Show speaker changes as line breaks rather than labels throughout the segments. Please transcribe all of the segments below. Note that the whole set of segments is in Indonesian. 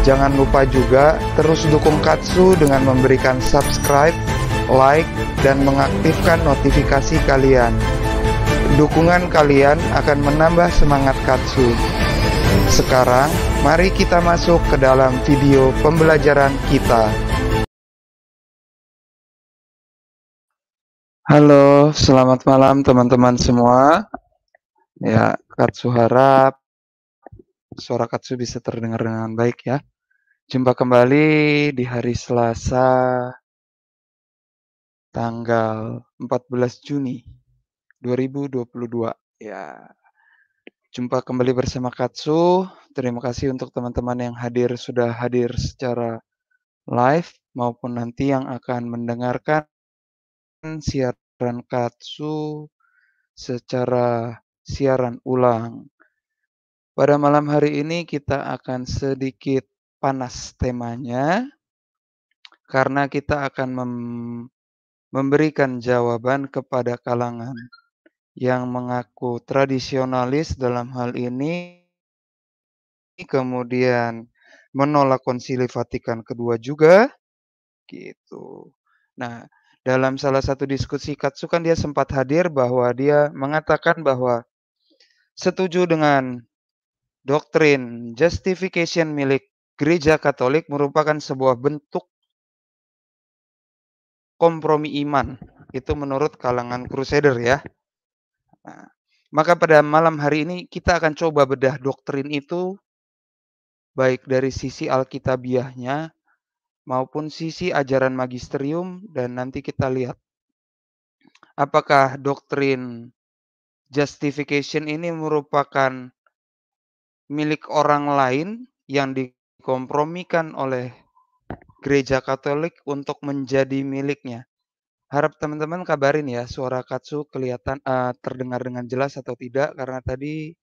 Jangan lupa juga terus dukung Katsu dengan memberikan subscribe, like, dan mengaktifkan notifikasi kalian. Dukungan kalian akan menambah semangat Katsu.
Sekarang, mari kita masuk ke dalam video pembelajaran kita. Halo, selamat malam teman-teman semua. Ya, Katsu harap
suara Katsu bisa terdengar dengan baik ya. Jumpa kembali di hari Selasa tanggal 14 Juni 2022 ya. Jumpa kembali bersama Katsu. Terima kasih untuk teman-teman yang hadir sudah hadir secara live maupun nanti yang akan mendengarkan siaran Katsu secara siaran ulang. Pada malam hari ini kita akan sedikit panas temanya karena kita akan mem memberikan jawaban kepada kalangan yang mengaku tradisionalis dalam hal ini kemudian menolak konsili Vatikan kedua juga gitu. Nah, dalam salah satu diskusi Katsu kan dia sempat hadir bahwa dia mengatakan bahwa setuju dengan Doktrin justification milik Gereja Katolik merupakan sebuah bentuk kompromi iman. Itu menurut kalangan Crusader ya. Nah, maka pada malam hari ini kita akan coba bedah doktrin itu baik dari sisi alkitabiahnya maupun sisi ajaran magisterium dan nanti kita lihat apakah doktrin justification ini merupakan milik orang lain yang dikompromikan oleh gereja Katolik untuk menjadi miliknya. Harap teman-teman kabarin ya suara Katsu kelihatan uh, terdengar dengan jelas atau tidak karena tadi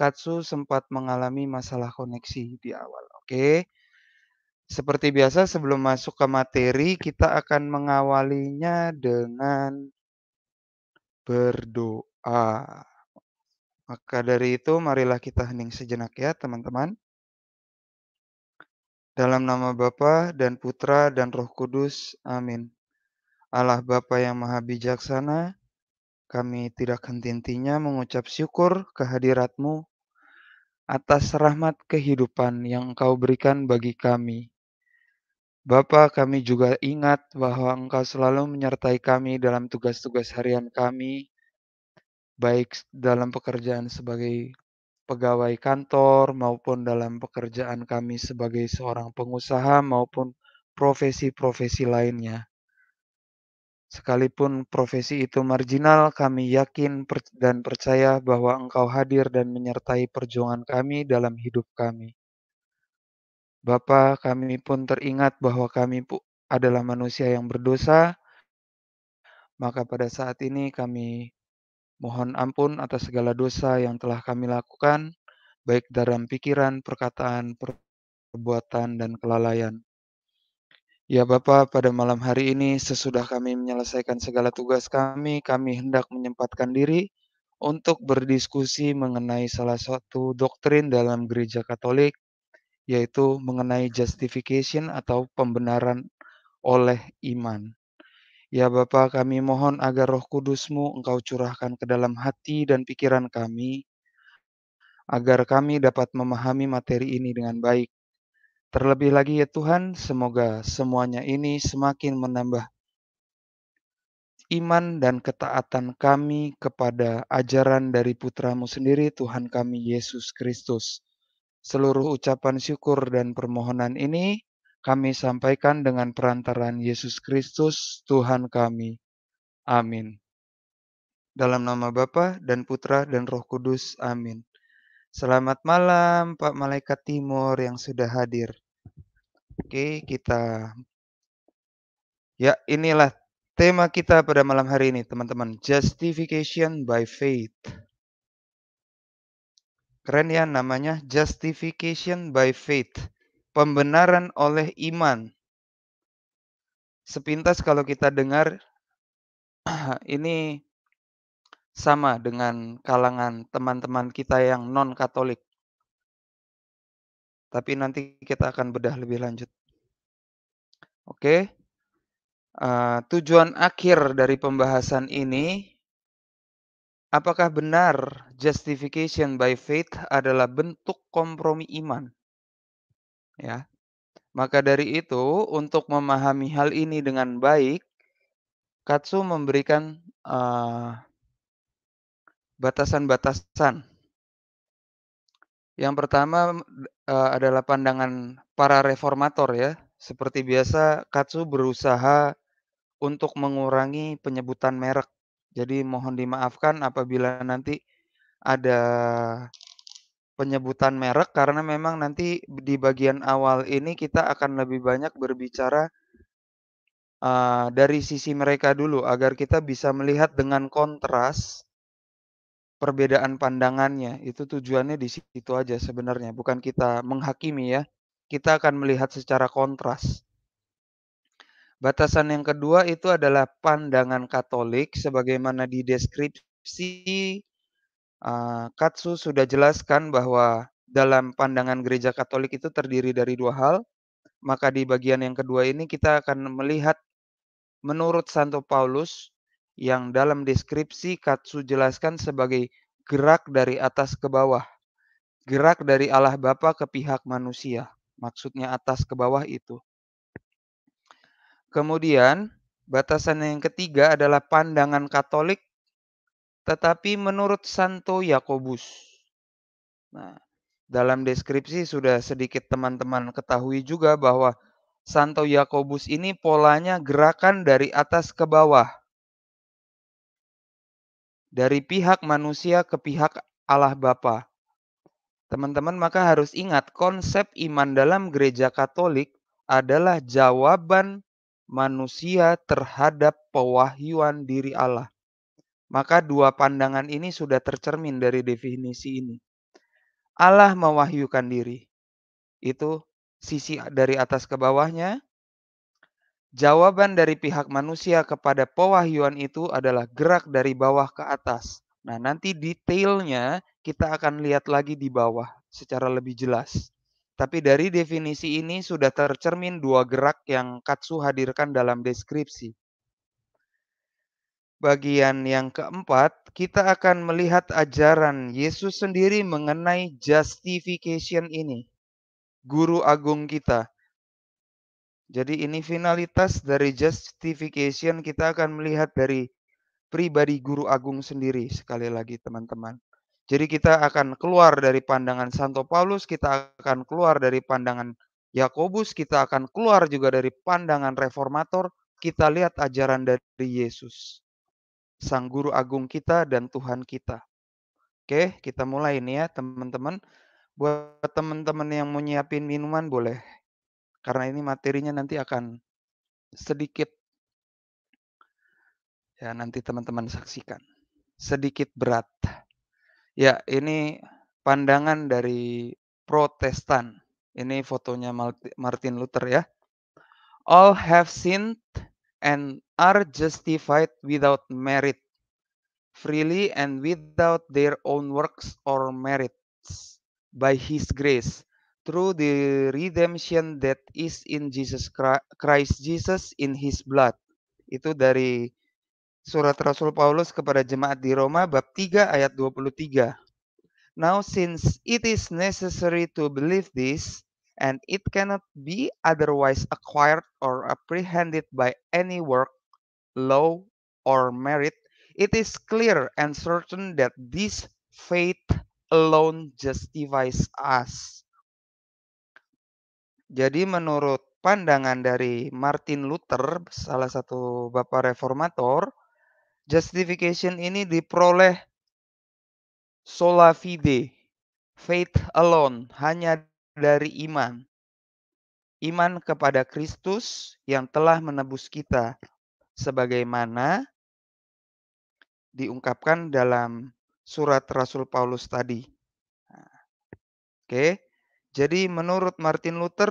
Katsu sempat mengalami masalah koneksi di awal. Oke. Okay? Seperti biasa sebelum masuk ke materi kita akan mengawalinya dengan berdoa. Maka dari itu marilah kita hening sejenak ya teman-teman. Dalam nama Bapa dan Putra dan Roh Kudus. Amin. Allah Bapa yang Maha Bijaksana, kami tidak henti-hentinya mengucap syukur kehadiratmu atas rahmat kehidupan yang engkau berikan bagi kami. Bapa, kami juga ingat bahwa engkau selalu menyertai kami dalam tugas-tugas harian kami, baik dalam pekerjaan sebagai pegawai kantor maupun dalam pekerjaan kami sebagai seorang pengusaha maupun profesi-profesi lainnya. Sekalipun profesi itu marginal, kami yakin dan percaya bahwa Engkau hadir dan menyertai perjuangan kami dalam hidup kami. Bapa, kami pun teringat bahwa kami adalah manusia yang berdosa, maka pada saat ini kami Mohon ampun atas segala dosa yang telah kami lakukan, baik dalam pikiran, perkataan, perbuatan, dan kelalaian. Ya Bapa, pada malam hari ini sesudah kami menyelesaikan segala tugas kami, kami hendak menyempatkan diri untuk berdiskusi mengenai salah satu doktrin dalam gereja Katolik, yaitu mengenai justification atau pembenaran oleh iman. Ya Bapa, kami mohon agar roh kudusmu engkau curahkan ke dalam hati dan pikiran kami, agar kami dapat memahami materi ini dengan baik. Terlebih lagi ya Tuhan, semoga semuanya ini semakin menambah iman dan ketaatan kami kepada ajaran dari putramu sendiri Tuhan kami Yesus Kristus. Seluruh ucapan syukur dan permohonan ini kami sampaikan dengan perantaraan Yesus Kristus, Tuhan kami. Amin. Dalam nama Bapa dan Putra dan Roh Kudus. Amin. Selamat malam Pak Malaikat Timur yang sudah hadir. Oke, kita Ya, inilah tema kita pada malam hari ini, teman-teman. Justification by faith. Keren ya namanya Justification by faith pembenaran oleh iman. Sepintas kalau kita dengar ini sama dengan kalangan teman-teman kita yang non-Katolik. Tapi nanti kita akan bedah lebih lanjut. Oke, uh, tujuan akhir dari pembahasan ini, apakah benar justification by faith adalah bentuk kompromi iman? ya. Maka dari itu, untuk memahami hal ini dengan baik, Katsu memberikan batasan eh, batasan-batasan. Yang pertama uh, adalah pandangan para reformator ya. Seperti biasa, Katsu berusaha untuk mengurangi penyebutan merek. Jadi mohon dimaafkan apabila nanti ada penyebutan merek karena memang nanti di bagian awal ini kita akan lebih banyak berbicara uh, dari sisi mereka dulu agar kita bisa melihat dengan kontras perbedaan pandangannya. Itu tujuannya di situ aja sebenarnya, bukan kita menghakimi ya. Kita akan melihat secara kontras. Batasan yang kedua itu adalah pandangan Katolik sebagaimana di deskripsi Eh, Katsu sudah jelaskan bahwa dalam pandangan gereja Katolik itu terdiri dari dua hal. Maka di bagian yang kedua ini kita akan melihat menurut Santo Paulus yang dalam deskripsi Katsu jelaskan sebagai gerak dari atas ke bawah. Gerak dari Allah Bapa ke pihak manusia. Maksudnya atas ke bawah itu. Kemudian, batasan yang ketiga adalah pandangan Katolik tetapi menurut Santo Yakobus. Nah, dalam deskripsi sudah sedikit teman-teman ketahui juga bahwa Santo Yakobus ini polanya gerakan dari atas ke bawah. Dari pihak manusia ke pihak Allah Bapa. Teman-teman maka harus ingat konsep iman dalam gereja Katolik adalah jawaban manusia terhadap pewahyuan diri Allah. Maka dua pandangan ini sudah tercermin dari definisi ini. Allah mewahyukan diri. Itu sisi dari atas ke bawahnya. Jawaban dari pihak manusia kepada pewahyuan itu adalah gerak dari bawah ke atas. Nah, nanti detailnya kita akan lihat lagi di bawah secara lebih jelas. Tapi dari definisi ini sudah tercermin dua gerak yang Katsu hadirkan dalam deskripsi bagian yang keempat, kita akan melihat ajaran Yesus sendiri mengenai justification ini. Guru agung kita. Jadi ini finalitas dari justification kita akan melihat dari pribadi guru agung sendiri sekali lagi teman-teman. Jadi kita akan keluar dari pandangan Santo Paulus, kita akan keluar dari pandangan Yakobus, kita akan keluar juga dari pandangan reformator, kita lihat ajaran dari Yesus sang guru agung kita dan Tuhan kita. Oke, kita mulai nih ya teman-teman. Buat teman-teman yang mau nyiapin minuman boleh. Karena ini materinya nanti akan sedikit ya nanti teman-teman saksikan. Sedikit berat. Ya, ini pandangan dari Protestan. Ini fotonya Martin Luther ya. All have sinned and are justified without merit, freely and without their own works or merits, by His grace, through the redemption that is in Jesus Christ Jesus in His blood. Itu dari surat Rasul Paulus kepada jemaat di Roma bab 3 ayat 23. Now since it is necessary to believe this, and it cannot be otherwise acquired or apprehended by any work, law, or merit, it is clear and certain that this faith alone justifies us. Jadi menurut pandangan dari Martin Luther, salah satu bapak reformator, justification ini diperoleh sola fide, faith alone, hanya dari iman. Iman kepada Kristus yang telah menebus kita sebagaimana diungkapkan dalam surat Rasul Paulus tadi. Nah, oke. Jadi menurut Martin Luther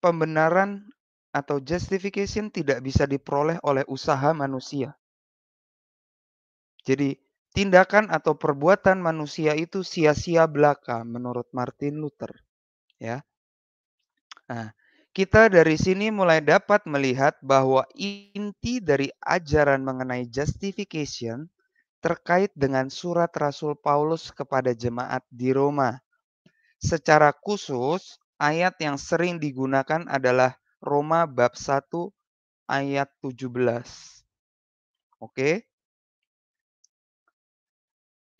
pembenaran atau justification tidak bisa diperoleh oleh usaha manusia. Jadi tindakan atau perbuatan manusia itu sia-sia belaka menurut Martin Luther. Ya. Nah, kita dari sini mulai dapat melihat bahwa inti dari ajaran mengenai justification terkait dengan surat Rasul Paulus kepada jemaat di Roma. Secara khusus, ayat yang sering digunakan adalah Roma bab 1 ayat 17. Oke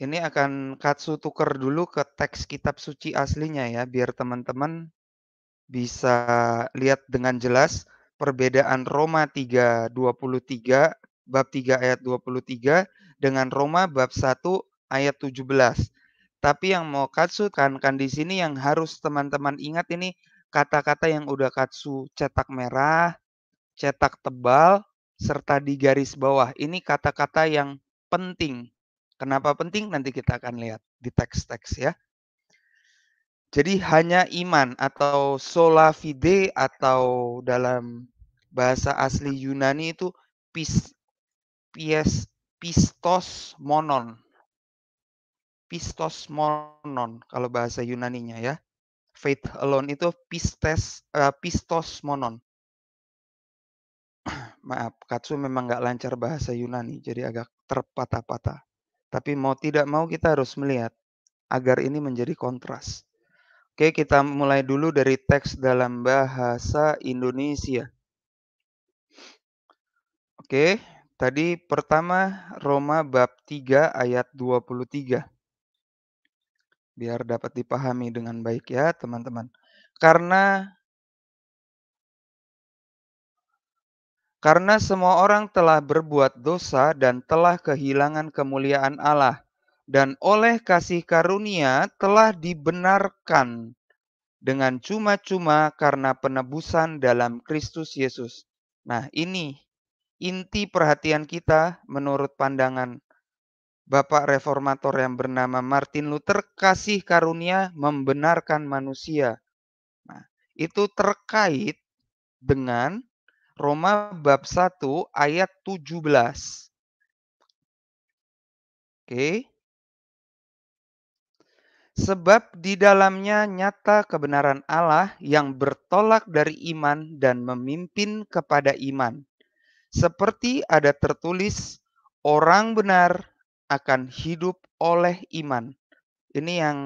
ini akan Katsu tuker dulu ke teks kitab suci aslinya ya, biar teman-teman bisa lihat dengan jelas perbedaan Roma 3 23 bab 3 ayat 23 dengan Roma bab 1 ayat 17. Tapi yang mau Katsu kan kan di sini yang harus teman-teman ingat ini kata-kata yang udah Katsu cetak merah, cetak tebal serta di garis bawah. Ini kata-kata yang penting Kenapa penting? Nanti kita akan lihat di teks-teks ya. Jadi hanya iman atau sola fide atau dalam bahasa asli Yunani itu pis, pies, pistos monon. Pistos monon kalau bahasa Yunaninya ya. Faith alone itu pistes, uh, pistos monon. Maaf, Katsu memang nggak lancar bahasa Yunani, jadi agak terpatah-patah. Tapi mau tidak mau kita harus melihat agar ini menjadi kontras. Oke, kita mulai dulu dari teks dalam bahasa Indonesia. Oke, tadi pertama Roma bab 3 ayat 23. Biar dapat dipahami dengan baik ya, teman-teman. Karena Karena semua orang telah berbuat dosa dan telah kehilangan kemuliaan Allah, dan oleh kasih karunia telah dibenarkan dengan cuma-cuma karena penebusan dalam Kristus Yesus. Nah, ini inti perhatian kita menurut pandangan Bapak reformator yang bernama Martin Luther, kasih karunia membenarkan manusia. Nah, itu terkait dengan Roma bab 1 ayat 17. Oke. Sebab di dalamnya nyata kebenaran Allah yang bertolak dari iman dan memimpin kepada iman. Seperti ada tertulis, orang benar akan hidup oleh iman. Ini yang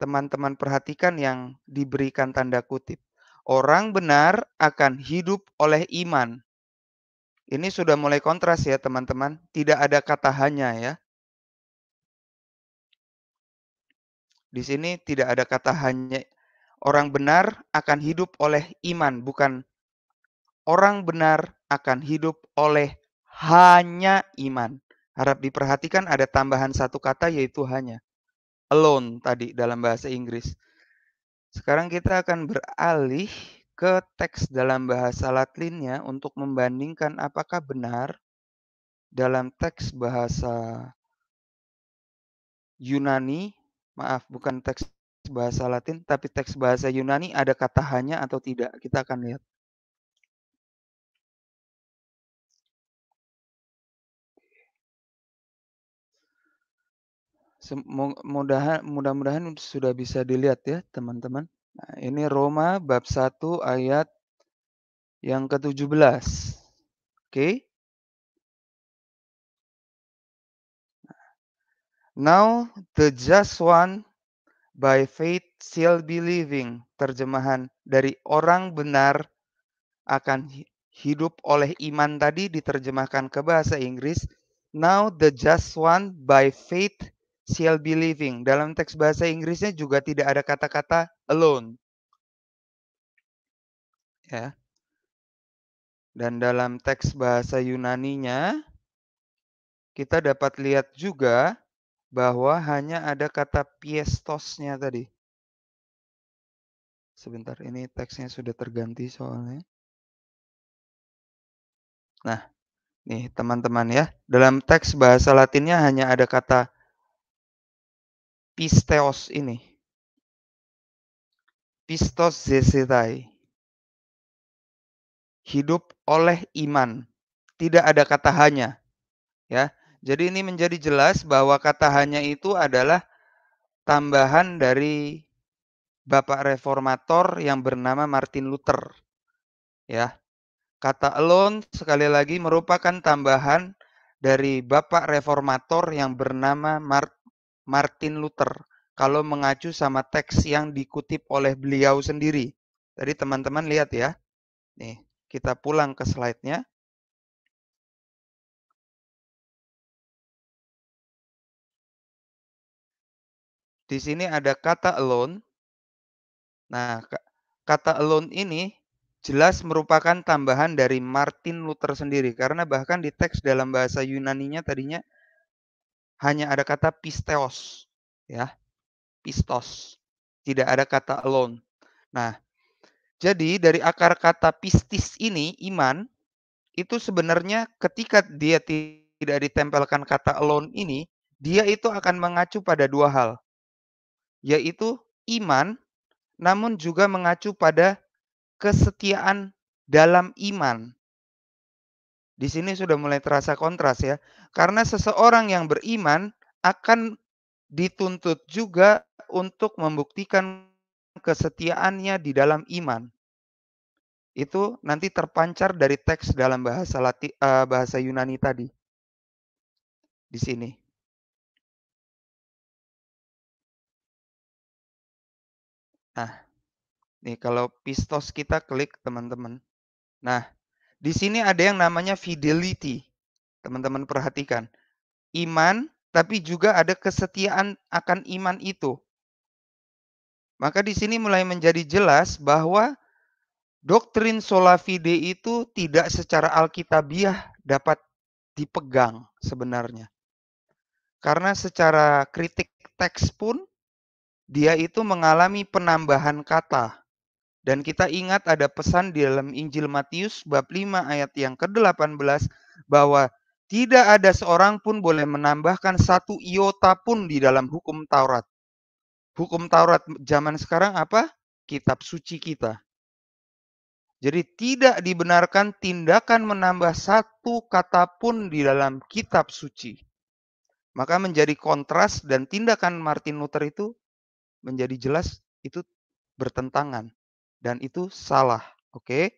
teman-teman perhatikan yang diberikan tanda kutip. Orang benar akan hidup oleh iman. Ini sudah mulai kontras ya teman-teman. Tidak ada kata hanya ya. Di sini tidak ada kata hanya. Orang benar akan hidup oleh iman, bukan orang benar akan hidup oleh hanya iman. Harap diperhatikan ada tambahan satu kata yaitu hanya. Alone tadi dalam bahasa Inggris. Sekarang kita akan beralih ke teks dalam bahasa Latinnya untuk membandingkan apakah benar dalam teks bahasa Yunani, maaf, bukan teks
bahasa Latin, tapi teks bahasa Yunani ada kata hanya atau tidak. Kita akan lihat. mudah-mudahan mudah-mudahan sudah
bisa dilihat ya teman-teman. Nah, ini Roma bab 1 ayat
yang ke-17. Oke. Okay? Now the just one
by faith shall be living. Terjemahan dari orang benar akan hidup oleh iman tadi diterjemahkan ke bahasa Inggris. Now the just one by faith shall be living. Dalam teks bahasa Inggrisnya juga tidak ada kata-kata alone. Ya. Dan dalam teks bahasa Yunani-nya kita dapat lihat juga bahwa hanya ada kata piestosnya
tadi. Sebentar, ini teksnya sudah terganti soalnya. Nah, nih teman-teman ya, dalam teks bahasa Latinnya hanya ada kata pisteos ini. Pistos zesetai. Hidup oleh iman. Tidak ada kata hanya. Ya.
Jadi ini menjadi jelas bahwa kata hanya itu adalah tambahan dari Bapak reformator yang bernama Martin Luther. Ya. Kata alone sekali lagi merupakan tambahan dari Bapak reformator yang bernama Mart Martin Luther kalau mengacu sama teks yang dikutip oleh beliau sendiri. Tadi teman-teman lihat ya.
Nih, kita pulang ke slide-nya. Di sini ada kata alone. Nah, kata alone ini jelas
merupakan tambahan dari Martin Luther sendiri karena bahkan di teks dalam bahasa Yunani nya tadinya hanya ada kata pisteos, ya. Pistos. Tidak ada kata alone. Nah, jadi dari akar kata pistis ini iman itu sebenarnya ketika dia tidak ditempelkan kata alone ini, dia itu akan mengacu pada dua hal, yaitu iman namun juga mengacu pada kesetiaan dalam iman. Di sini sudah mulai terasa kontras ya. Karena seseorang yang beriman akan dituntut juga untuk membuktikan kesetiaannya di dalam iman. Itu
nanti terpancar dari teks dalam bahasa Lati, uh, bahasa Yunani tadi. Di sini. Nah, nih kalau pistos kita klik teman-teman.
Nah, di sini ada yang namanya fidelity. Teman-teman perhatikan. Iman, tapi juga ada kesetiaan akan iman itu. Maka di sini mulai menjadi jelas bahwa doktrin sola fide itu tidak secara alkitabiah dapat dipegang sebenarnya. Karena secara kritik teks pun dia itu mengalami penambahan kata dan kita ingat ada pesan di dalam Injil Matius bab 5 ayat yang ke-18 bahwa tidak ada seorang pun boleh menambahkan satu iota pun di dalam hukum Taurat. Hukum Taurat zaman sekarang apa? Kitab suci kita. Jadi tidak dibenarkan tindakan menambah satu kata pun di dalam kitab suci. Maka menjadi kontras dan tindakan Martin Luther itu menjadi jelas itu bertentangan dan itu salah. Oke.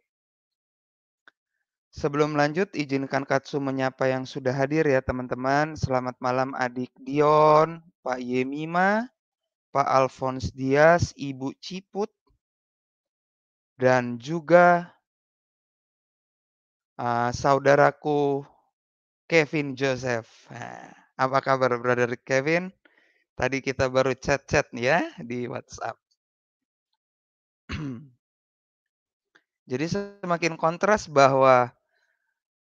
Sebelum lanjut, izinkan Katsu menyapa yang sudah hadir ya teman-teman. Selamat malam adik Dion, Pak Yemima, Pak Alphonse Dias, Ibu Ciput, dan juga uh, saudaraku Kevin Joseph. Nah, apa kabar brother Kevin? Tadi kita baru chat-chat ya di WhatsApp. Jadi semakin kontras bahwa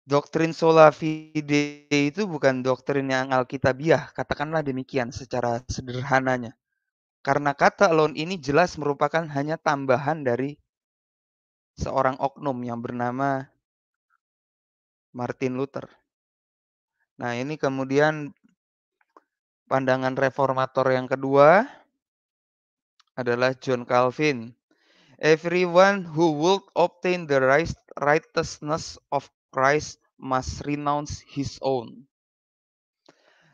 doktrin sola fide itu bukan doktrin yang alkitabiah, katakanlah demikian secara sederhananya. Karena kata loan ini jelas merupakan hanya tambahan dari seorang oknum yang bernama Martin Luther. Nah, ini kemudian pandangan reformator yang kedua adalah John Calvin Everyone who would obtain the right, righteousness of Christ must renounce his own.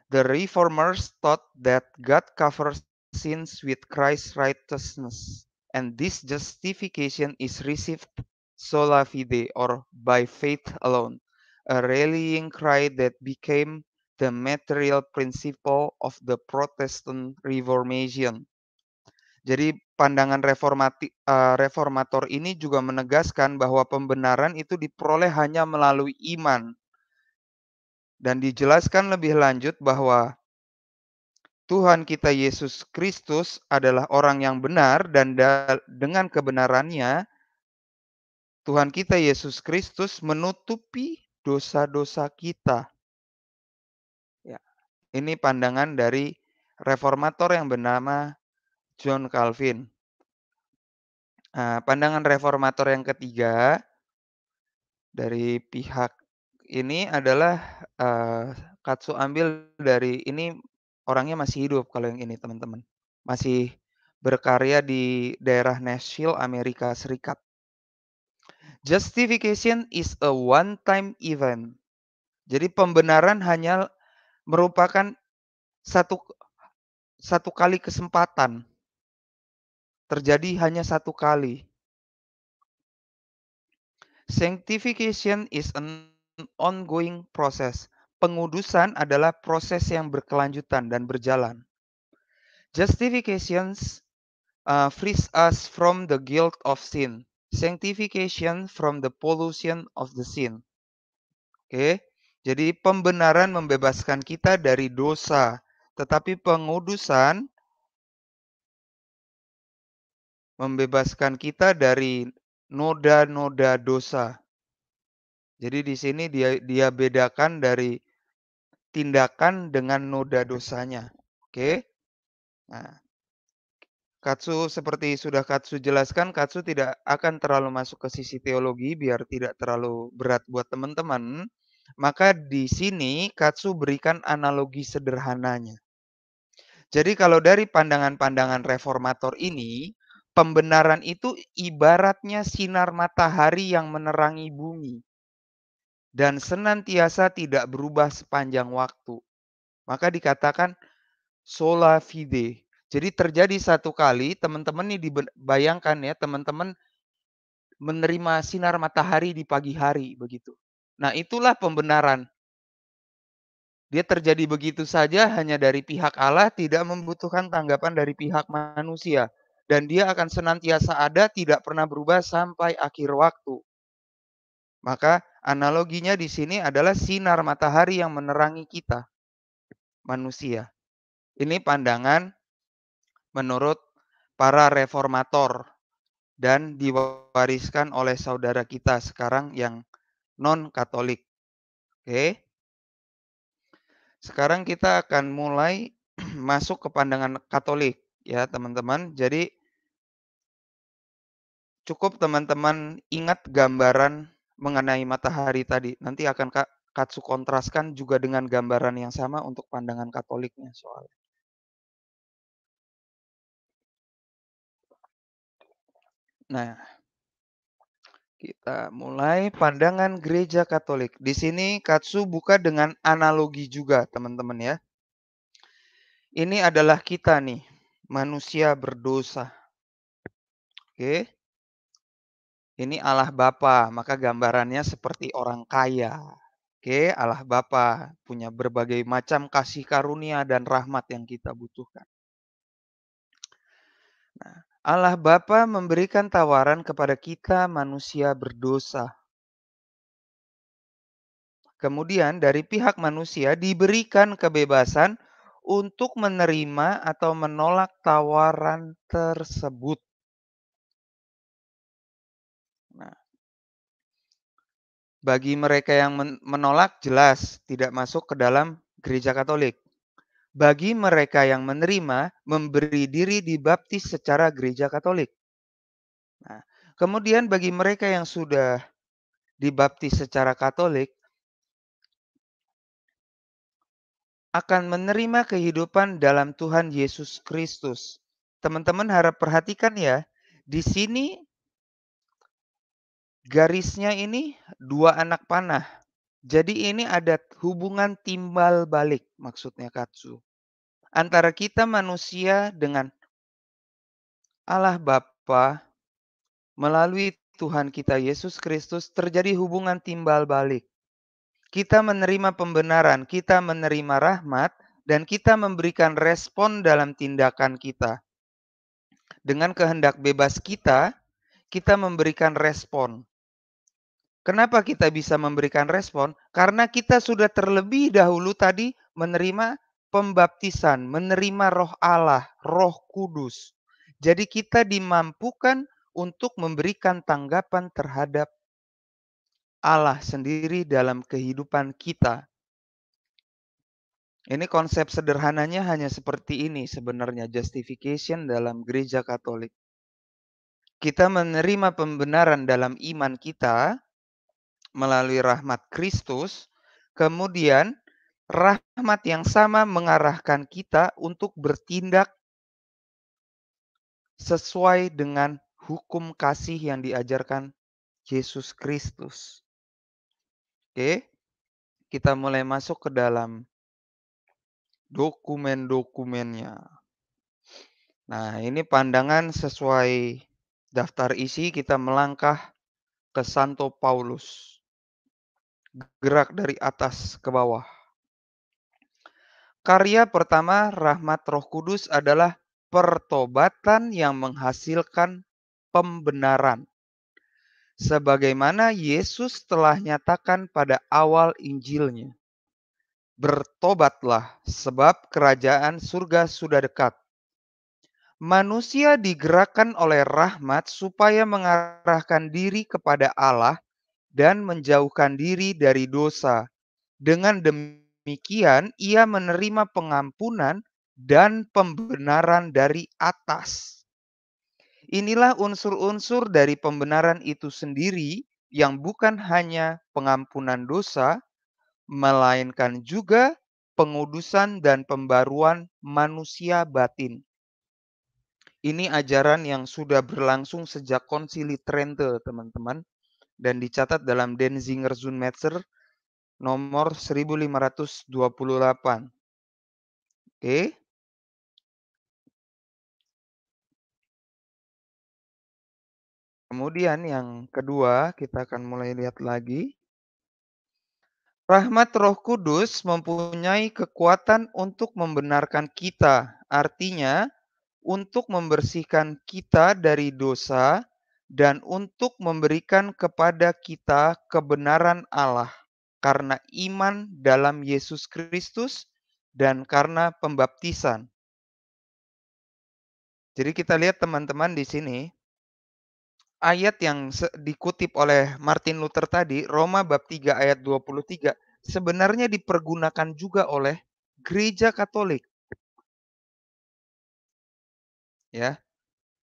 The reformers taught that God covers sins with Christ's righteousness, and this justification is received sola fide or by faith alone, a rallying cry that became the material principle of the Protestant Reformation. Jadi pandangan reformati, uh, reformator ini juga menegaskan bahwa pembenaran itu diperoleh hanya melalui iman. Dan dijelaskan lebih lanjut bahwa Tuhan kita Yesus Kristus adalah orang yang benar dan dengan kebenarannya Tuhan kita Yesus Kristus menutupi dosa-dosa kita. Ya. Ini pandangan dari reformator yang bernama John Calvin. Nah, pandangan reformator yang ketiga dari pihak ini adalah uh, Katsu ambil dari ini orangnya masih hidup kalau yang ini teman-teman masih berkarya di daerah Nashville Amerika Serikat. Justification is a one-time event. Jadi pembenaran hanya merupakan satu satu kali kesempatan terjadi hanya satu kali. Sanctification is an ongoing process. Pengudusan adalah proses yang berkelanjutan dan berjalan. Justifications uh, frees us from the guilt of sin. Sanctification from the pollution of the sin. Oke, okay? jadi pembenaran membebaskan kita dari dosa, tetapi pengudusan membebaskan kita dari noda-noda dosa. Jadi di sini dia dia bedakan dari tindakan dengan noda dosanya. Oke. Okay? Nah, Katsu seperti sudah Katsu jelaskan, Katsu tidak akan terlalu masuk ke sisi teologi biar tidak terlalu berat buat teman-teman. Maka di sini Katsu berikan analogi sederhananya. Jadi kalau dari pandangan-pandangan reformator ini, Pembenaran itu ibaratnya sinar matahari yang menerangi bumi dan senantiasa tidak berubah sepanjang waktu. Maka dikatakan sola fide. Jadi terjadi satu kali, teman-teman ini dibayangkan ya, teman-teman menerima sinar matahari di pagi hari begitu. Nah, itulah pembenaran. Dia terjadi begitu saja hanya dari pihak Allah, tidak membutuhkan tanggapan dari pihak manusia dan dia akan senantiasa ada tidak pernah berubah sampai akhir waktu. Maka analoginya di sini adalah sinar matahari yang menerangi kita manusia. Ini pandangan menurut para reformator dan diwariskan oleh saudara kita sekarang yang non Katolik. Oke. Sekarang kita akan mulai masuk ke pandangan Katolik ya, teman-teman. Jadi cukup teman-teman ingat gambaran mengenai matahari tadi. Nanti akan Kak Katsu kontraskan juga dengan gambaran yang
sama untuk pandangan Katoliknya soalnya. Nah, kita
mulai pandangan gereja Katolik. Di sini Katsu buka dengan analogi juga, teman-teman ya. Ini adalah kita nih, manusia berdosa. Oke. Ini Allah Bapa, maka gambarannya seperti orang kaya. Oke, Allah Bapa punya berbagai macam kasih karunia dan rahmat yang kita butuhkan. Nah, Allah Bapa memberikan tawaran kepada kita manusia berdosa. Kemudian dari pihak manusia diberikan kebebasan untuk menerima atau menolak tawaran tersebut. Bagi mereka yang menolak jelas tidak masuk ke dalam gereja Katolik. Bagi mereka yang menerima memberi diri dibaptis secara gereja Katolik. Nah, kemudian bagi mereka yang sudah dibaptis secara Katolik akan menerima kehidupan dalam Tuhan Yesus Kristus. Teman-teman harap perhatikan ya, di sini garisnya ini dua anak panah. Jadi ini ada hubungan timbal balik maksudnya Katsu. Antara kita manusia dengan Allah Bapa melalui Tuhan kita Yesus Kristus terjadi hubungan timbal balik. Kita menerima pembenaran, kita menerima rahmat, dan kita memberikan respon dalam tindakan kita. Dengan kehendak bebas kita, kita memberikan respon. Kenapa kita bisa memberikan respon? Karena kita sudah terlebih dahulu tadi menerima pembaptisan, menerima roh Allah, roh kudus. Jadi kita dimampukan untuk memberikan tanggapan terhadap Allah sendiri dalam kehidupan kita. Ini konsep sederhananya hanya seperti ini sebenarnya justification dalam gereja Katolik. Kita menerima pembenaran dalam iman kita, melalui rahmat Kristus, kemudian rahmat yang sama mengarahkan kita untuk bertindak sesuai dengan hukum kasih yang diajarkan Yesus Kristus. Oke, kita mulai masuk ke dalam dokumen-dokumennya. Nah, ini pandangan sesuai daftar isi kita melangkah ke Santo Paulus gerak dari atas ke bawah. Karya pertama rahmat Roh Kudus adalah pertobatan yang menghasilkan pembenaran. Sebagaimana Yesus telah nyatakan pada awal Injilnya. Bertobatlah sebab kerajaan surga sudah dekat. Manusia digerakkan oleh rahmat supaya mengarahkan diri kepada Allah dan menjauhkan diri dari dosa. Dengan demikian, ia menerima pengampunan dan pembenaran dari atas. Inilah unsur-unsur dari pembenaran itu sendiri yang bukan hanya pengampunan dosa, melainkan juga pengudusan dan pembaruan manusia batin. Ini ajaran yang sudah berlangsung sejak konsili Trente teman-teman dan dicatat dalam Denzinger Zunmetzer nomor 1528.
Oke. Kemudian yang kedua, kita akan mulai
lihat lagi. Rahmat Roh Kudus mempunyai kekuatan untuk membenarkan kita, artinya untuk membersihkan kita dari dosa dan untuk memberikan kepada kita kebenaran Allah karena iman dalam Yesus Kristus dan karena pembaptisan. Jadi kita lihat teman-teman di sini ayat yang dikutip oleh Martin Luther tadi Roma bab 3 ayat 23 sebenarnya dipergunakan juga oleh gereja Katolik. Ya,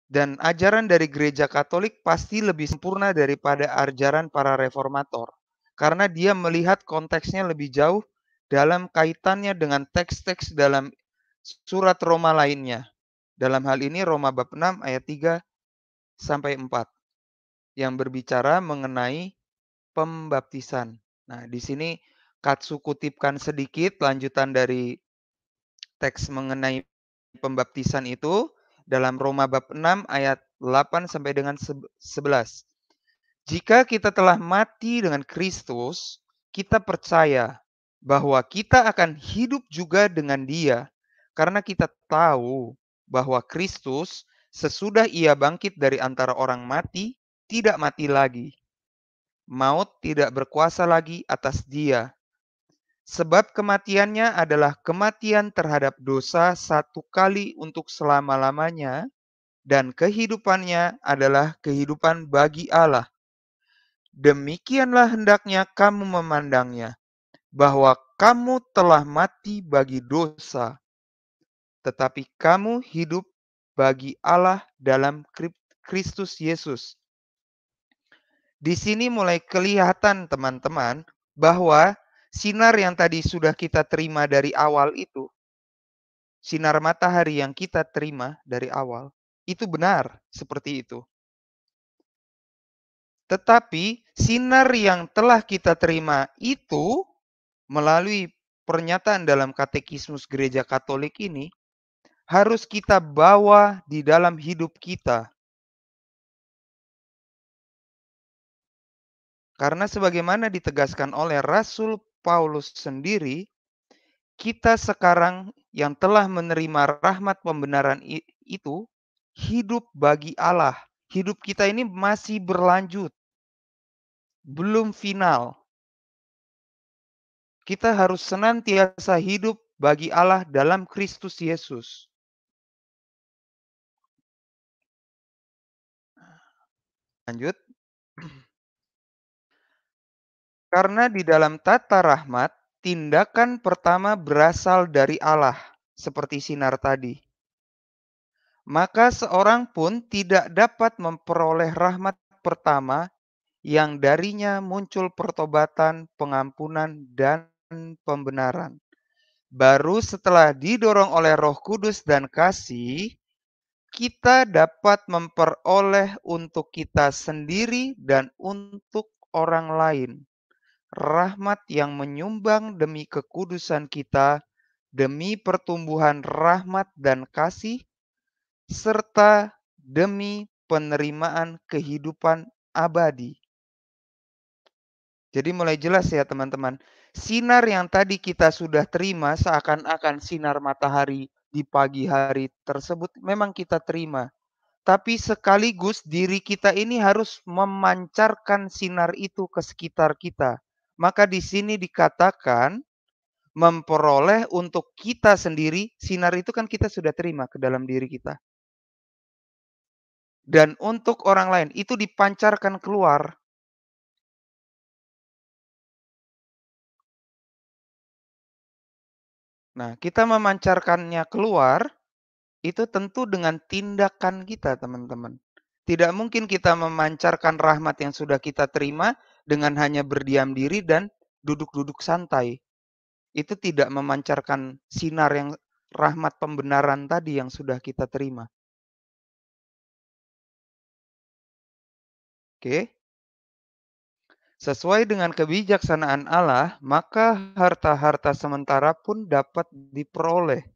dan ajaran dari gereja Katolik pasti lebih sempurna daripada ajaran para reformator karena dia melihat konteksnya lebih jauh dalam kaitannya dengan teks-teks dalam surat Roma lainnya. Dalam hal ini Roma bab 6 ayat 3 sampai 4 yang berbicara mengenai pembaptisan. Nah, di sini Katsu kutipkan sedikit lanjutan dari teks mengenai pembaptisan itu dalam Roma bab 6 ayat 8 sampai dengan 11. Jika kita telah mati dengan Kristus, kita percaya bahwa kita akan hidup juga dengan Dia karena kita tahu bahwa Kristus sesudah ia bangkit dari antara orang mati tidak mati lagi. Maut tidak berkuasa lagi atas dia Sebab kematiannya adalah kematian terhadap dosa satu kali untuk selama-lamanya, dan kehidupannya adalah kehidupan bagi Allah. Demikianlah hendaknya kamu memandangnya, bahwa kamu telah mati bagi dosa, tetapi kamu hidup bagi Allah dalam Kristus Yesus. Di sini mulai kelihatan, teman-teman, bahwa sinar yang tadi sudah kita terima dari awal itu, sinar matahari yang kita terima dari awal, itu benar seperti itu. Tetapi sinar yang telah kita terima itu melalui pernyataan dalam
katekismus gereja Katolik ini harus kita bawa di dalam hidup kita. Karena sebagaimana ditegaskan oleh Rasul Paulus sendiri, kita
sekarang yang telah menerima rahmat pembenaran itu, hidup bagi Allah. Hidup kita ini masih berlanjut. Belum
final. Kita harus senantiasa hidup bagi Allah dalam Kristus Yesus. Lanjut.
Karena di dalam tata rahmat, tindakan pertama berasal dari Allah, seperti sinar tadi. Maka seorang pun tidak dapat memperoleh rahmat pertama yang darinya muncul pertobatan, pengampunan, dan pembenaran. Baru setelah didorong oleh Roh Kudus dan kasih, kita dapat memperoleh untuk kita sendiri dan untuk orang lain rahmat yang menyumbang demi kekudusan kita, demi pertumbuhan rahmat dan kasih, serta demi penerimaan kehidupan abadi. Jadi mulai jelas ya teman-teman. Sinar yang tadi kita sudah terima seakan-akan sinar matahari di pagi hari tersebut memang kita terima. Tapi sekaligus diri kita ini harus memancarkan sinar itu ke sekitar kita maka di sini dikatakan memperoleh untuk kita sendiri sinar itu kan kita sudah terima ke dalam diri kita.
Dan untuk orang lain itu dipancarkan keluar. Nah, kita memancarkannya keluar itu tentu dengan tindakan kita,
teman-teman. Tidak mungkin kita memancarkan rahmat yang sudah kita terima dengan hanya berdiam diri dan duduk-duduk santai itu tidak memancarkan
sinar yang rahmat pembenaran tadi yang sudah kita terima. Oke.
Sesuai dengan kebijaksanaan Allah, maka harta-harta sementara pun dapat diperoleh.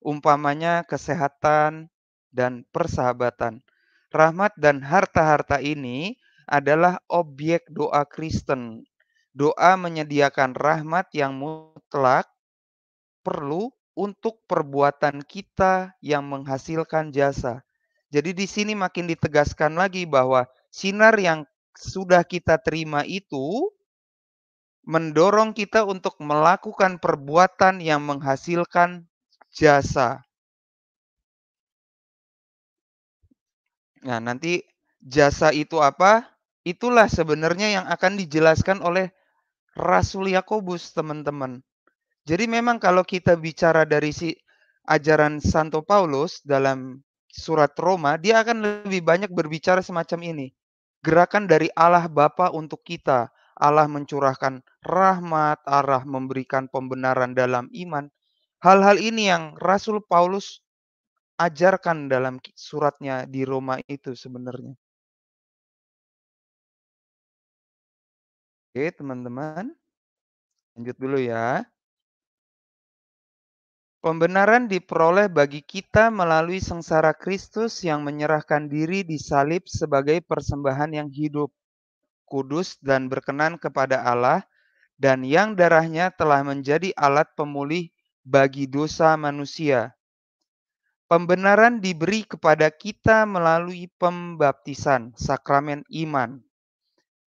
Umpamanya kesehatan dan persahabatan. Rahmat dan harta-harta ini adalah objek doa Kristen. Doa menyediakan rahmat yang mutlak perlu untuk perbuatan kita yang menghasilkan jasa. Jadi di sini makin ditegaskan lagi bahwa sinar yang sudah kita terima itu mendorong kita untuk melakukan perbuatan yang menghasilkan jasa. Nah, nanti jasa itu apa? Itulah sebenarnya yang akan dijelaskan oleh Rasul Yakobus, teman-teman. Jadi memang kalau kita bicara dari si ajaran Santo Paulus dalam surat Roma, dia akan lebih banyak berbicara semacam ini. Gerakan dari Allah Bapa untuk kita. Allah mencurahkan rahmat, Allah memberikan pembenaran dalam iman. Hal-hal ini yang Rasul Paulus ajarkan dalam suratnya di
Roma itu sebenarnya. Oke, teman-teman. Lanjut dulu ya.
Pembenaran diperoleh bagi kita melalui sengsara Kristus yang menyerahkan diri di salib sebagai persembahan yang hidup, kudus dan berkenan kepada Allah dan yang darahnya telah menjadi alat pemulih bagi dosa manusia. Pembenaran diberi kepada kita melalui pembaptisan, sakramen iman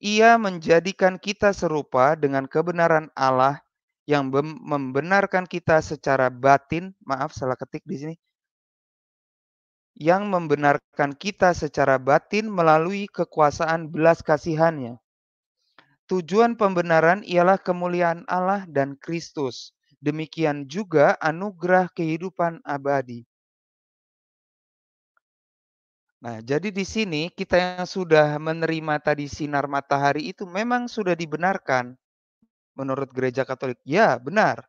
ia menjadikan kita serupa dengan kebenaran Allah yang membenarkan kita secara batin, maaf salah ketik di sini, yang membenarkan kita secara batin melalui kekuasaan belas kasihannya. Tujuan pembenaran ialah kemuliaan Allah dan Kristus. Demikian juga anugerah kehidupan abadi. Nah, jadi di sini kita yang sudah menerima tadi sinar matahari itu memang sudah dibenarkan menurut gereja Katolik. Ya, benar.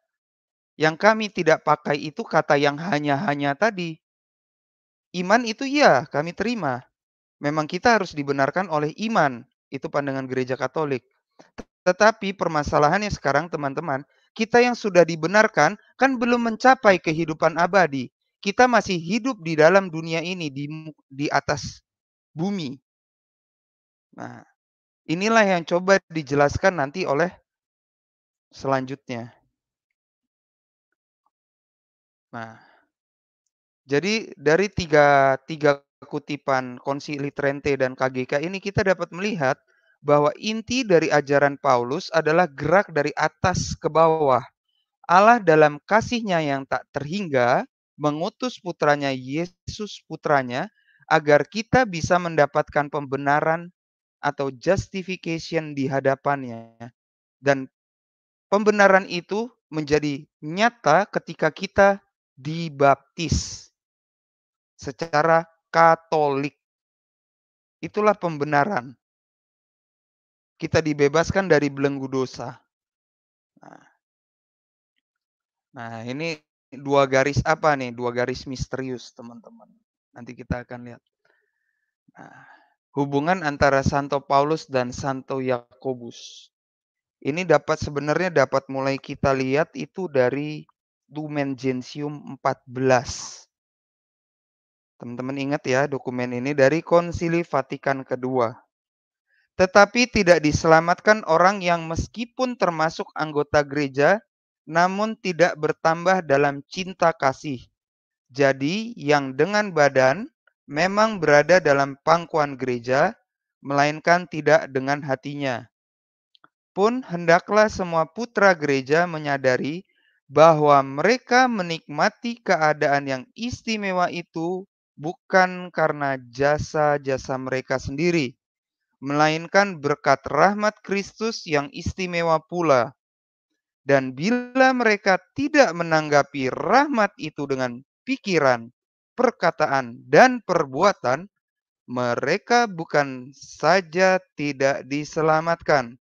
Yang kami tidak pakai itu kata yang hanya-hanya tadi. Iman itu ya, kami terima. Memang kita harus dibenarkan oleh iman. Itu pandangan gereja Katolik. Tetapi permasalahannya sekarang teman-teman, kita yang sudah dibenarkan kan belum mencapai kehidupan abadi kita masih hidup di dalam dunia ini di di
atas bumi. Nah, inilah yang coba dijelaskan nanti oleh selanjutnya. Nah, jadi dari tiga, tiga
kutipan Konsili Trente dan KGK ini kita dapat melihat bahwa inti dari ajaran Paulus adalah gerak dari atas ke bawah. Allah dalam kasihnya yang tak terhingga mengutus putranya Yesus putranya agar kita bisa mendapatkan pembenaran atau justification di hadapannya. Dan pembenaran itu menjadi nyata ketika kita dibaptis secara Katolik.
Itulah pembenaran. Kita dibebaskan dari belenggu dosa. Nah, nah ini
dua garis apa nih? Dua garis misterius, teman-teman. Nanti kita akan lihat. Nah, hubungan antara Santo Paulus dan Santo Yakobus. Ini dapat sebenarnya dapat mulai kita lihat itu dari Lumen Gentium 14. Teman-teman ingat ya dokumen ini dari Konsili Vatikan kedua. Tetapi tidak diselamatkan orang yang meskipun termasuk anggota gereja namun tidak bertambah dalam cinta kasih. Jadi, yang dengan badan memang berada dalam pangkuan gereja, melainkan tidak dengan hatinya. Pun hendaklah semua putra gereja menyadari bahwa mereka menikmati keadaan yang istimewa itu bukan karena jasa-jasa mereka sendiri, melainkan berkat rahmat Kristus yang istimewa pula dan bila mereka tidak menanggapi rahmat itu dengan pikiran, perkataan, dan perbuatan, mereka bukan saja tidak diselamatkan,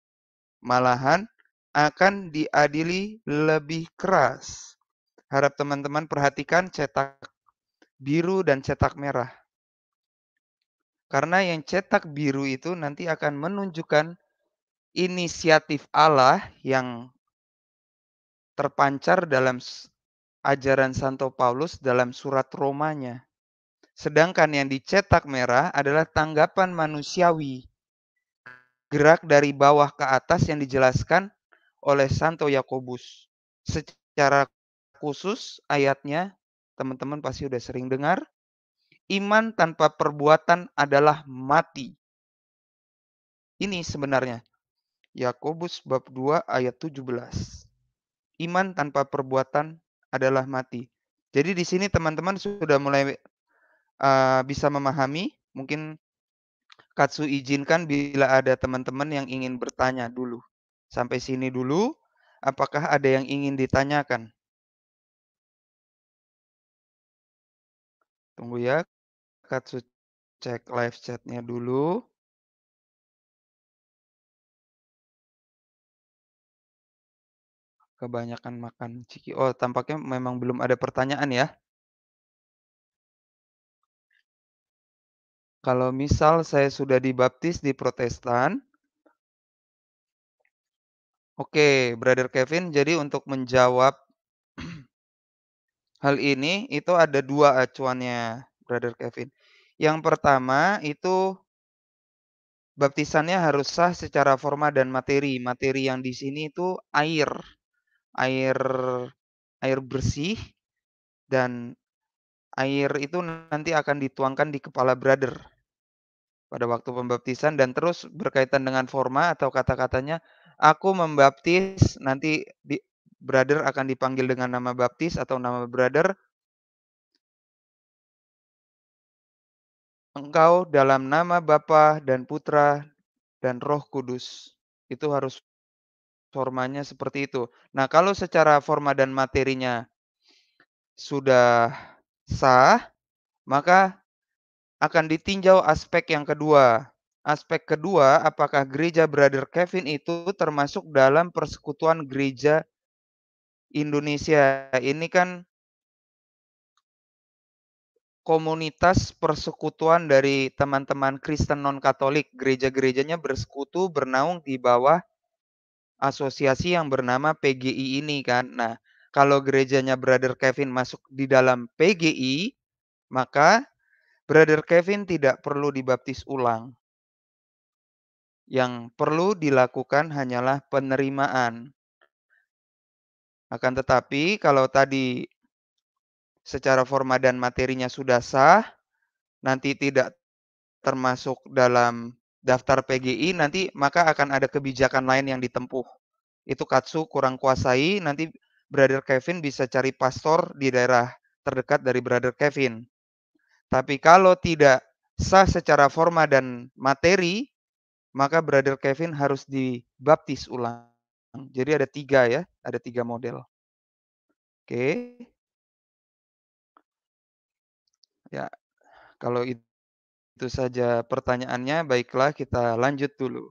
malahan akan diadili lebih keras. Harap teman-teman perhatikan cetak biru dan cetak merah. Karena yang cetak biru itu nanti akan menunjukkan inisiatif Allah yang terpancar dalam ajaran Santo Paulus dalam surat Romanya. Sedangkan yang dicetak merah adalah tanggapan manusiawi. Gerak dari bawah ke atas yang dijelaskan oleh Santo Yakobus. Secara khusus ayatnya teman-teman pasti sudah sering dengar. Iman tanpa perbuatan adalah mati. Ini sebenarnya Yakobus bab 2 ayat 17 iman tanpa perbuatan adalah mati. Jadi di sini teman-teman sudah mulai uh, bisa memahami, mungkin Katsu izinkan bila ada teman-teman yang ingin bertanya dulu.
Sampai sini dulu, apakah ada yang ingin ditanyakan? Tunggu ya, Katsu cek live chatnya dulu. Kebanyakan makan ciki oh tampaknya memang belum ada pertanyaan ya? Kalau misal saya sudah dibaptis di Protestan
Oke, Brother Kevin, jadi untuk menjawab hal ini itu ada dua acuannya, Brother Kevin. Yang pertama itu baptisannya harus sah secara forma dan materi. Materi yang di sini itu air air air bersih dan air itu nanti akan dituangkan di kepala brother pada waktu pembaptisan dan terus berkaitan dengan forma atau kata-katanya aku membaptis nanti di, brother akan dipanggil dengan nama baptis atau nama brother engkau dalam nama Bapa dan Putra dan Roh Kudus itu harus formanya seperti itu. Nah, kalau secara forma dan materinya sudah sah, maka akan ditinjau aspek yang kedua. Aspek kedua, apakah gereja Brother Kevin itu termasuk dalam persekutuan gereja Indonesia? Ini kan komunitas persekutuan dari teman-teman Kristen non-Katolik. Gereja-gerejanya bersekutu bernaung di bawah asosiasi yang bernama PGI ini kan. Nah, kalau gerejanya Brother Kevin masuk di dalam PGI, maka Brother Kevin tidak perlu dibaptis ulang. Yang perlu dilakukan hanyalah penerimaan. Akan tetapi, kalau tadi secara forma dan materinya sudah sah, nanti tidak termasuk dalam daftar PGI nanti maka akan ada kebijakan lain yang ditempuh. Itu Katsu kurang kuasai, nanti Brother Kevin bisa cari pastor di daerah terdekat dari Brother Kevin. Tapi kalau tidak sah secara forma dan materi, maka Brother Kevin harus dibaptis
ulang. Jadi ada tiga ya, ada tiga model. Oke. Ya, kalau itu itu saja pertanyaannya. Baiklah, kita lanjut dulu.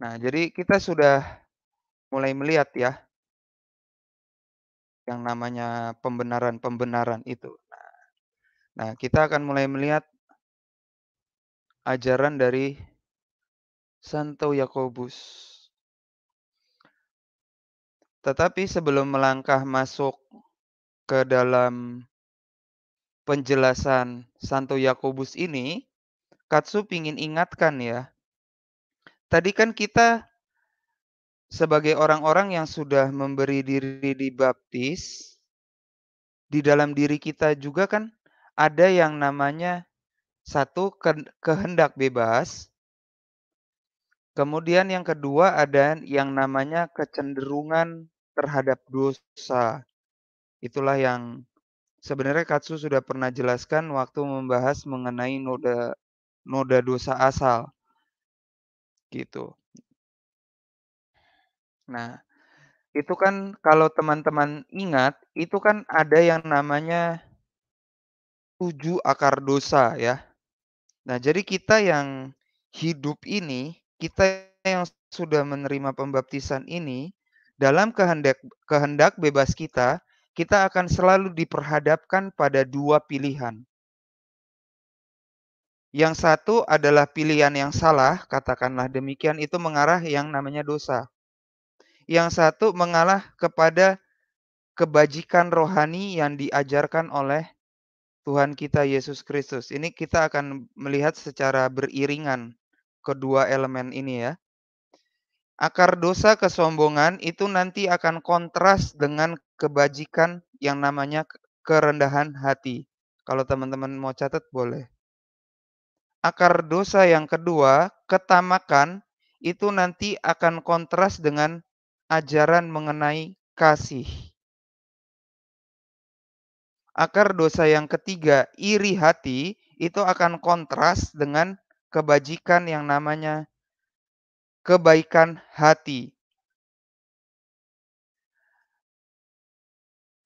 Nah, jadi kita sudah mulai melihat ya yang namanya pembenaran-pembenaran itu. Nah, kita akan mulai melihat ajaran dari Santo Yakobus. Tetapi sebelum melangkah masuk ke dalam penjelasan Santo Yakobus ini, Katsu ingin ingatkan ya. Tadi kan kita sebagai orang-orang yang sudah memberi diri dibaptis, di dalam diri kita juga kan ada yang namanya satu kehendak bebas, kemudian yang kedua ada yang namanya kecenderungan terhadap dosa. Itulah yang Sebenarnya Katsu sudah pernah jelaskan waktu membahas mengenai noda noda dosa asal. Gitu. Nah, itu kan kalau teman-teman ingat, itu kan ada yang namanya tujuh akar dosa ya. Nah, jadi kita yang hidup ini, kita yang sudah menerima pembaptisan ini, dalam kehendak kehendak bebas kita, kita akan selalu diperhadapkan pada dua pilihan. Yang satu adalah pilihan yang salah, katakanlah demikian, itu mengarah yang namanya dosa. Yang satu mengalah kepada kebajikan rohani yang diajarkan oleh Tuhan kita Yesus Kristus. Ini kita akan melihat secara beriringan kedua elemen ini ya. Akar dosa kesombongan itu nanti akan kontras dengan kebajikan yang namanya kerendahan hati. Kalau teman-teman mau catat boleh. Akar dosa yang kedua, ketamakan, itu nanti akan kontras dengan ajaran mengenai kasih. Akar dosa yang ketiga, iri hati, itu akan kontras dengan kebajikan yang namanya kebaikan hati.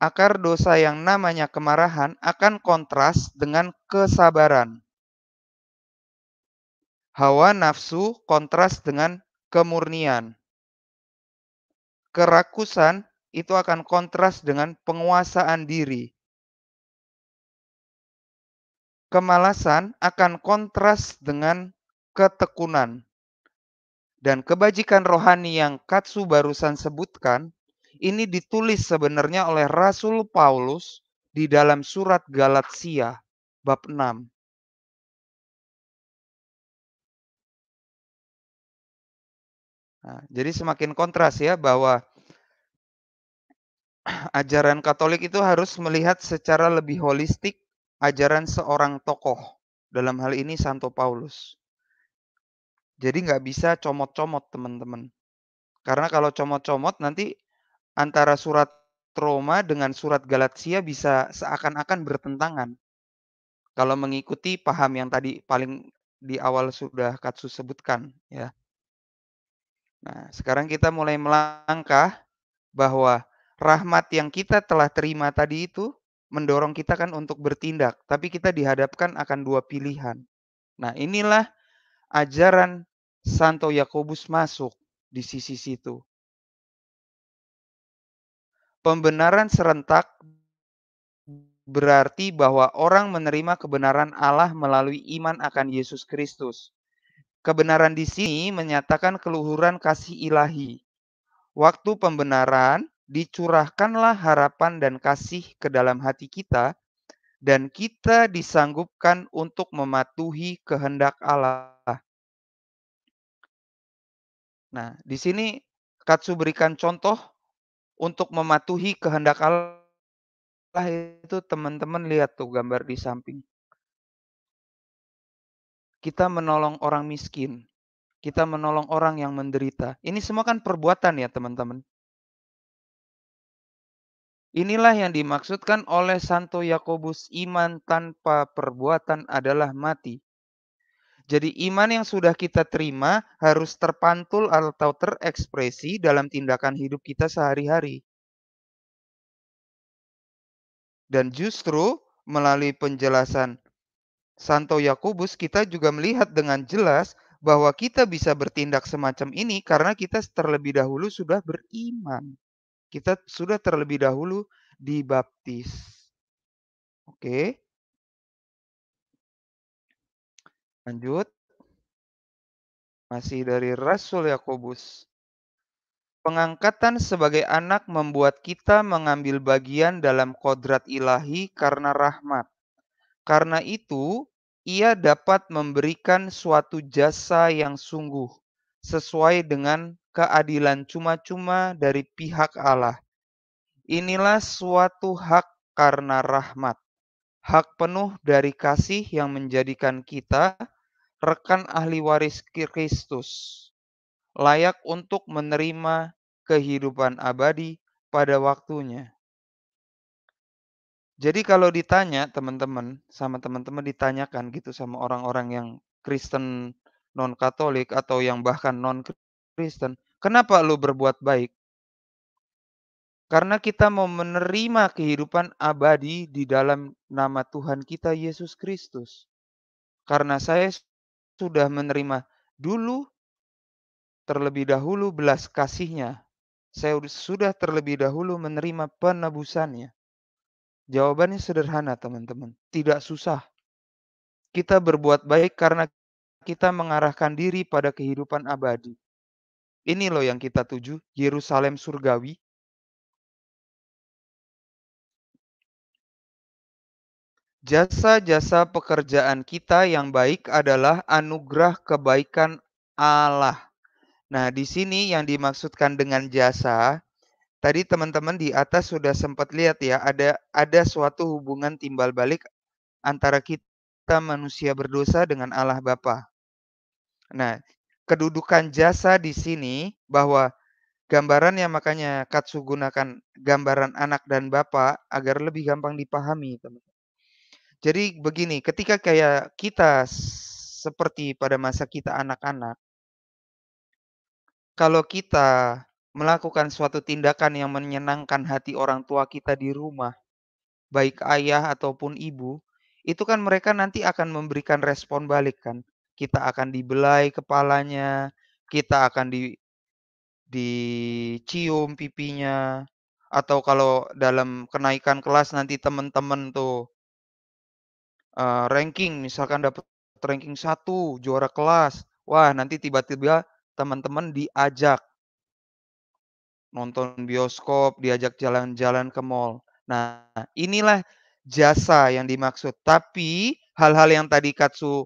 akar dosa yang namanya kemarahan akan kontras dengan kesabaran. Hawa nafsu kontras dengan kemurnian. Kerakusan itu akan kontras dengan penguasaan diri. Kemalasan akan kontras dengan ketekunan. Dan kebajikan rohani yang Katsu barusan sebutkan ini ditulis
sebenarnya oleh Rasul Paulus di dalam surat Galatia bab 6. Nah, jadi semakin kontras ya bahwa
ajaran Katolik itu harus melihat secara lebih holistik ajaran seorang tokoh. Dalam hal ini Santo Paulus. Jadi nggak bisa comot-comot teman-teman. Karena kalau comot-comot nanti antara surat Roma dengan surat Galatia bisa seakan-akan bertentangan. Kalau mengikuti paham yang tadi paling di awal sudah Katsu sebutkan ya. Nah, sekarang kita mulai melangkah bahwa rahmat yang kita telah terima tadi itu mendorong kita kan untuk bertindak, tapi kita dihadapkan akan dua pilihan. Nah, inilah ajaran Santo Yakobus masuk di sisi situ. Pembenaran serentak berarti bahwa orang menerima kebenaran Allah melalui iman akan Yesus Kristus. Kebenaran di sini menyatakan keluhuran kasih ilahi. Waktu pembenaran, dicurahkanlah harapan dan kasih ke dalam hati kita, dan kita disanggupkan untuk mematuhi kehendak Allah. Nah, di sini Katsu berikan contoh untuk mematuhi kehendak Allah itu teman-teman lihat tuh gambar di samping. Kita menolong orang miskin. Kita menolong orang yang menderita. Ini semua kan perbuatan ya teman-teman. Inilah yang dimaksudkan oleh Santo Yakobus iman tanpa perbuatan adalah mati. Jadi iman yang sudah kita terima harus terpantul atau terekspresi dalam tindakan hidup kita sehari-hari. Dan justru melalui penjelasan Santo Yakobus kita juga melihat dengan jelas bahwa kita bisa bertindak semacam ini karena kita terlebih dahulu sudah beriman. Kita sudah terlebih
dahulu dibaptis. Oke. Lanjut. Masih dari
Rasul Yakobus. Pengangkatan sebagai anak membuat kita mengambil bagian dalam kodrat ilahi karena rahmat. Karena itu, ia dapat memberikan suatu jasa yang sungguh sesuai dengan keadilan cuma-cuma dari pihak Allah. Inilah suatu hak karena rahmat, hak penuh dari kasih yang menjadikan kita rekan ahli waris Kristus, layak untuk menerima kehidupan abadi pada waktunya. Jadi kalau ditanya teman-teman sama teman-teman ditanyakan gitu sama orang-orang yang Kristen non Katolik atau yang bahkan non Kristen, kenapa lu berbuat baik? Karena kita mau menerima kehidupan abadi di dalam nama Tuhan kita Yesus Kristus. Karena saya sudah menerima dulu terlebih dahulu belas kasihnya. Saya sudah terlebih dahulu menerima penebusannya. Jawabannya sederhana, teman-teman. Tidak susah. Kita berbuat baik karena kita mengarahkan diri pada kehidupan abadi.
Ini loh yang kita tuju, Yerusalem surgawi. Jasa-jasa
pekerjaan kita yang baik adalah anugerah kebaikan Allah. Nah, di sini yang dimaksudkan dengan jasa, tadi teman-teman di atas sudah sempat lihat ya, ada ada suatu hubungan timbal balik antara kita manusia berdosa dengan Allah Bapa. Nah, kedudukan jasa di sini bahwa gambaran yang makanya Katsu gunakan gambaran anak dan bapak agar lebih gampang dipahami, teman-teman. Jadi begini, ketika kayak kita seperti pada masa kita anak-anak, kalau kita melakukan suatu tindakan yang menyenangkan hati orang tua kita di rumah, baik ayah ataupun ibu, itu kan mereka nanti akan memberikan respon balik kan. Kita akan dibelai kepalanya, kita akan di dicium pipinya atau kalau dalam kenaikan kelas nanti teman-teman tuh uh, ranking, misalkan dapat ranking satu juara kelas. Wah, nanti tiba-tiba teman-teman diajak nonton bioskop, diajak jalan-jalan ke mall. Nah, inilah jasa yang dimaksud. Tapi hal-hal yang tadi Katsu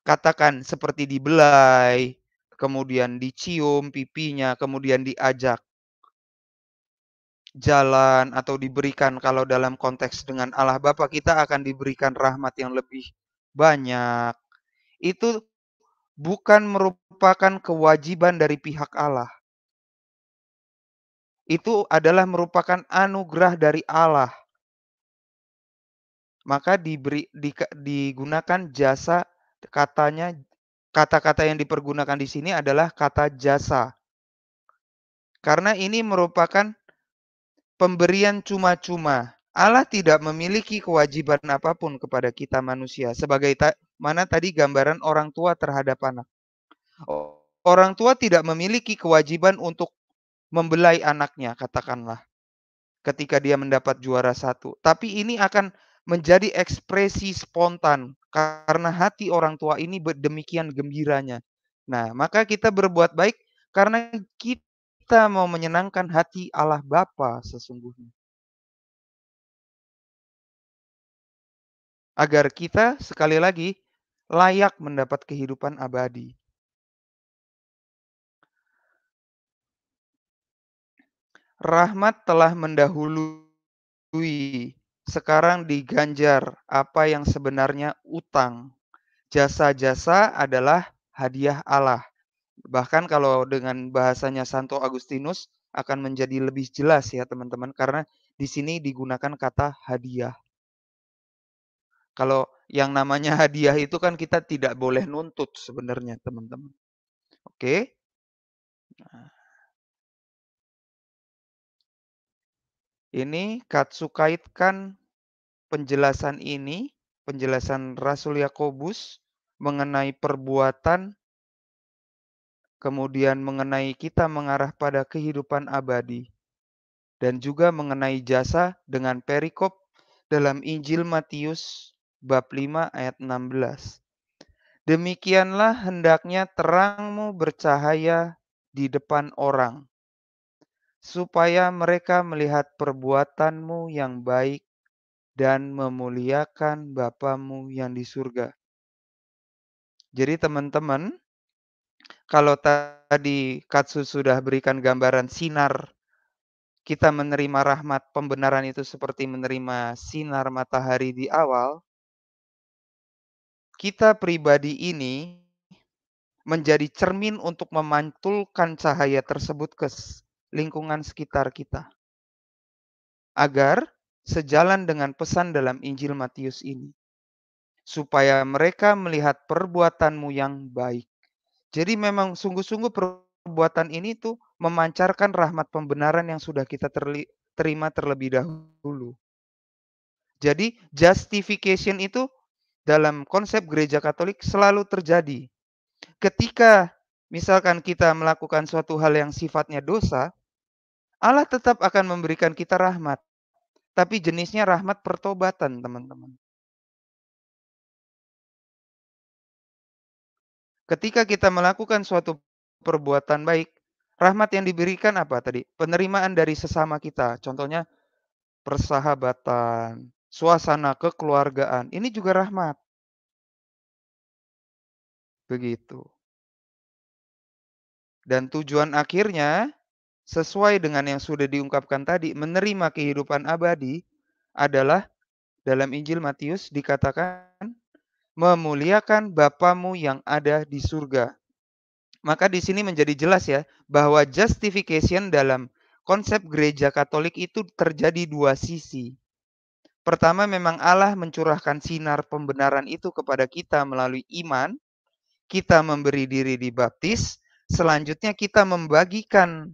katakan seperti dibelai, kemudian dicium pipinya, kemudian diajak jalan atau diberikan kalau dalam konteks dengan Allah Bapa kita akan diberikan rahmat yang lebih banyak. Itu bukan merupakan kewajiban dari pihak Allah. Itu adalah merupakan anugerah dari Allah. Maka diberi, di, digunakan jasa katanya kata-kata yang dipergunakan di sini adalah kata jasa. Karena ini merupakan pemberian cuma-cuma. Allah tidak memiliki kewajiban apapun kepada kita manusia sebagai ta mana tadi gambaran orang tua terhadap anak. Orang tua tidak memiliki kewajiban untuk membelai anaknya, katakanlah. Ketika dia mendapat juara satu. Tapi ini akan menjadi ekspresi spontan karena hati orang tua ini demikian gembiranya. Nah, maka kita berbuat baik
karena kita kita mau menyenangkan hati Allah Bapa sesungguhnya. Agar kita sekali lagi layak mendapat kehidupan abadi.
Rahmat telah mendahului, sekarang diganjar apa yang sebenarnya utang. Jasa-jasa adalah hadiah Allah. Bahkan kalau dengan bahasanya Santo Agustinus akan menjadi lebih jelas ya teman-teman karena di sini digunakan kata hadiah. Kalau yang namanya
hadiah itu kan kita tidak boleh nuntut sebenarnya teman-teman. Oke.
Nah.
Ini Katsu kaitkan penjelasan ini, penjelasan Rasul Yakobus mengenai perbuatan kemudian mengenai kita mengarah pada kehidupan abadi, dan juga mengenai jasa dengan perikop dalam Injil Matius bab 5 ayat 16. Demikianlah hendaknya terangmu bercahaya di depan orang, supaya mereka melihat perbuatanmu yang baik dan memuliakan Bapamu yang di surga. Jadi teman-teman, kalau tadi Katsu sudah berikan gambaran sinar, kita menerima rahmat pembenaran itu seperti menerima sinar matahari di awal, kita pribadi ini menjadi cermin untuk memantulkan cahaya tersebut ke lingkungan sekitar kita. Agar sejalan dengan pesan dalam Injil Matius ini. Supaya mereka melihat perbuatanmu yang baik jadi memang sungguh-sungguh perbuatan ini tuh memancarkan rahmat pembenaran yang sudah kita terli terima terlebih dahulu. Jadi justification itu dalam konsep gereja Katolik selalu terjadi. Ketika misalkan kita melakukan suatu hal yang sifatnya dosa, Allah tetap akan memberikan kita rahmat.
Tapi jenisnya rahmat pertobatan, teman-teman. Ketika kita melakukan suatu perbuatan
baik, rahmat yang diberikan apa tadi? Penerimaan dari sesama kita. Contohnya
persahabatan, suasana kekeluargaan. Ini juga rahmat. Begitu.
Dan tujuan akhirnya sesuai dengan yang sudah diungkapkan tadi, menerima kehidupan abadi adalah dalam Injil Matius dikatakan memuliakan Bapamu yang ada di surga. Maka di sini menjadi jelas ya bahwa justification dalam konsep gereja Katolik itu terjadi dua sisi. Pertama memang Allah mencurahkan sinar pembenaran itu kepada kita melalui iman. Kita memberi diri dibaptis, selanjutnya kita membagikan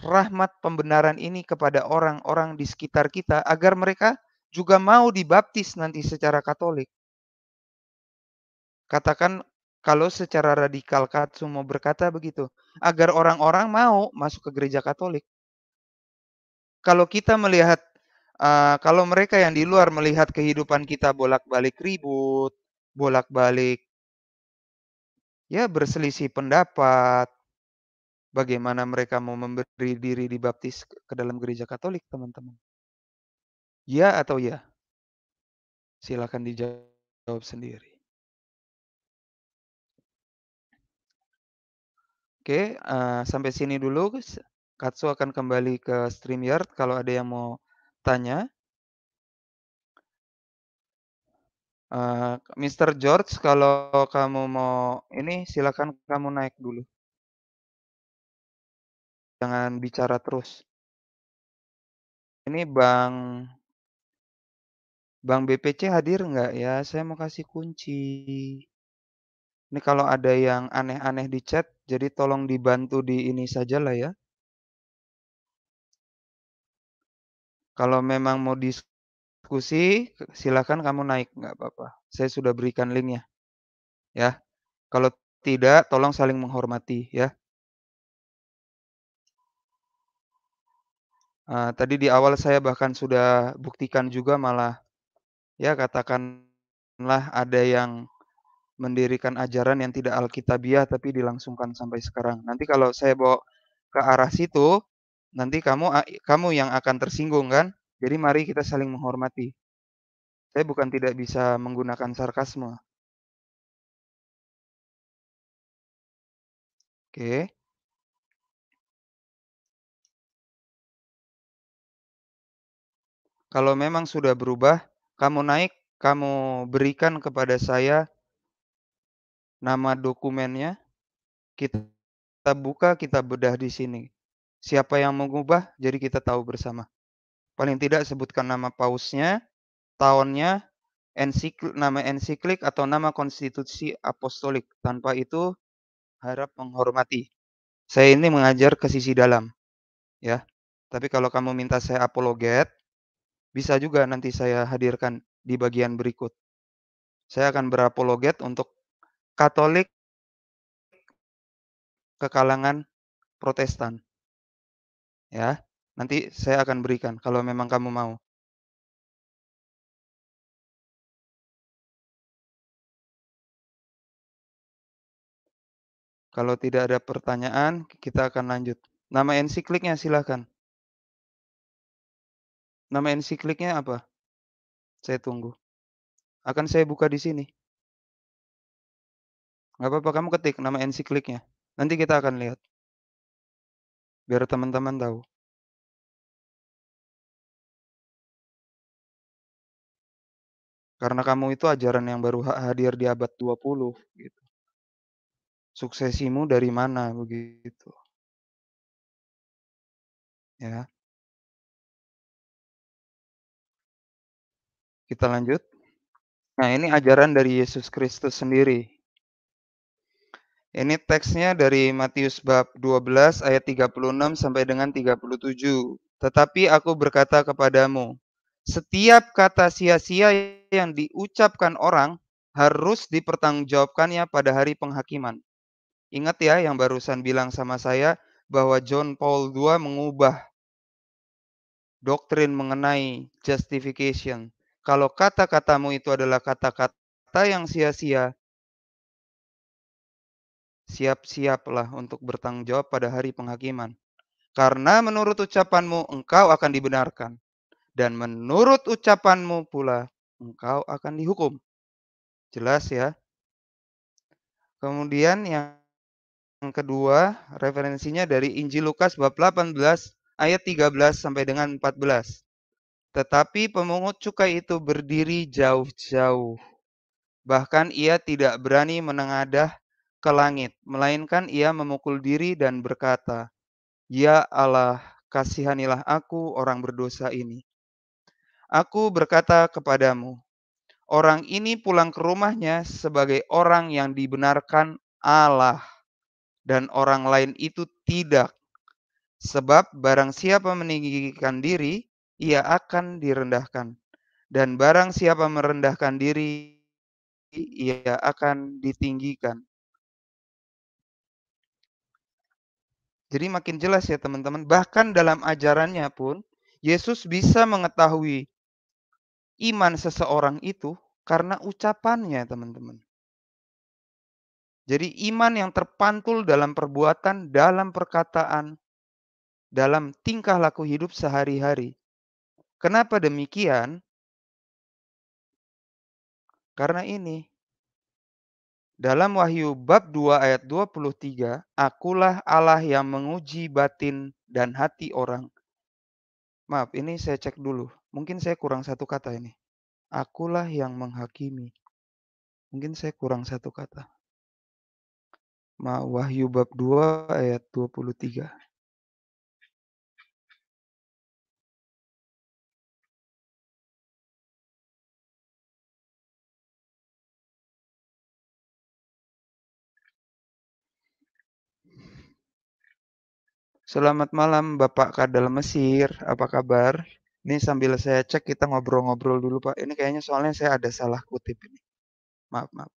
rahmat pembenaran ini kepada orang-orang di sekitar kita agar mereka juga mau dibaptis nanti secara Katolik. Katakan kalau secara radikal Katsumo berkata begitu, agar orang-orang mau masuk ke gereja Katolik. Kalau kita melihat uh, kalau mereka yang di luar melihat kehidupan kita bolak-balik ribut, bolak-balik ya berselisih pendapat, bagaimana mereka mau memberi diri dibaptis ke dalam gereja Katolik, teman-teman?
Ya atau ya? Silakan dijawab sendiri.
Oke, uh, sampai sini dulu. Katsu akan kembali ke StreamYard kalau ada yang mau tanya. Uh, eh, Mr. George, kalau kamu mau ini silakan kamu naik dulu.
Jangan bicara terus. Ini Bang Bang BPC hadir nggak ya? Saya mau kasih
kunci. Ini kalau ada yang aneh-aneh di chat, jadi tolong dibantu di ini saja lah ya. Kalau memang mau diskusi, silakan kamu naik, nggak apa-apa. Saya sudah berikan linknya. Ya, kalau tidak, tolong saling menghormati ya. Uh, tadi di awal saya bahkan sudah buktikan juga malah ya katakanlah ada yang mendirikan ajaran yang tidak alkitabiah tapi dilangsungkan sampai sekarang. Nanti kalau saya bawa ke arah situ, nanti kamu kamu yang akan tersinggung
kan? Jadi mari kita saling menghormati. Saya bukan tidak bisa menggunakan sarkasme. Oke. Kalau memang sudah berubah, kamu naik, kamu berikan
kepada saya nama dokumennya, kita buka, kita bedah di sini. Siapa yang mengubah, jadi kita tahu bersama. Paling tidak sebutkan nama pausnya, tahunnya, nama ensiklik atau nama konstitusi apostolik. Tanpa itu harap menghormati. Saya ini mengajar ke sisi dalam, ya. Tapi kalau kamu minta saya apologet, bisa juga nanti saya hadirkan di bagian berikut. Saya akan berapologet untuk Katolik ke
kalangan Protestan. Ya, nanti saya akan berikan kalau memang kamu mau. Kalau tidak ada pertanyaan, kita akan lanjut. Nama ensikliknya silahkan.
Nama ensikliknya apa? Saya tunggu. Akan saya buka di sini.
Nggak apa-apa, kamu ketik nama ensikliknya. Nanti kita akan lihat. Biar teman-teman tahu. Karena kamu itu ajaran yang baru hadir di abad 20 gitu. Suksesimu dari mana begitu. Ya. Kita lanjut. Nah, ini ajaran
dari Yesus Kristus sendiri ini teksnya dari Matius bab 12 ayat 36 sampai dengan 37. Tetapi aku berkata kepadamu, setiap kata sia-sia yang diucapkan orang harus dipertanggungjawabkannya pada hari penghakiman. Ingat ya yang barusan bilang sama saya bahwa John Paul II mengubah doktrin mengenai justification. Kalau kata-katamu itu adalah kata-kata yang sia-sia, siap-siaplah untuk bertanggung jawab pada hari penghakiman. Karena menurut ucapanmu engkau akan dibenarkan dan menurut ucapanmu pula engkau akan dihukum. Jelas ya? Kemudian yang kedua, referensinya dari Injil Lukas bab 18 ayat 13 sampai dengan 14. Tetapi pemungut cukai itu berdiri jauh-jauh. Bahkan ia tidak berani menengadah ke langit, melainkan ia memukul diri dan berkata, "Ya Allah, kasihanilah aku orang berdosa ini." Aku berkata kepadamu, orang ini pulang ke rumahnya sebagai orang yang dibenarkan Allah dan orang lain itu tidak. Sebab barang siapa meninggikan diri, ia akan direndahkan. Dan barang siapa merendahkan diri, ia akan ditinggikan. Jadi makin jelas ya teman-teman, bahkan dalam ajarannya pun Yesus bisa mengetahui iman seseorang itu karena ucapannya, teman-teman. Jadi iman yang terpantul dalam perbuatan, dalam perkataan, dalam tingkah laku hidup sehari-hari. Kenapa demikian? Karena ini dalam Wahyu bab 2 ayat 23, akulah Allah yang menguji batin dan hati orang. Maaf, ini saya cek dulu. Mungkin saya kurang satu kata ini. Akulah yang menghakimi.
Mungkin saya kurang satu kata. Ma Wahyu bab 2 ayat 23. Selamat malam Bapak Kadal Mesir, apa kabar?
Ini sambil saya cek kita ngobrol-ngobrol dulu Pak. Ini kayaknya soalnya saya ada salah kutip ini.
Maaf, maaf.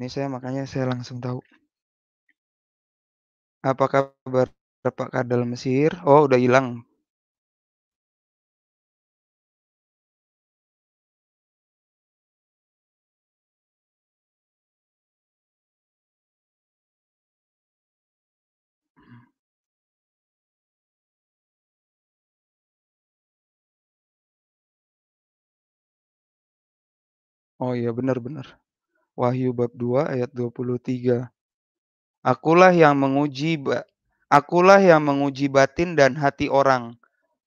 Ini saya makanya saya langsung tahu. Apa kabar Pak Kadal Mesir? Oh, udah hilang. Oh iya benar-benar. Wahyu bab 2 ayat 23. Akulah yang
menguji Akulah yang menguji batin dan hati orang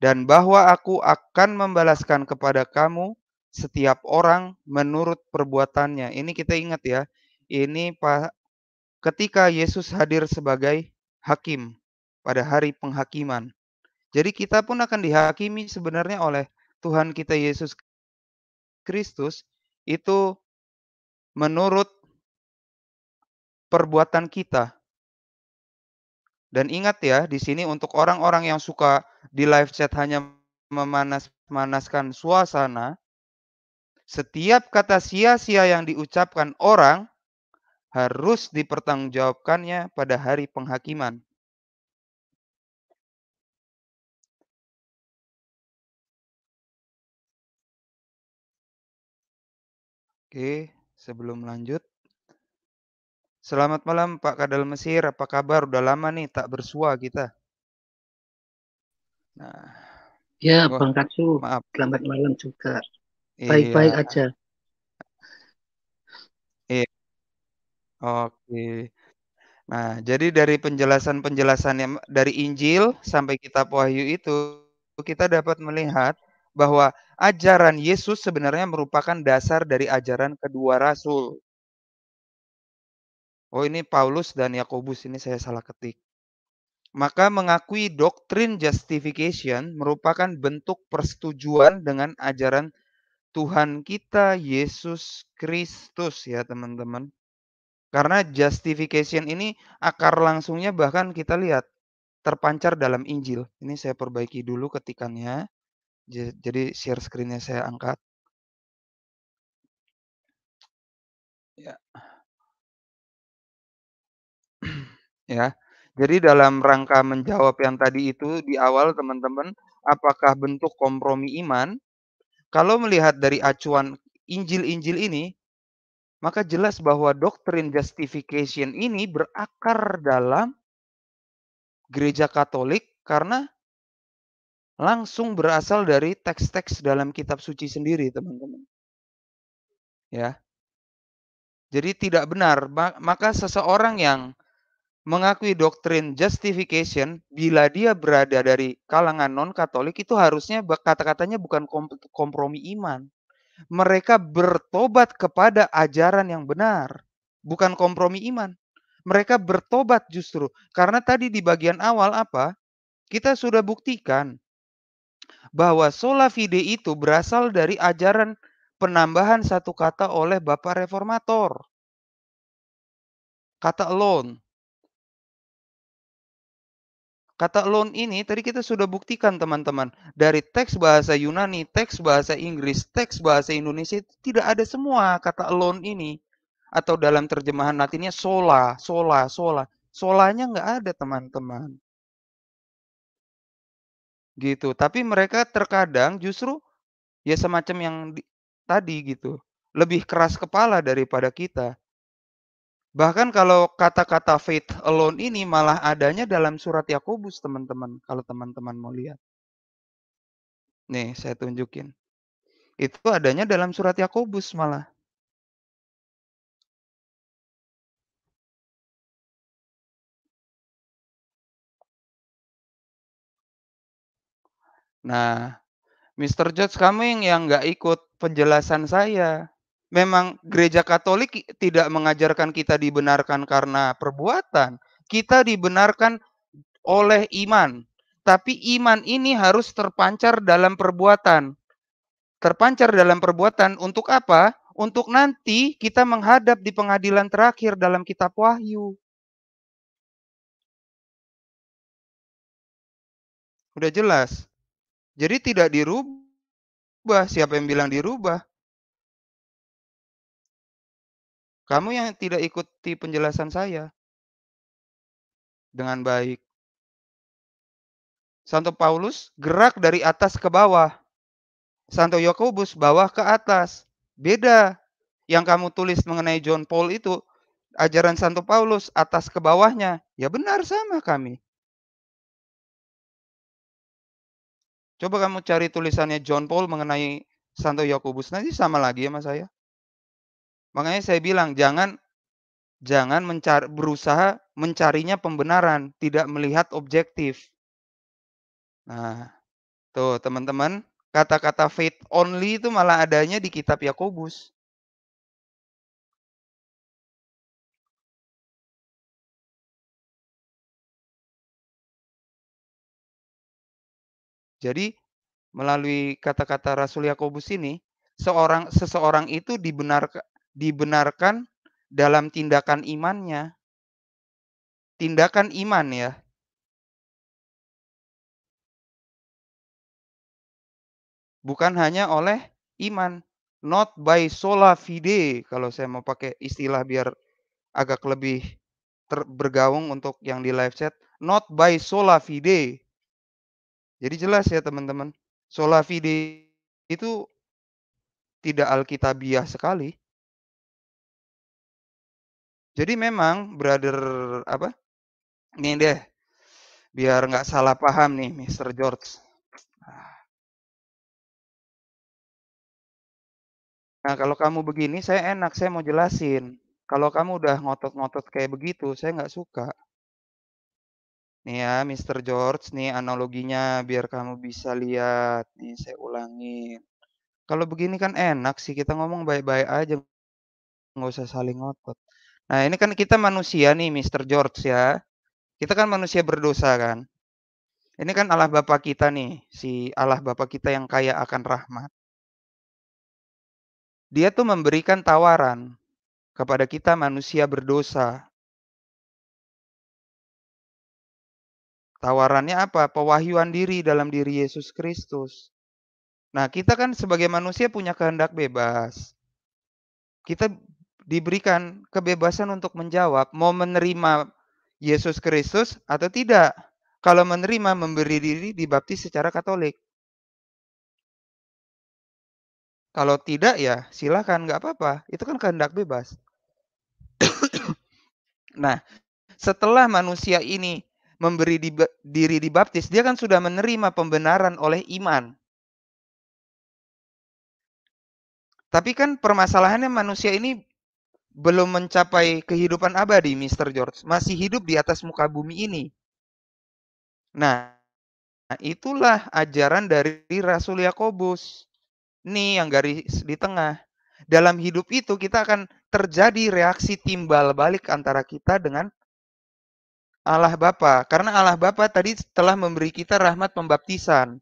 dan bahwa aku akan membalaskan kepada kamu setiap orang menurut perbuatannya. Ini kita ingat ya. Ini ketika Yesus hadir sebagai hakim pada hari penghakiman. Jadi kita pun akan dihakimi sebenarnya oleh Tuhan kita Yesus Kristus itu menurut perbuatan kita. Dan ingat ya, di sini untuk orang-orang yang suka di live chat hanya memanas-manaskan suasana, setiap kata sia-sia yang diucapkan orang harus dipertanggungjawabkannya pada hari
penghakiman. Oke, sebelum lanjut. Selamat malam Pak Kadal Mesir, apa
kabar? Udah lama nih tak bersua kita. Nah, ya, Bang
Katsu. Maaf. Selamat malam juga. Iya. Baik-baik iya. aja.
Iya. Oke. Nah, jadi dari penjelasan-penjelasan yang dari Injil sampai kitab Wahyu itu kita dapat melihat bahwa ajaran Yesus sebenarnya merupakan dasar dari ajaran kedua rasul. Oh ini Paulus dan Yakobus ini saya salah ketik. Maka mengakui doktrin justification merupakan bentuk persetujuan dengan ajaran Tuhan kita Yesus Kristus ya teman-teman. Karena justification ini akar langsungnya bahkan kita lihat terpancar dalam Injil. Ini saya perbaiki dulu ketikannya.
Jadi share screen-nya saya angkat. Ya.
ya. Jadi dalam rangka menjawab yang tadi itu di awal teman-teman, apakah bentuk kompromi iman? Kalau melihat dari acuan Injil-Injil ini, maka jelas bahwa doktrin justification ini berakar dalam gereja Katolik karena langsung berasal dari teks-teks dalam kitab suci sendiri, teman-teman. Ya. Jadi tidak benar, maka seseorang yang mengakui doktrin justification bila dia berada dari kalangan non-katolik itu harusnya kata-katanya bukan kompromi iman. Mereka bertobat kepada ajaran yang benar, bukan kompromi iman. Mereka bertobat justru karena tadi di bagian awal apa? Kita sudah buktikan bahwa sola fide itu berasal dari ajaran penambahan satu kata oleh
Bapak Reformator. Kata alone. Kata alone ini tadi kita sudah buktikan teman-teman. Dari
teks bahasa Yunani, teks bahasa Inggris, teks bahasa Indonesia itu tidak ada semua kata alone ini. Atau dalam terjemahan latinnya sola, sola, sola. Solanya nggak ada teman-teman gitu. Tapi mereka terkadang justru ya semacam yang di, tadi gitu, lebih keras kepala daripada kita. Bahkan kalau kata-kata faith alone ini malah adanya dalam surat Yakobus, teman-teman, kalau teman-teman mau lihat.
Nih, saya tunjukin. Itu adanya dalam surat Yakobus malah. Nah, Mr. George kamu yang nggak ikut penjelasan saya. Memang
gereja Katolik tidak mengajarkan kita dibenarkan karena perbuatan. Kita dibenarkan oleh iman. Tapi iman ini harus terpancar dalam perbuatan. Terpancar dalam perbuatan untuk apa? Untuk
nanti kita menghadap di pengadilan terakhir dalam kitab Wahyu. Udah jelas. Jadi tidak dirubah. Siapa yang bilang dirubah? Kamu yang tidak ikuti penjelasan saya dengan baik. Santo Paulus gerak dari atas
ke bawah. Santo Yakobus bawah ke atas. Beda. Yang kamu tulis mengenai John Paul itu ajaran Santo Paulus atas ke bawahnya. Ya benar sama kami. Coba kamu cari tulisannya John Paul mengenai Santo Yakobus nanti sama lagi ya mas saya. Makanya saya bilang jangan jangan mencari, berusaha mencarinya pembenaran, tidak melihat objektif. Nah, tuh
teman-teman, kata-kata faith only itu malah adanya di kitab Yakobus. Jadi melalui kata-kata Rasul Yakobus ini, seorang seseorang itu dibenarkan dibenarkan dalam tindakan imannya. Tindakan iman ya. Bukan hanya oleh iman, not by sola fide
kalau saya mau pakai istilah biar agak lebih ter bergaung untuk yang di live chat, not by sola fide jadi jelas ya teman-teman, sola fide itu tidak alkitabiah sekali. Jadi memang brother apa?
Nih deh, biar nggak salah paham nih Mr. George. Ah. Nah kalau kamu begini saya
enak, saya mau jelasin. Kalau kamu udah ngotot-ngotot kayak begitu, saya nggak suka. Nih ya, Mr. George, nih analoginya biar kamu bisa lihat. Nih saya ulangin. Kalau begini kan enak sih kita ngomong baik-baik aja, nggak usah saling ngotot. Nah ini kan kita manusia nih, Mr. George ya. Kita kan manusia berdosa kan. Ini kan Allah Bapa kita nih, si Allah Bapa kita yang kaya akan rahmat. Dia tuh memberikan tawaran kepada kita manusia berdosa Tawarannya apa? Pewahyuan diri dalam diri Yesus Kristus. Nah, kita kan sebagai manusia punya kehendak bebas. Kita diberikan kebebasan untuk menjawab mau menerima Yesus Kristus atau tidak. Kalau menerima memberi diri dibaptis secara Katolik. Kalau tidak ya silakan nggak apa-apa. Itu kan kehendak bebas. nah, setelah manusia ini memberi diri dibaptis, dia kan sudah menerima pembenaran oleh iman. Tapi kan permasalahannya manusia ini belum mencapai kehidupan abadi, Mr. George. Masih hidup di atas muka bumi ini. Nah, itulah ajaran dari Rasul Yakobus. Nih yang garis di tengah. Dalam hidup itu kita akan terjadi reaksi timbal balik antara kita dengan Allah Bapa, karena Allah Bapa tadi telah memberi kita rahmat pembaptisan.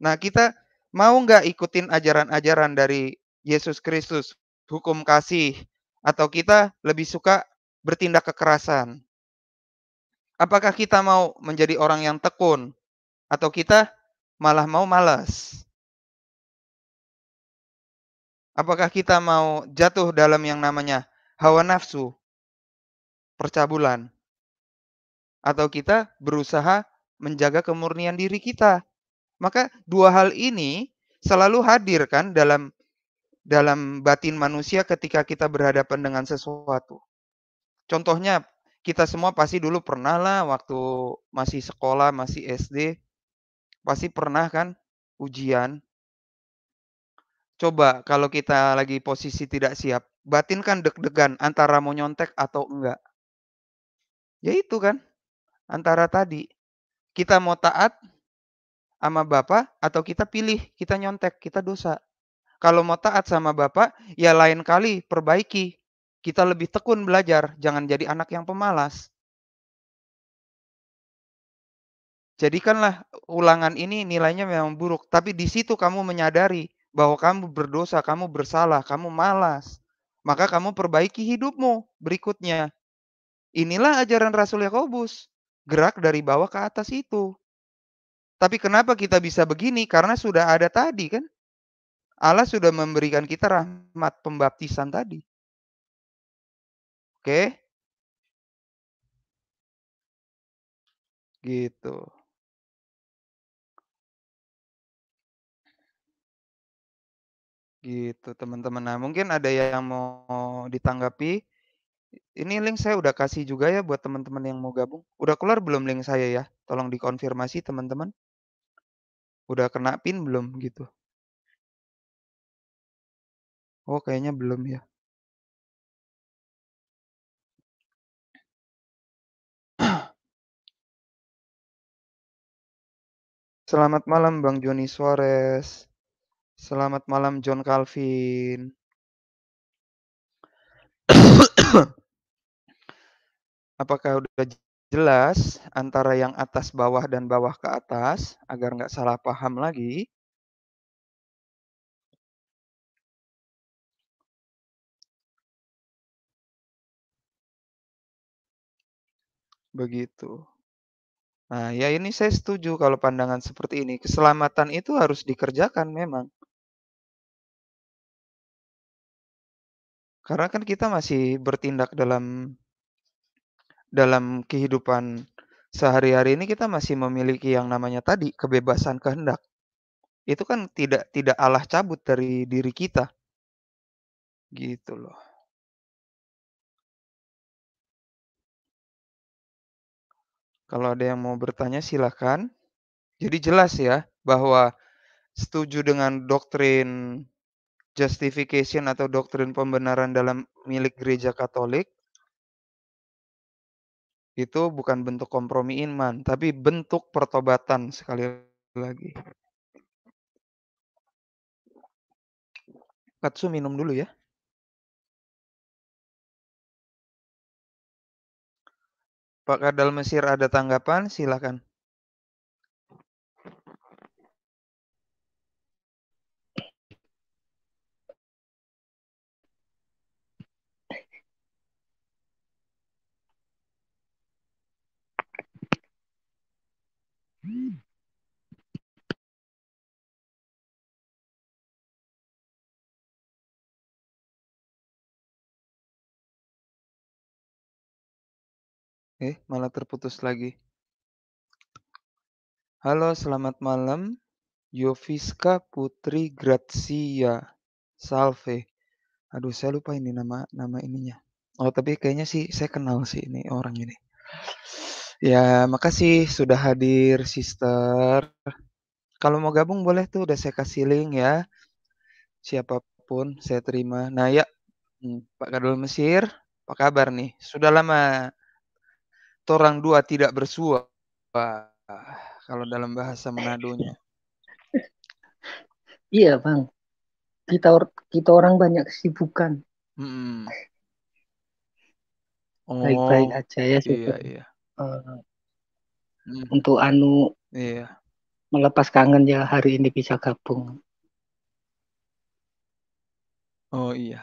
Nah, kita mau nggak ikutin ajaran-ajaran dari Yesus Kristus, hukum kasih, atau kita lebih suka bertindak kekerasan? Apakah kita mau menjadi orang yang tekun, atau kita malah mau malas?
Apakah kita mau jatuh dalam yang namanya hawa nafsu, percabulan,
atau kita berusaha menjaga kemurnian diri kita. Maka dua hal ini selalu hadir kan dalam dalam batin manusia ketika kita berhadapan dengan sesuatu. Contohnya kita semua pasti dulu pernah lah waktu masih sekolah, masih SD, pasti pernah kan ujian. Coba kalau kita lagi posisi tidak siap, batin kan deg-degan antara mau nyontek atau enggak. Ya itu kan antara tadi. Kita mau taat sama Bapak atau kita pilih, kita nyontek, kita dosa. Kalau mau taat sama Bapak, ya lain kali perbaiki. Kita lebih tekun belajar, jangan jadi anak yang pemalas. Jadikanlah ulangan ini nilainya memang buruk, tapi di situ kamu menyadari bahwa kamu berdosa, kamu bersalah, kamu malas. Maka kamu perbaiki hidupmu berikutnya. Inilah ajaran Rasul Yakobus gerak dari bawah ke atas itu. Tapi kenapa kita bisa begini? Karena sudah
ada tadi kan. Allah sudah memberikan kita rahmat pembaptisan tadi. Oke. Gitu. Gitu teman-teman. Nah mungkin ada yang mau
ditanggapi. Ini link saya udah kasih juga ya buat teman-teman yang mau gabung. Udah keluar belum link saya ya? Tolong dikonfirmasi teman-teman. Udah kena pin belum
gitu? Oh, kayaknya belum ya. Selamat malam Bang Joni Suarez. Selamat malam John Calvin
apakah udah jelas
antara yang atas bawah dan bawah ke atas agar nggak salah paham lagi. Begitu. Nah, ya ini saya setuju kalau pandangan seperti ini. Keselamatan itu harus dikerjakan memang. Karena kan kita masih bertindak dalam dalam kehidupan
sehari-hari ini kita masih memiliki yang namanya tadi kebebasan kehendak. Itu
kan tidak tidak Allah cabut dari diri kita. Gitu loh. Kalau ada yang mau bertanya silakan. Jadi jelas ya bahwa
setuju dengan doktrin justification atau doktrin pembenaran dalam milik gereja Katolik itu bukan bentuk kompromi iman, tapi bentuk pertobatan sekali lagi.
Katsu minum dulu ya. Pak Kadal Mesir ada tanggapan? Silakan. Eh, malah terputus lagi. Halo, selamat malam. Yoviska
Putri Grazia Salve. Aduh, saya lupa ini nama nama ininya. Oh, tapi kayaknya sih saya kenal sih ini orang ini. Ya, makasih sudah hadir, Sister. Kalau mau gabung boleh tuh, udah saya kasih link ya. Siapapun saya terima. Nah ya, hmm, Pak Kadul Mesir, apa kabar nih? Sudah lama torang dua tidak bersua. Kalau dalam bahasa menadunya.
Iya, Bang. Kita kita orang banyak kesibukan.
Hmm. Oh, Baik-baik aja ya. Iya, iya hmm.
untuk anu iya. melepas kangen ya hari ini bisa
gabung.
Oh iya.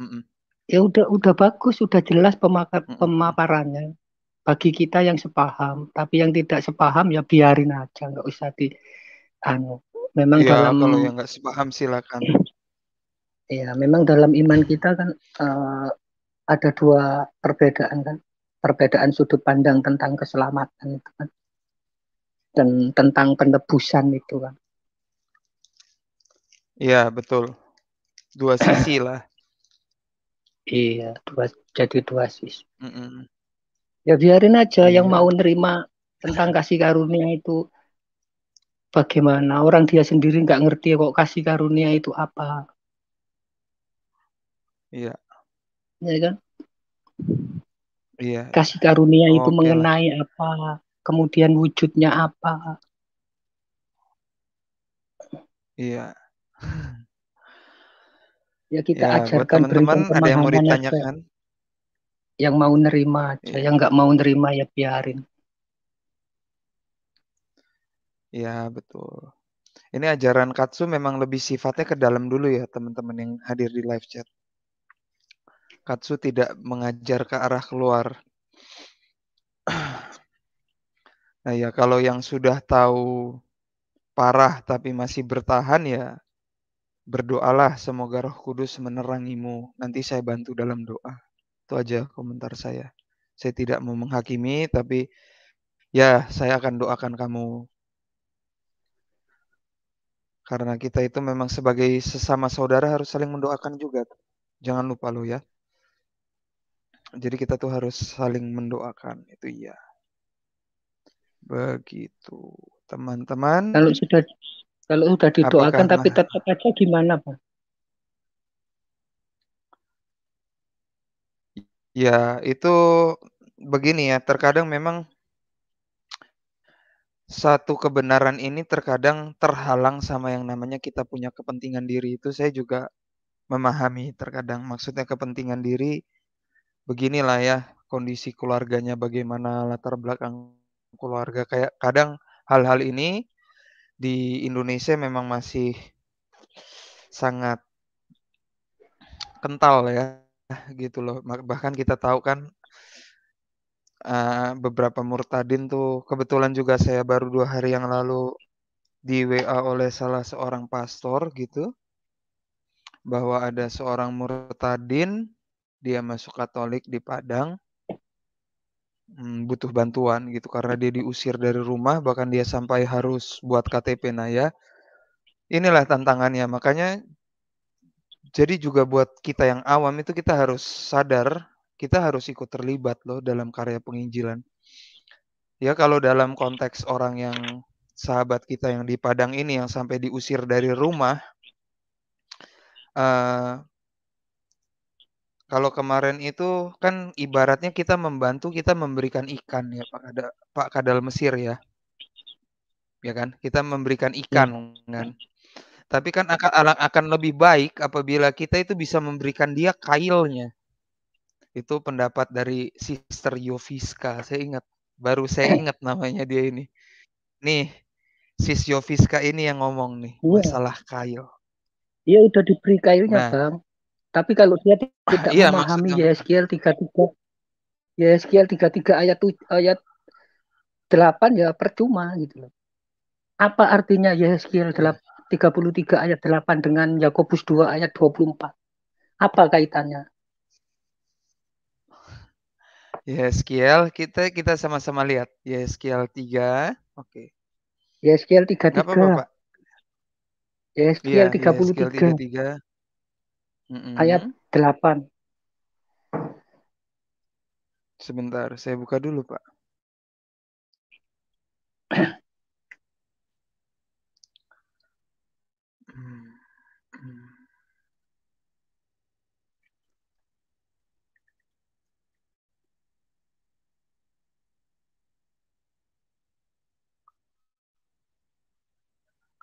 Mm -mm.
Ya udah udah bagus, udah jelas pemaka, mm pemaparannya bagi kita yang sepaham, tapi yang tidak sepaham ya biarin aja, nggak usah di anu. Memang ya, dalam kalau yang
nggak sepaham silakan.
Ya, memang dalam iman kita kan uh, ada dua perbedaan kan perbedaan sudut pandang tentang keselamatan itu kan dan tentang penebusan itu kan
iya betul dua sisi lah iya dua jadi dua sisi
mm -mm.
ya biarin aja mm. yang iya. mau nerima tentang kasih karunia itu bagaimana orang dia sendiri nggak ngerti kok kasih karunia itu apa iya iya kan Iya. Kasih karunia itu okay mengenai apa, kemudian wujudnya apa. Iya. Ya kita ya, ajarkan teman-teman ada yang mau ditanyakan. Yang mau nerima aja, iya. yang nggak mau nerima ya biarin.
Ya betul. Ini ajaran katsu memang lebih sifatnya ke dalam dulu ya teman-teman yang hadir di live chat. Katsu tidak mengajar ke arah keluar. Nah ya kalau yang sudah tahu parah tapi masih bertahan ya berdoalah semoga Roh Kudus menerangimu. Nanti saya bantu dalam doa. Itu aja komentar saya. Saya tidak mau menghakimi tapi ya saya akan doakan kamu. Karena kita itu memang sebagai sesama saudara harus saling mendoakan juga. Jangan lupa lo ya. Jadi kita tuh harus saling mendoakan itu iya. Begitu, teman-teman. Kalau sudah kalau sudah didoakan Apakah, tapi
tetap aja gimana, Pak?
Ya, itu begini ya, terkadang memang satu kebenaran ini terkadang terhalang sama yang namanya kita punya kepentingan diri itu saya juga memahami terkadang maksudnya kepentingan diri beginilah ya kondisi keluarganya bagaimana latar belakang keluarga kayak kadang hal-hal ini di Indonesia memang masih sangat kental ya gitu loh bahkan kita tahu kan uh, beberapa murtadin tuh kebetulan juga saya baru dua hari yang lalu di WA oleh salah seorang pastor gitu bahwa ada seorang murtadin dia masuk Katolik di Padang hmm, butuh bantuan gitu karena dia diusir dari rumah bahkan dia sampai harus buat KTP Naya inilah tantangannya makanya jadi juga buat kita yang awam itu kita harus sadar kita harus ikut terlibat loh dalam karya penginjilan ya kalau dalam konteks orang yang sahabat kita yang di Padang ini yang sampai diusir dari rumah uh, kalau kemarin itu kan ibaratnya kita membantu kita memberikan ikan ya Pak Kadal, Pak Kadal Mesir ya. Ya kan? Kita memberikan iya. ikan kan. Tapi kan akan akan lebih baik apabila kita itu bisa memberikan dia kailnya. Itu pendapat dari Sister Yoviska. Saya ingat baru saya eh. ingat namanya dia ini. Nih, Sis Yoviska ini yang ngomong nih yeah. masalah kail.
Iya udah diberi kailnya nah, bang. Tapi kalau dia ah, tidak iya, memahami YSKL 33 YSKL 33 ayat 7, ayat 8 ya percuma gitu loh. Apa artinya YSKL 33 ayat 8 dengan Yakobus 2 ayat 24? Apa kaitannya?
YSKL kita kita sama-sama lihat YSKL 3. Oke. Okay.
YSKL 33. Gak apa-apa,
YSKL ya, 33. 33 hmm ayat 8. Sebentar, saya buka dulu, Pak.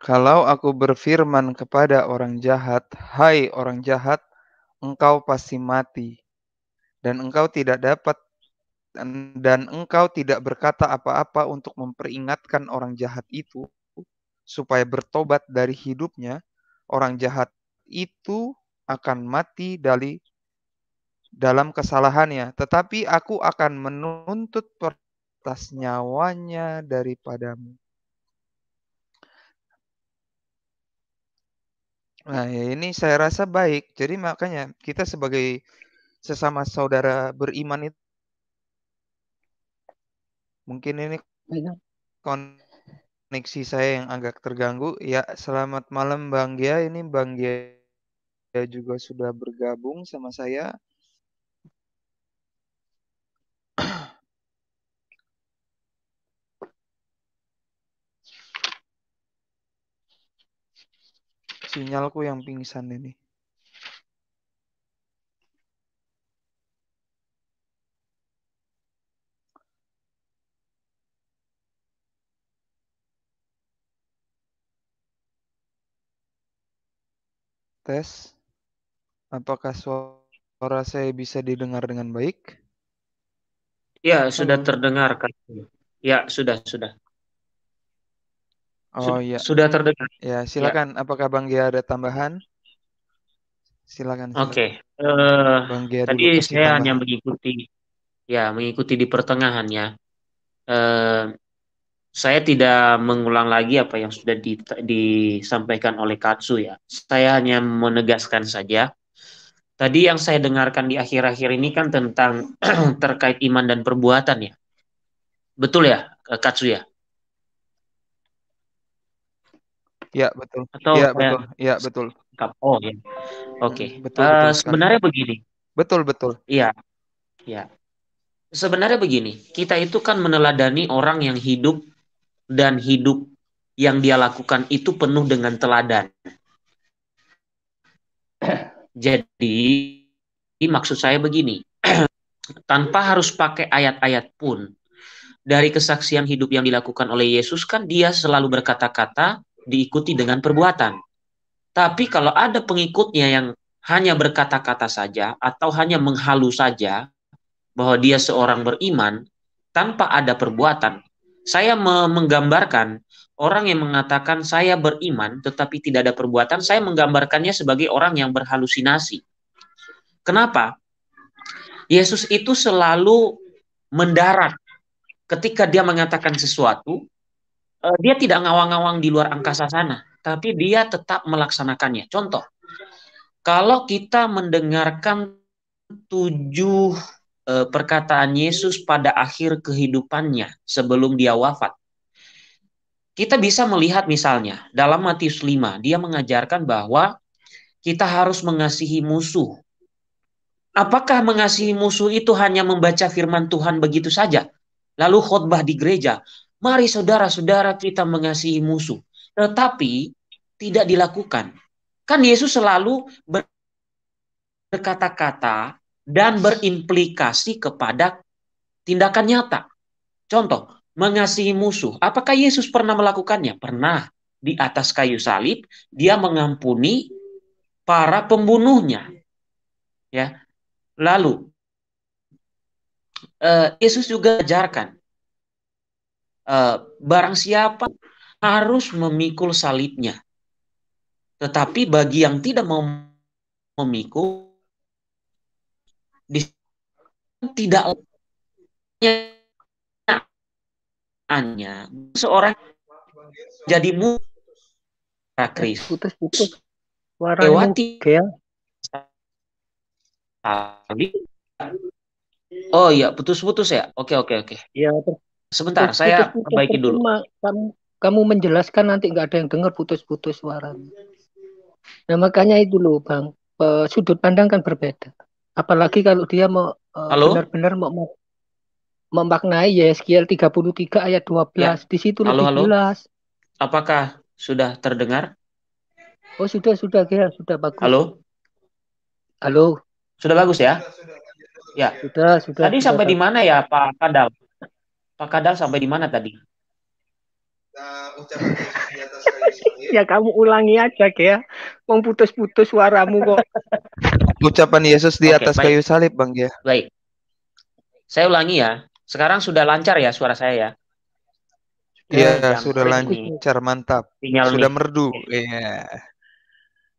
Kalau aku berfirman kepada orang jahat, "Hai orang jahat, engkau pasti mati." Dan engkau tidak dapat dan engkau tidak berkata apa-apa untuk memperingatkan orang jahat itu supaya bertobat dari hidupnya, orang jahat itu akan mati dari dalam kesalahannya, tetapi aku akan menuntut pertas nyawanya daripadamu Nah, ya ini saya rasa baik. Jadi makanya kita sebagai sesama saudara beriman itu mungkin ini koneksi saya yang agak terganggu. Ya, selamat malam Bang Gia. Ini Bang Gia juga sudah bergabung sama saya. Sinyalku yang pingsan ini. Tes. Apakah suara saya bisa didengar dengan baik?
Ya, sudah terdengar, Ya, sudah, sudah. Oh iya. Sudah terdengar. Ya, ya.
silakan. Ya. Apakah Bang Gia ada tambahan? Silakan. Oke. Okay. Uh,
Bang Gia eh, tadi saya tambahan. hanya mengikuti ya, mengikuti di pertengahan ya. Uh, saya tidak mengulang lagi apa yang sudah di, disampaikan oleh Katsu ya. Saya hanya menegaskan saja. Tadi yang saya dengarkan di akhir-akhir ini kan tentang terkait iman dan perbuatan ya. Betul ya, Katsu ya?
Ya betul. Atau ya betul.
Ya betul. Oh ya. Oke. Okay. Hmm, betul, uh, sebenarnya kan. begini. Betul betul. Iya. Iya. Sebenarnya begini, kita itu kan meneladani orang yang hidup dan hidup yang dia lakukan itu penuh dengan teladan. Jadi maksud saya begini, tanpa harus pakai ayat-ayat pun dari kesaksian hidup yang dilakukan oleh Yesus kan dia selalu berkata-kata diikuti dengan perbuatan. Tapi kalau ada pengikutnya yang hanya berkata-kata saja atau hanya menghalu saja bahwa dia seorang beriman tanpa ada perbuatan, saya menggambarkan orang yang mengatakan saya beriman tetapi tidak ada perbuatan, saya menggambarkannya sebagai orang yang berhalusinasi. Kenapa? Yesus itu selalu mendarat ketika dia mengatakan sesuatu, uh, dia tidak ngawang-ngawang di luar angkasa sana, tapi dia tetap melaksanakannya. Contoh, kalau kita mendengarkan tujuh uh, perkataan Yesus pada akhir kehidupannya sebelum dia wafat, kita bisa melihat misalnya dalam Matius 5 dia mengajarkan bahwa kita harus mengasihi musuh. Apakah mengasihi musuh itu hanya membaca firman Tuhan begitu saja? Lalu khotbah di gereja, Mari saudara-saudara kita mengasihi musuh. Tetapi tidak dilakukan. Kan Yesus selalu berkata-kata dan berimplikasi kepada tindakan nyata. Contoh, mengasihi musuh. Apakah Yesus pernah melakukannya? Pernah. Di atas kayu salib, dia mengampuni para pembunuhnya. Ya. Lalu eh, Yesus juga ajarkan Eh, barang siapa harus memikul salibnya. Tetapi bagi yang tidak mau memikul, tidak hanya seorang jadi murah Kristus. Putus putus.
Lewati
Oh iya, putus-putus ya. Oke, oke, oke. Iya, Sebentar, putus, saya putus, perbaiki dulu.
Kamu, kamu menjelaskan nanti nggak ada yang dengar putus-putus suara Nah makanya itu loh bang, Uh, sudut pandang kan berbeda. Apalagi kalau dia mau e, benar-benar mau memaknai YSKL 33 ayat 12 ya. di situ halo, lebih halo. jelas.
Apakah sudah terdengar?
Oh sudah sudah kira sudah bagus. Halo.
Halo. Sudah bagus ya? Ya. Sudah sudah. Tadi sudah, sampai di mana ya Pak Kadal Pak Kadal sampai di mana tadi?
Nah, ya kamu ulangi aja ya. Mau putus-putus suaramu kok.
ucapan Yesus di atas okay, kayu salib, Bang ya.
Baik. Saya ulangi ya. Sekarang sudah lancar ya suara saya ya. Iya, sudah lancar,
mantap. Sinyal sudah ini. merdu.
Iya. Yeah.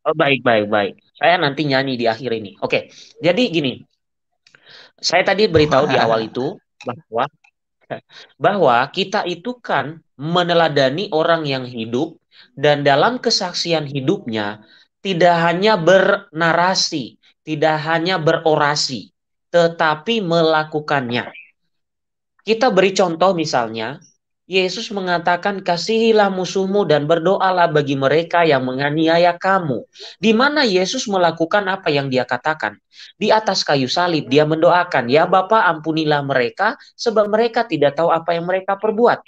Oh, baik, baik, baik. Saya nanti nyanyi di akhir ini. Oke. Jadi gini. Saya tadi beritahu Wah. di awal itu bahwa bahwa kita itu kan meneladani orang yang hidup dan dalam kesaksian hidupnya tidak hanya bernarasi, tidak hanya berorasi, tetapi melakukannya. Kita beri contoh misalnya Yesus mengatakan kasihilah musuhmu dan berdoalah bagi mereka yang menganiaya kamu. Di mana Yesus melakukan apa yang dia katakan? Di atas kayu salib dia mendoakan, ya Bapa ampunilah mereka sebab mereka tidak tahu apa yang mereka perbuat.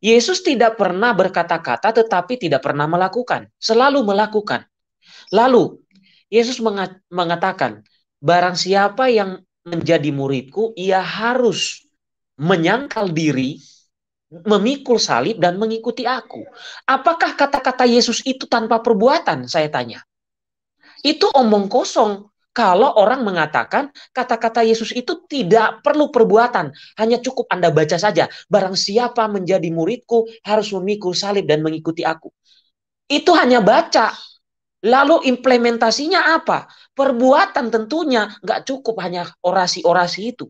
Yesus tidak pernah berkata-kata tetapi tidak pernah melakukan, selalu melakukan. Lalu Yesus mengatakan, barang siapa yang menjadi muridku ia harus menyangkal diri memikul salib dan mengikuti aku. Apakah kata-kata Yesus itu tanpa perbuatan? Saya tanya. Itu omong kosong kalau orang mengatakan kata-kata Yesus itu tidak perlu perbuatan, hanya cukup Anda baca saja. Barang siapa menjadi muridku harus memikul salib dan mengikuti aku. Itu hanya baca. Lalu implementasinya apa? Perbuatan tentunya nggak cukup hanya orasi-orasi itu.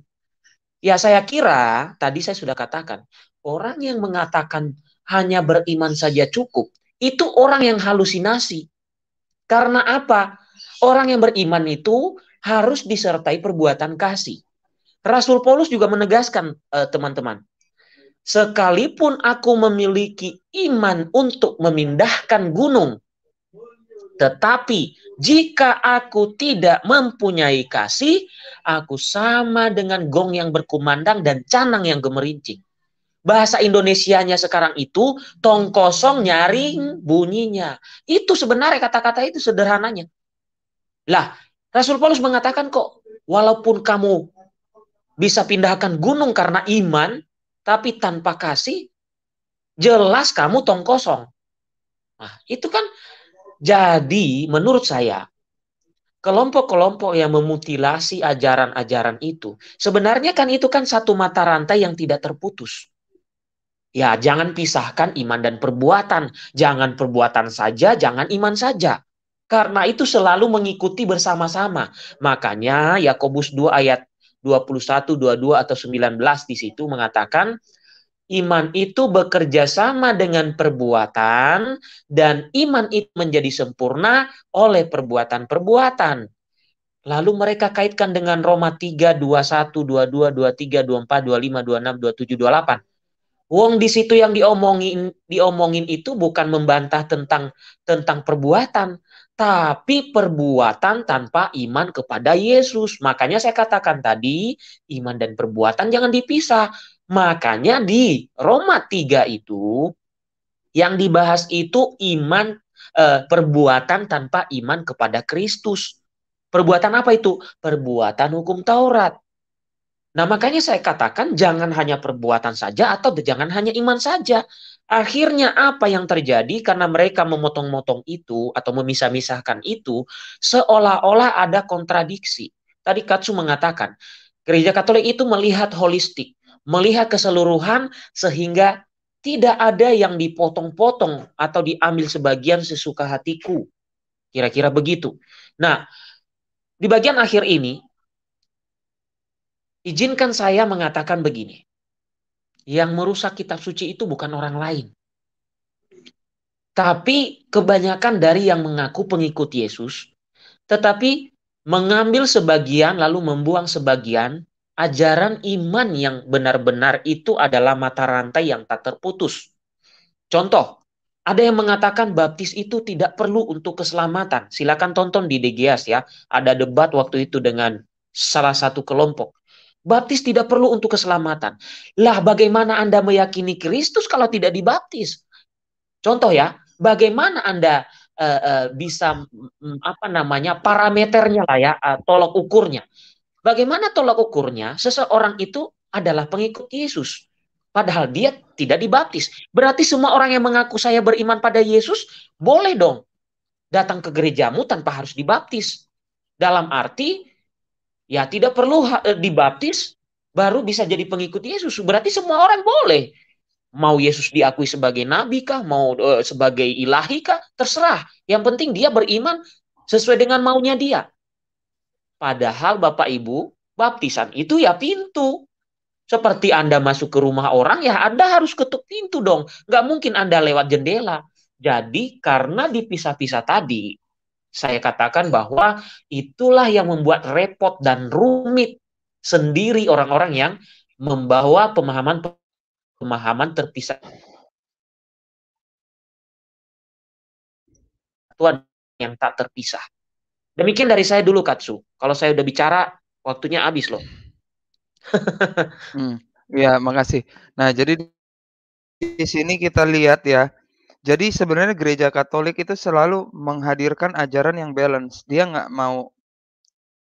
Ya saya kira, tadi saya sudah katakan, Orang yang mengatakan hanya beriman saja cukup, itu orang yang halusinasi. Karena apa? Orang yang beriman itu harus disertai perbuatan kasih. Rasul Paulus juga menegaskan, eh, teman-teman, sekalipun aku memiliki iman untuk memindahkan gunung, tetapi jika aku tidak mempunyai kasih, aku sama dengan gong yang berkumandang dan canang yang gemerincing bahasa Indonesianya sekarang itu tong kosong nyaring bunyinya. Itu sebenarnya kata-kata itu sederhananya. Lah, Rasul Paulus mengatakan kok walaupun kamu bisa pindahkan gunung karena iman, tapi tanpa kasih jelas kamu tong kosong. Nah, itu kan jadi menurut saya kelompok-kelompok yang memutilasi ajaran-ajaran itu sebenarnya kan itu kan satu mata rantai yang tidak terputus. Ya, jangan pisahkan iman dan perbuatan. Jangan perbuatan saja, jangan iman saja. Karena itu selalu mengikuti bersama-sama. Makanya Yakobus 2 ayat 21, 22 atau 19 di situ mengatakan iman itu bekerja sama dengan perbuatan dan iman itu menjadi sempurna oleh perbuatan-perbuatan. Lalu mereka kaitkan dengan Roma 3, 21, 22, 23, 24, 25, 26, 27, 28. Uang di situ yang diomongin diomongin itu bukan membantah tentang tentang perbuatan, tapi perbuatan tanpa iman kepada Yesus. Makanya saya katakan tadi, iman dan perbuatan jangan dipisah. Makanya di Roma 3 itu yang dibahas itu iman eh, perbuatan tanpa iman kepada Kristus. Perbuatan apa itu? Perbuatan hukum Taurat. Nah, makanya saya katakan jangan hanya perbuatan saja atau jangan hanya iman saja. Akhirnya apa yang terjadi karena mereka memotong-motong itu atau memisah-misahkan itu seolah-olah ada kontradiksi. Tadi Katsu mengatakan, gereja Katolik itu melihat holistik, melihat keseluruhan sehingga tidak ada yang dipotong-potong atau diambil sebagian sesuka hatiku. Kira-kira begitu. Nah, di bagian akhir ini Izinkan saya mengatakan begini. Yang merusak kitab suci itu bukan orang lain. Tapi kebanyakan dari yang mengaku pengikut Yesus, tetapi mengambil sebagian lalu membuang sebagian, ajaran iman yang benar-benar itu adalah mata rantai yang tak terputus. Contoh, ada yang mengatakan baptis itu tidak perlu untuk keselamatan. Silakan tonton di DGS ya. Ada debat waktu itu dengan salah satu kelompok. Baptis tidak perlu untuk keselamatan. Lah bagaimana Anda meyakini Kristus kalau tidak dibaptis? Contoh ya, bagaimana Anda uh, uh, bisa um, apa namanya parameternya lah ya, uh, tolok ukurnya. Bagaimana tolok ukurnya? Seseorang itu adalah pengikut Yesus. Padahal dia tidak dibaptis. Berarti semua orang yang mengaku saya beriman pada Yesus boleh dong datang ke gerejamu tanpa harus dibaptis. Dalam arti Ya, tidak perlu eh, dibaptis baru bisa jadi pengikut Yesus. Berarti semua orang boleh. Mau Yesus diakui sebagai nabi kah, mau uh, sebagai ilahi kah, terserah. Yang penting dia beriman sesuai dengan maunya dia. Padahal Bapak Ibu, baptisan itu ya pintu. Seperti Anda masuk ke rumah orang, ya Anda harus ketuk pintu dong. Nggak mungkin Anda lewat jendela. Jadi karena dipisah-pisah tadi, saya katakan bahwa itulah yang membuat repot dan rumit sendiri orang-orang yang membawa pemahaman pemahaman terpisah Tuhan yang tak terpisah. Demikian dari saya dulu Katsu. Kalau saya udah bicara waktunya habis loh.
hmm, ya makasih. Nah jadi di sini kita lihat ya jadi sebenarnya gereja Katolik itu selalu menghadirkan ajaran yang balance. Dia nggak mau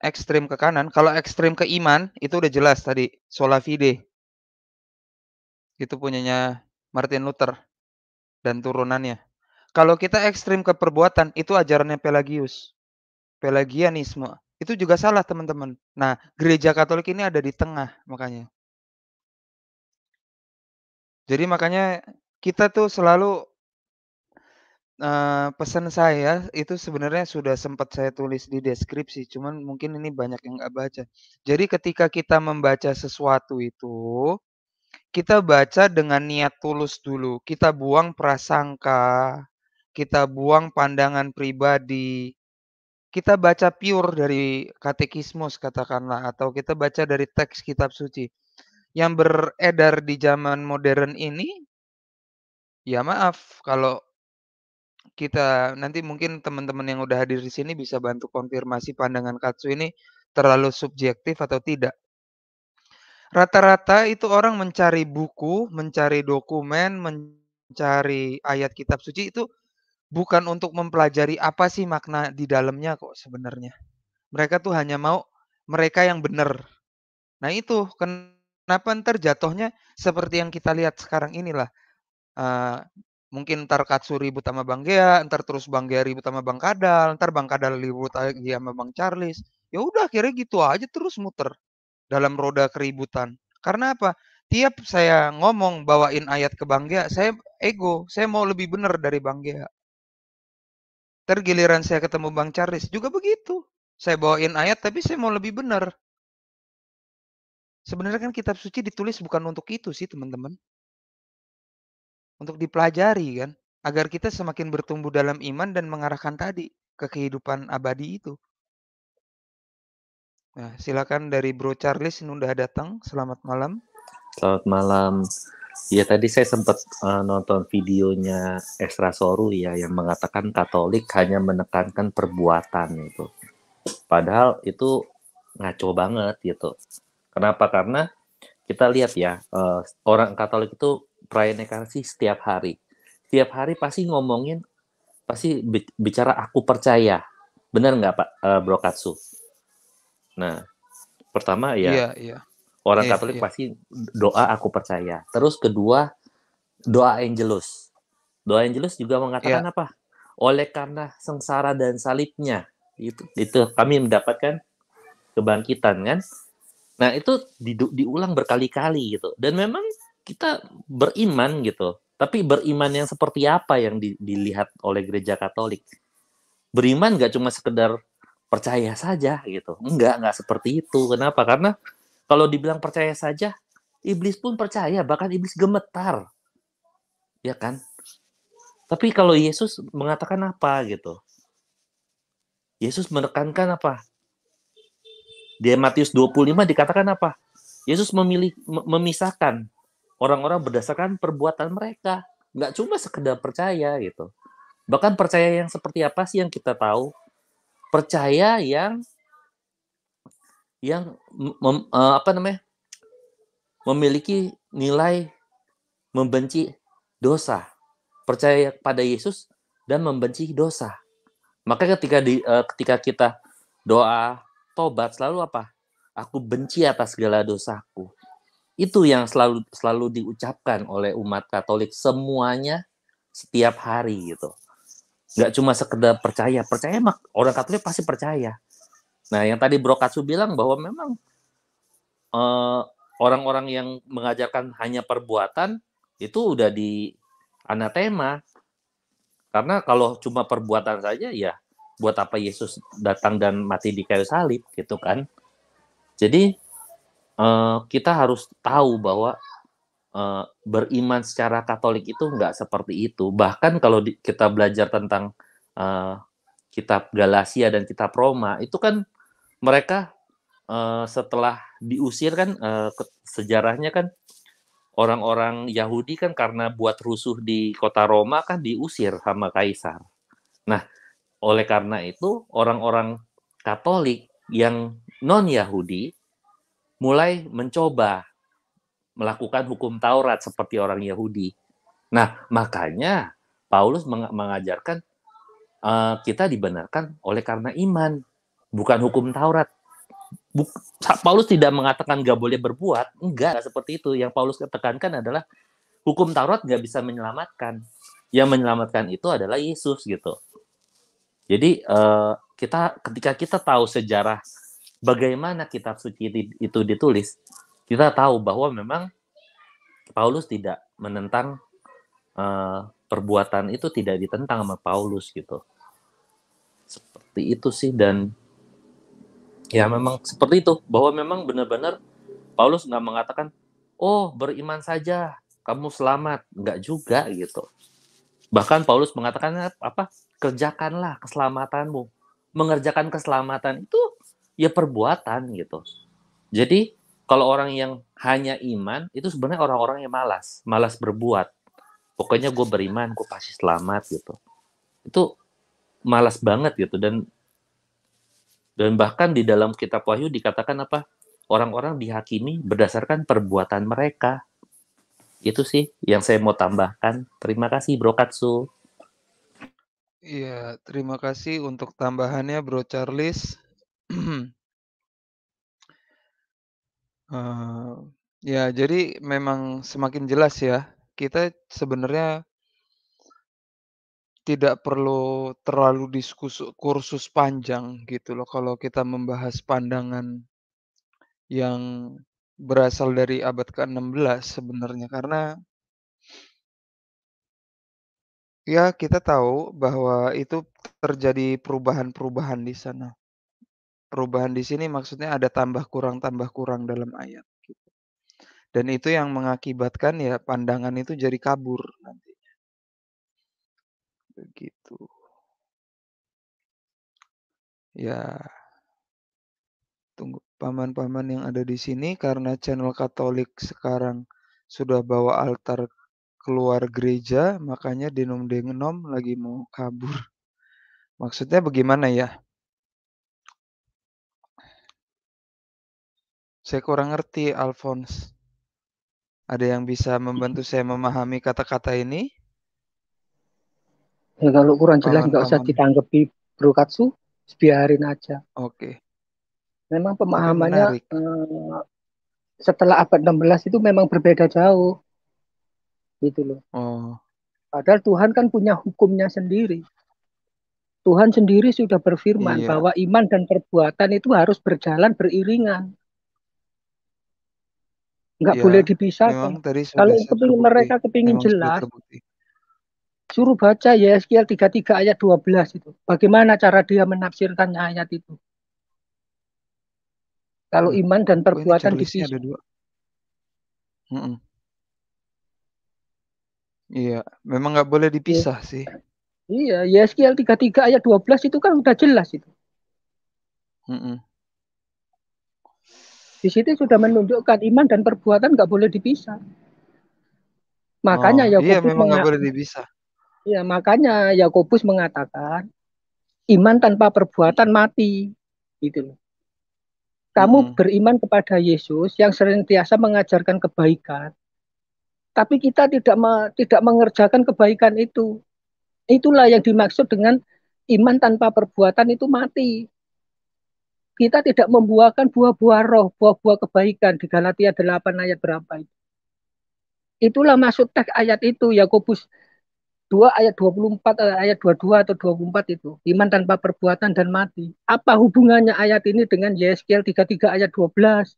ekstrim ke kanan. Kalau ekstrim ke iman itu udah jelas tadi sola fide. Itu punyanya Martin Luther dan turunannya. Kalau kita ekstrim ke perbuatan itu ajarannya Pelagius. Pelagianisme. Itu juga salah teman-teman. Nah gereja Katolik ini ada di tengah makanya. Jadi makanya kita tuh selalu pesan saya itu sebenarnya sudah sempat saya tulis di deskripsi, cuman mungkin ini banyak yang nggak baca. Jadi ketika kita membaca sesuatu itu, kita baca dengan niat tulus dulu. Kita buang prasangka, kita buang pandangan pribadi. Kita baca pure dari katekismus katakanlah atau kita baca dari teks kitab suci. Yang beredar di zaman modern ini, ya maaf kalau kita nanti mungkin teman-teman yang udah hadir di sini bisa bantu konfirmasi pandangan Katsu ini terlalu subjektif atau tidak. Rata-rata itu orang mencari buku, mencari dokumen, mencari ayat kitab suci itu bukan untuk mempelajari apa sih makna di dalamnya kok sebenarnya. Mereka tuh hanya mau mereka yang benar. Nah itu kenapa terjatuhnya seperti yang kita lihat sekarang inilah. Eh, mungkin ntar Katsu ribut sama Bang Gea, ntar terus Bang Gea ribut sama Bang Kadal, ntar Bang Kadal ribut lagi sama Bang Charles. Ya udah akhirnya gitu aja terus muter dalam roda keributan. Karena apa? Tiap saya ngomong bawain ayat ke Bang Gea, saya ego, saya mau lebih benar dari Bang Gea. Tergiliran saya ketemu Bang Charles juga begitu. Saya bawain ayat tapi saya mau lebih benar. Sebenarnya kan kitab suci ditulis bukan untuk itu sih teman-teman untuk dipelajari kan agar kita semakin bertumbuh dalam iman dan mengarahkan tadi ke kehidupan abadi itu. Nah, silakan dari Bro Charles yang udah datang. Selamat malam.
Selamat malam. Ya tadi saya sempat uh, nonton videonya Esra Soru ya yang mengatakan Katolik hanya menekankan perbuatan itu. Padahal itu ngaco banget gitu. Kenapa? Karena kita lihat ya uh, orang Katolik itu Brian McCarthy setiap hari. Setiap hari pasti ngomongin, pasti bicara aku percaya. Benar nggak Pak uh, Bro Katsu? Nah, pertama ya yeah, yeah. orang yeah, iya, Katolik iya. pasti doa aku percaya. Terus kedua doa Angelus. Doa Angelus juga mengatakan iya. apa? Oleh karena sengsara dan salibnya itu itu kami mendapatkan kebangkitan kan. Nah itu di, diulang berkali-kali gitu dan memang kita beriman gitu. Tapi beriman yang seperti apa yang di, dilihat oleh gereja Katolik? Beriman gak cuma sekedar percaya saja gitu. Enggak, enggak seperti itu. Kenapa? Karena kalau dibilang percaya saja, iblis pun percaya, bahkan iblis gemetar. Ya kan? Tapi kalau Yesus mengatakan apa gitu? Yesus menekankan apa? Di Matius 25 dikatakan apa? Yesus memilih memisahkan orang-orang berdasarkan perbuatan mereka nggak cuma sekedar percaya gitu bahkan percaya yang seperti apa sih yang kita tahu percaya yang yang mem, eh, apa namanya memiliki nilai membenci dosa percaya pada Yesus dan membenci dosa maka ketika di eh, ketika kita doa tobat selalu apa aku benci atas segala dosaku itu yang selalu selalu diucapkan oleh umat Katolik semuanya setiap hari gitu nggak cuma sekedar percaya percaya mak orang Katolik pasti percaya nah yang tadi Bro Katsu bilang bahwa memang orang eh, orang-orang yang mengajarkan hanya perbuatan itu udah di anatema karena kalau cuma perbuatan saja ya buat apa Yesus datang dan mati di kayu salib gitu kan jadi Eh, kita harus tahu bahwa uh, beriman secara Katolik itu nggak seperti itu. Bahkan kalau di, kita belajar tentang uh, Kitab Galasia dan Kitab Roma itu kan mereka uh, setelah diusir kan uh, sejarahnya kan orang-orang Yahudi kan karena buat rusuh di kota Roma kan diusir sama kaisar. Nah, oleh karena itu orang-orang Katolik yang non Yahudi mulai mencoba melakukan hukum Taurat seperti orang Yahudi. Nah, makanya Paulus mengajarkan uh, kita dibenarkan oleh karena iman, bukan hukum Taurat. Buk, Paulus tidak mengatakan gak boleh berbuat, enggak, seperti itu. Yang Paulus tekankan adalah hukum Taurat gak bisa menyelamatkan. Yang menyelamatkan itu adalah Yesus gitu. Jadi uh, kita ketika kita tahu sejarah bagaimana kitab suci itu ditulis, kita tahu bahwa memang Paulus tidak menentang uh, perbuatan itu tidak ditentang sama Paulus gitu. Seperti itu sih dan ya memang seperti itu bahwa memang benar-benar Paulus nggak mengatakan oh beriman saja kamu selamat nggak juga gitu. Bahkan Paulus mengatakan apa kerjakanlah keselamatanmu mengerjakan keselamatan itu ya perbuatan gitu. Jadi kalau orang yang hanya iman itu sebenarnya orang-orang yang malas, malas berbuat. Pokoknya gue beriman, gue pasti selamat gitu. Itu malas banget gitu dan dan bahkan di dalam kitab Wahyu dikatakan apa? Orang-orang dihakimi berdasarkan perbuatan mereka. Itu sih yang saya mau tambahkan. Terima kasih Bro Katsu.
Iya, terima kasih untuk tambahannya Bro Charles uh, ya jadi memang semakin jelas ya, kita sebenarnya tidak perlu terlalu diskus kursus panjang gitu loh, kalau kita membahas pandangan yang berasal dari abad ke-16 sebenarnya, karena ya kita tahu bahwa itu terjadi perubahan-perubahan di sana perubahan di sini maksudnya ada tambah kurang tambah kurang dalam ayat gitu. Dan itu yang mengakibatkan ya pandangan
itu jadi kabur nantinya. Begitu. Ya. Tunggu paman-paman
yang ada di sini karena channel Katolik sekarang sudah bawa altar keluar gereja, makanya denom-denom lagi mau kabur. Maksudnya bagaimana ya? Saya kurang ngerti, Alphonse. Ada yang bisa membantu saya memahami kata-kata ini?
Ya, kalau kurang jelas nggak usah ditanggapi bro Katsu, biarin aja. Oke. Memang pemahamannya eh, setelah abad 16 itu memang berbeda jauh. Gitu loh. Oh. Padahal Tuhan kan punya hukumnya sendiri. Tuhan sendiri sudah berfirman iya. bahwa iman dan perbuatan itu harus berjalan beriringan
nggak ya, boleh dipisahkan. Kalau kepingin
mereka kepingin jelas, suruh baca Yeskiel ya, 33 ayat 12 itu. Bagaimana cara dia menafsirkan ayat itu? Kalau hmm.
iman dan perbuatan di sini. Hmm.
Iya, memang nggak boleh dipisah ya. sih.
Iya, Yeskiel 33 ayat 12 itu kan udah jelas itu. Mm -mm. Di situ sudah menunjukkan iman dan perbuatan nggak boleh dipisah.
Makanya oh, Yakobus iya, memang boleh dipisah.
Ya, makanya Yakobus mengatakan iman tanpa perbuatan mati. Gitu loh. Kamu hmm. beriman kepada Yesus yang sering biasa mengajarkan kebaikan. Tapi kita tidak me tidak mengerjakan kebaikan itu. Itulah yang dimaksud dengan iman tanpa perbuatan itu mati kita tidak membuahkan buah-buah roh, buah-buah kebaikan di Galatia 8 ayat berapa itu. Itulah maksud teks ayat itu Yakobus 2 ayat 24 eh, ayat 22 atau 24 itu. Iman tanpa perbuatan dan mati. Apa hubungannya ayat ini dengan Yeskiel 33 ayat 12?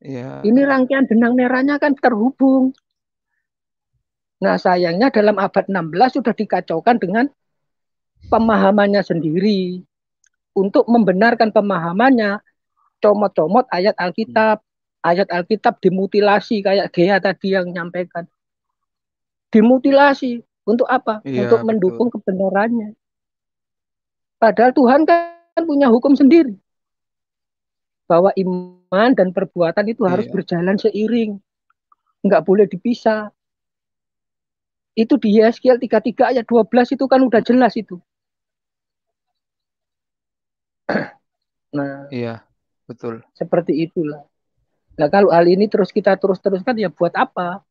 Ya. Ini rangkaian benang merahnya kan terhubung. Nah sayangnya dalam abad 16 sudah dikacaukan dengan pemahamannya sendiri untuk membenarkan pemahamannya comot-comot ayat Alkitab ayat Alkitab dimutilasi kayak Gea tadi yang nyampaikan dimutilasi untuk apa iya, untuk mendukung betul. kebenarannya padahal Tuhan kan punya hukum sendiri bahwa iman dan perbuatan itu harus iya. berjalan seiring nggak boleh dipisah itu di Yeskiel 33 ayat 12 itu kan udah jelas itu
nah, iya, betul.
Seperti itulah. Nah, kalau hal ini terus kita terus-teruskan ya buat apa?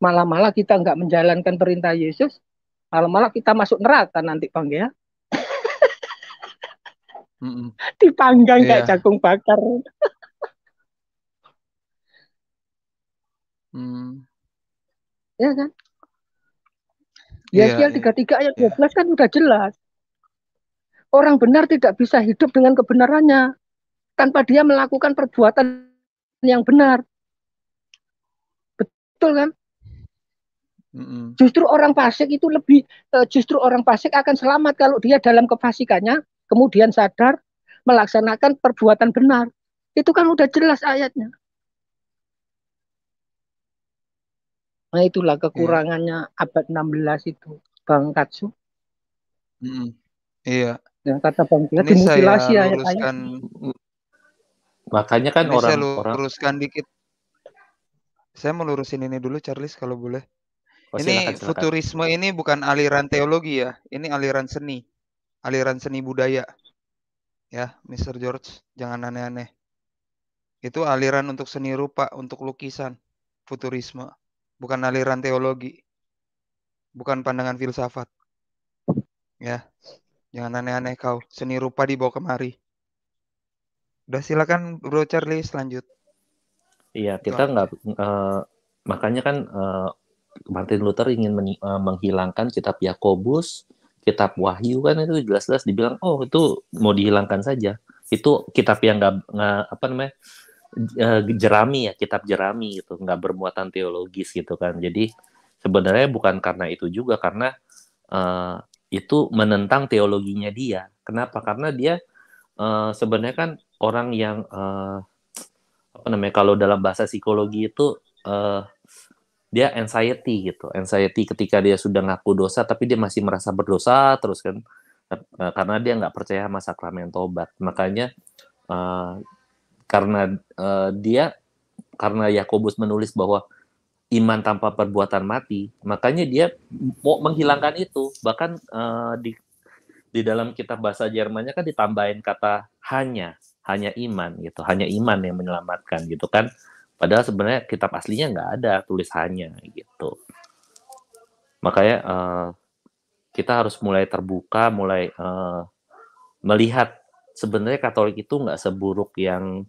Malah-malah kita nggak menjalankan perintah Yesus, malah-malah kita masuk neraka nanti Bang ya.
Mm -mm.
Dipanggang kayak iya. jagung bakar. Hmm. Iya kan?
Ya kan? Yesiel
yeah, 33 ayat 12 yeah. kan udah jelas. Orang benar tidak bisa hidup dengan kebenarannya tanpa dia melakukan perbuatan yang benar. Betul kan? Justru orang fasik itu lebih e, justru orang fasik akan selamat kalau dia dalam kefasikannya kemudian sadar melaksanakan perbuatan benar. Itu kan udah jelas ayatnya. Nah itulah iya. kekurangannya yeah. abad 16 itu Bang Katsu.
hmm Iya. Ya, kata Bang Gila ini saya ya, luruskan, ya, Makanya kan ini orang saya luruskan orang... dikit. Saya melurusin ini dulu Charles kalau boleh. Oh, ini silakan, silakan. futurisme ini bukan aliran teologi ya, ini aliran seni. Aliran seni budaya. Ya, Mr. George, jangan aneh-aneh. Itu aliran untuk seni rupa, untuk lukisan, futurisme. Bukan aliran teologi. Bukan pandangan filsafat. Ya. Jangan aneh-aneh kau. Seni rupa dibawa kemari. Udah silakan Bro Charlie lanjut.
Iya, kita nggak uh, makanya kan uh, Martin Luther ingin uh, menghilangkan kitab Yakobus, kitab Wahyu kan itu jelas-jelas dibilang oh itu mau dihilangkan saja. Itu kitab yang nggak apa namanya uh, jerami ya, kitab jerami itu nggak bermuatan teologis gitu kan. Jadi sebenarnya bukan karena itu juga karena uh, itu menentang teologinya dia. Kenapa? Karena dia uh, sebenarnya kan orang yang uh, apa namanya kalau dalam bahasa psikologi itu uh, dia anxiety gitu, anxiety ketika dia sudah ngaku dosa tapi dia masih merasa berdosa terus kan karena dia nggak percaya sama sakramen tobat. Makanya uh, karena uh, dia karena Yakobus menulis bahwa iman tanpa perbuatan mati. Makanya dia mau menghilangkan itu. Bahkan uh, di di dalam kitab bahasa Jermannya kan ditambahin kata hanya, hanya iman gitu, hanya iman yang menyelamatkan gitu kan. Padahal sebenarnya kitab aslinya nggak ada tulis hanya gitu. Makanya uh, kita harus mulai terbuka, mulai uh, melihat sebenarnya Katolik itu nggak seburuk yang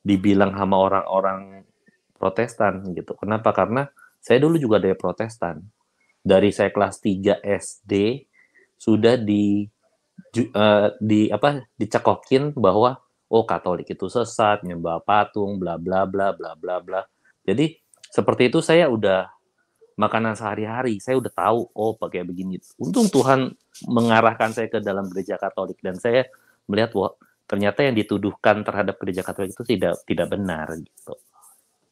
dibilang sama orang-orang Protestan gitu. Kenapa? Karena saya dulu juga dari Protestan. Dari saya kelas 3 SD sudah di uh, di apa dicekokin bahwa oh Katolik itu sesat, nyembah patung, bla bla bla bla bla bla. Jadi seperti itu saya udah makanan sehari-hari, saya udah tahu oh pakai begini. Untung Tuhan mengarahkan saya ke dalam gereja Katolik dan saya melihat wah ternyata yang dituduhkan terhadap gereja Katolik itu tidak tidak benar gitu.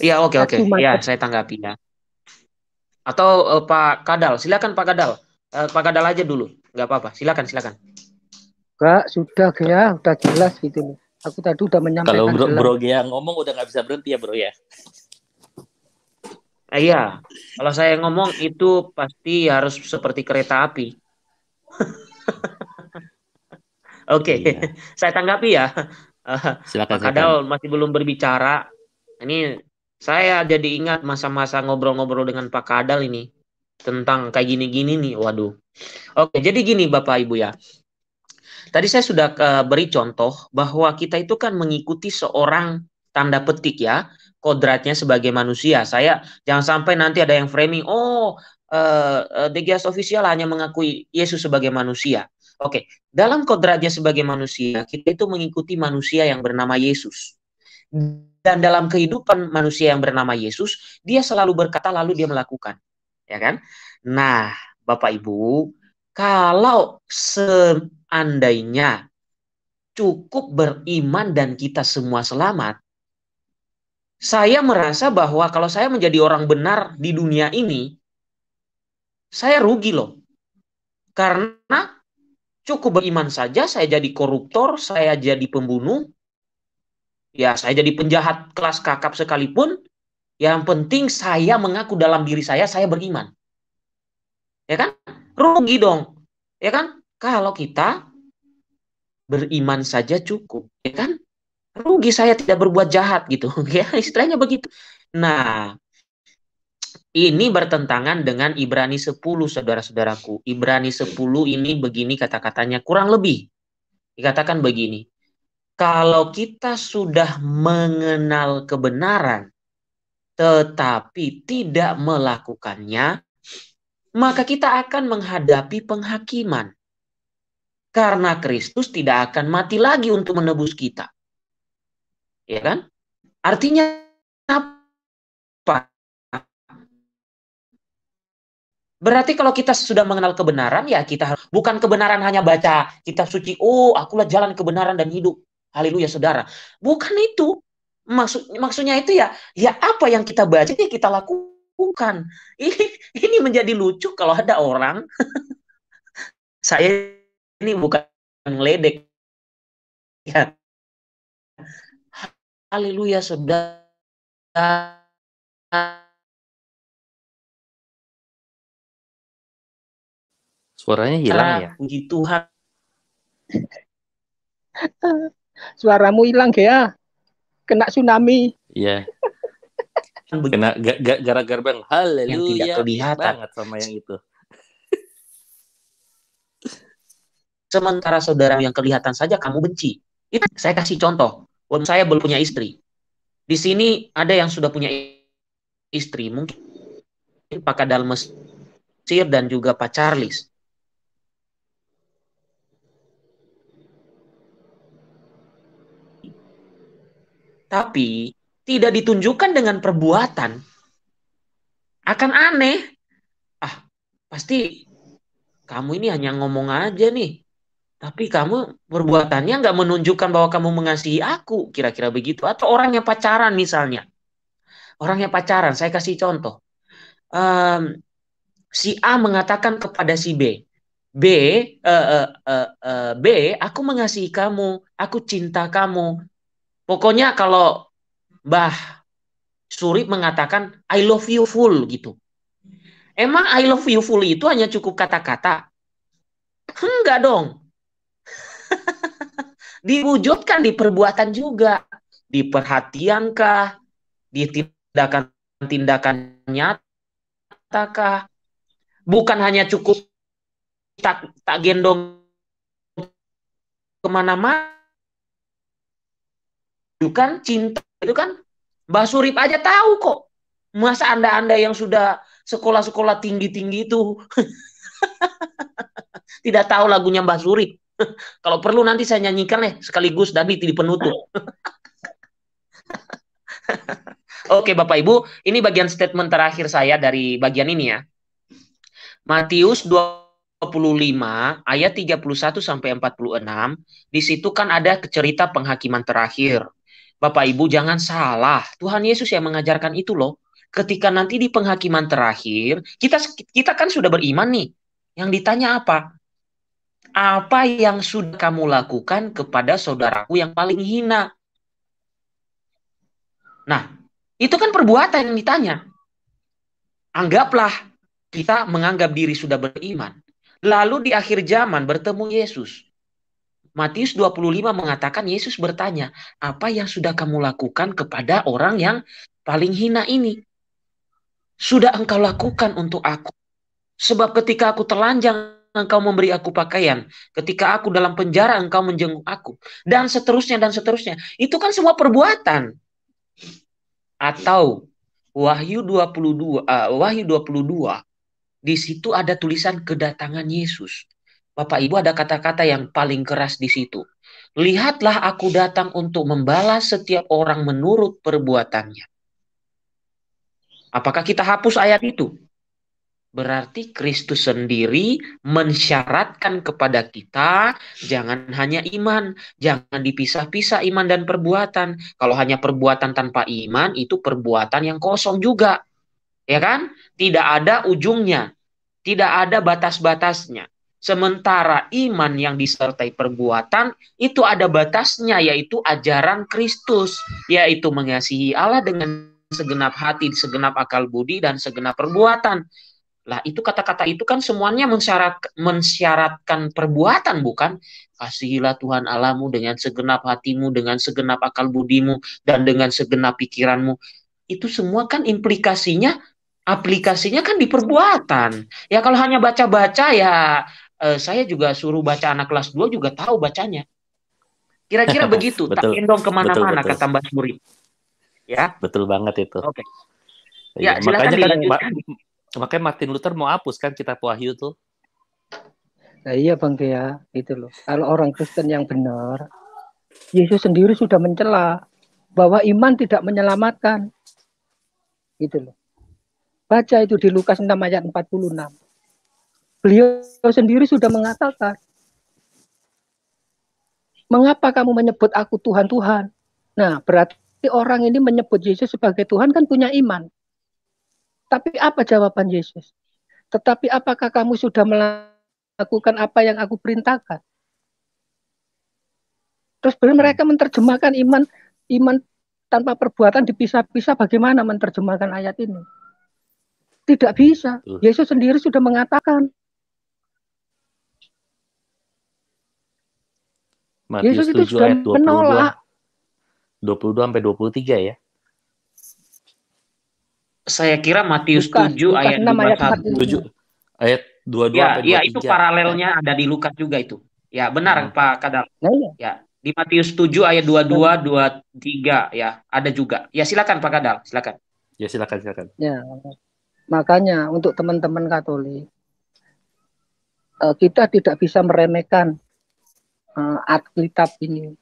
Iya, oke oke. Okay. Iya, saya tanggapi ya. Atau uh, Pak Kadal, silakan Pak Kadal. Uh, Pak Kadal aja dulu, nggak apa-apa. Silakan, silakan.
Enggak, sudah ya, udah jelas gitu Aku tadi udah menyampaikan. Kalau
bro, bro
yang ngomong udah nggak bisa berhenti ya, Bro ya. Eh, iya, kalau saya ngomong itu pasti harus seperti kereta api. Oke, okay. iya. saya tanggapi ya. Silakan. Pak Kadal masih belum berbicara. Ini saya jadi ingat masa-masa ngobrol-ngobrol dengan Pak Kadal ini tentang kayak gini-gini nih. Waduh. Oke, jadi gini Bapak Ibu ya. Tadi saya sudah uh, beri contoh bahwa kita itu kan mengikuti seorang tanda petik ya, kodratnya sebagai manusia. Saya jangan sampai nanti ada yang framing, oh uh, eh, eh, DGS official hanya mengakui Yesus sebagai manusia. Oke, dalam kodratnya sebagai manusia, kita itu mengikuti manusia yang bernama Yesus dan dalam kehidupan manusia yang bernama Yesus, dia selalu berkata lalu dia melakukan. Ya kan? Nah, Bapak Ibu, kalau seandainya cukup beriman dan kita semua selamat, saya merasa bahwa kalau saya menjadi orang benar di dunia ini, saya rugi loh. Karena cukup beriman saja saya jadi koruptor, saya jadi pembunuh, ya saya jadi penjahat kelas kakap sekalipun, yang penting saya mengaku dalam diri saya, saya beriman. Ya kan? Rugi dong. Ya kan? Kalau kita beriman saja cukup, ya kan? Rugi saya tidak berbuat jahat gitu, ya istilahnya begitu. Nah, ini bertentangan dengan Ibrani 10 saudara-saudaraku. Ibrani 10 ini begini kata-katanya kurang lebih. Dikatakan begini kalau kita sudah mengenal kebenaran tetapi tidak melakukannya, maka kita akan menghadapi penghakiman. Karena Kristus tidak akan mati lagi untuk menebus kita. Ya kan? Artinya apa? Berarti kalau kita sudah mengenal kebenaran ya kita bukan kebenaran hanya baca kitab suci, oh akulah jalan kebenaran dan hidup. Haleluya saudara. Bukan itu. Maksud, maksudnya itu ya, ya apa yang kita baca ya kita lakukan. Ini, ini menjadi lucu kalau ada orang. saya
ini bukan ngeledek. Ya. Haleluya saudara. Suaranya hilang ya? Puji Tuhan. Suaramu hilang, ya,
Kena tsunami.
Iya. Kena gara-gara bang. Haleluya. Yang tidak kelihatan.
Banget sama yang itu. Sementara saudara yang kelihatan saja kamu benci. Itu saya kasih contoh. Walaupun saya belum punya istri. Di sini ada yang sudah punya istri. Mungkin Pak Kadal Sir, dan juga Pak Charles tapi tidak ditunjukkan dengan perbuatan, akan aneh. Ah, pasti kamu ini hanya ngomong aja nih. Tapi kamu perbuatannya nggak menunjukkan bahwa kamu mengasihi aku, kira-kira begitu. Atau orang yang pacaran misalnya. orang yang pacaran, saya kasih contoh. Um, si A mengatakan kepada si B, B, uh, uh, uh, uh, B, aku mengasihi kamu, aku cinta kamu, Pokoknya kalau Bah Suri mengatakan I love you full gitu. Emang I love you full itu hanya cukup kata-kata? Enggak dong. Diwujudkan di perbuatan juga. Di perhatiankah? Di tindakan-tindakan nyatakah? Bukan hanya cukup tak, tak gendong kemana-mana menunjukkan cinta itu kan Surip aja tahu kok. Masa Anda-anda yang sudah sekolah-sekolah tinggi-tinggi itu tidak tahu lagunya Mbak Surip. Kalau perlu nanti saya nyanyikan deh ya, sekaligus tadi di penutup. Oke Bapak Ibu, ini bagian statement terakhir saya dari bagian ini ya. Matius 25 ayat 31 sampai 46, di situ kan ada cerita penghakiman terakhir Bapak Ibu jangan salah. Tuhan Yesus yang mengajarkan itu loh. Ketika nanti di penghakiman terakhir, kita kita kan sudah beriman nih. Yang ditanya apa? Apa yang sudah kamu lakukan kepada saudaraku yang paling hina? Nah, itu kan perbuatan yang ditanya. Anggaplah kita menganggap diri sudah beriman. Lalu di akhir zaman bertemu Yesus. Matius 25 mengatakan Yesus bertanya, "Apa yang sudah kamu lakukan kepada orang yang paling hina ini?" Sudah engkau lakukan untuk aku. Sebab ketika aku telanjang, engkau memberi aku pakaian. Ketika aku dalam penjara, engkau menjenguk aku. Dan seterusnya, dan seterusnya. Itu kan semua perbuatan. Atau Wahyu 22, uh, eh, Wahyu 22, di situ ada tulisan kedatangan Yesus. Bapak Ibu ada kata-kata yang paling keras di situ. Lihatlah aku datang untuk membalas setiap orang menurut perbuatannya. Apakah kita hapus ayat itu? Berarti Kristus sendiri mensyaratkan kepada kita jangan hanya iman, jangan dipisah-pisah iman dan perbuatan. Kalau hanya perbuatan tanpa iman itu perbuatan yang kosong juga. Ya kan? Tidak ada ujungnya, tidak ada batas-batasnya. Sementara iman yang disertai perbuatan itu ada batasnya yaitu ajaran Kristus, yaitu mengasihi Allah dengan segenap hati, segenap akal budi dan segenap perbuatan. Lah itu kata-kata itu kan semuanya mensyarat, mensyaratkan perbuatan bukan? Kasihilah Tuhan Allahmu dengan segenap hatimu, dengan segenap akal budimu, dan dengan segenap pikiranmu. Itu semua kan implikasinya, aplikasinya kan di perbuatan. Ya kalau hanya baca-baca ya eh, saya juga suruh baca anak kelas 2 juga tahu bacanya. Kira-kira begitu, betul, tak endong kemana-mana kata Mbak
Suri. Ya. Betul banget itu. Oke. Okay.
Iya, ya, ya makanya kan ma
makanya Martin Luther mau hapus kan kitab Wahyu tuh.
Nah, iya Bang Dea, itu loh. Kalau orang Kristen yang benar, Yesus sendiri sudah mencela bahwa iman tidak menyelamatkan. Gitu loh. Baca itu di Lukas 6 ayat 46. Beliau sendiri sudah mengatakan, mengapa kamu menyebut aku Tuhan Tuhan? Nah, berarti orang ini menyebut Yesus sebagai Tuhan kan punya iman. Tapi apa jawaban Yesus? Tetapi apakah kamu sudah melakukan apa yang aku perintahkan? Terus mereka menerjemahkan iman iman tanpa perbuatan dipisah-pisah bagaimana menerjemahkan ayat ini? Tidak bisa. Yesus sendiri sudah mengatakan
Matius Yesus itu 7 ayat 22. Menolak. 22 sampai 23 ya.
Saya kira Matius bukan, 7 bukan ayat 6, 21. 7 ayat 22 ya, sampai 23. Ya, itu paralelnya ada di Lukas juga itu. Ya, benar hmm. Pak Kadal. Nah, ya. Ya, di Matius 7 ayat 22 23 nah. ya, ada juga. Ya, silakan Pak Kadal, silakan. Ya, silakan silakan.
Ya. Makanya untuk teman-teman Katolik eh, kita tidak bisa meremehkan uh, ini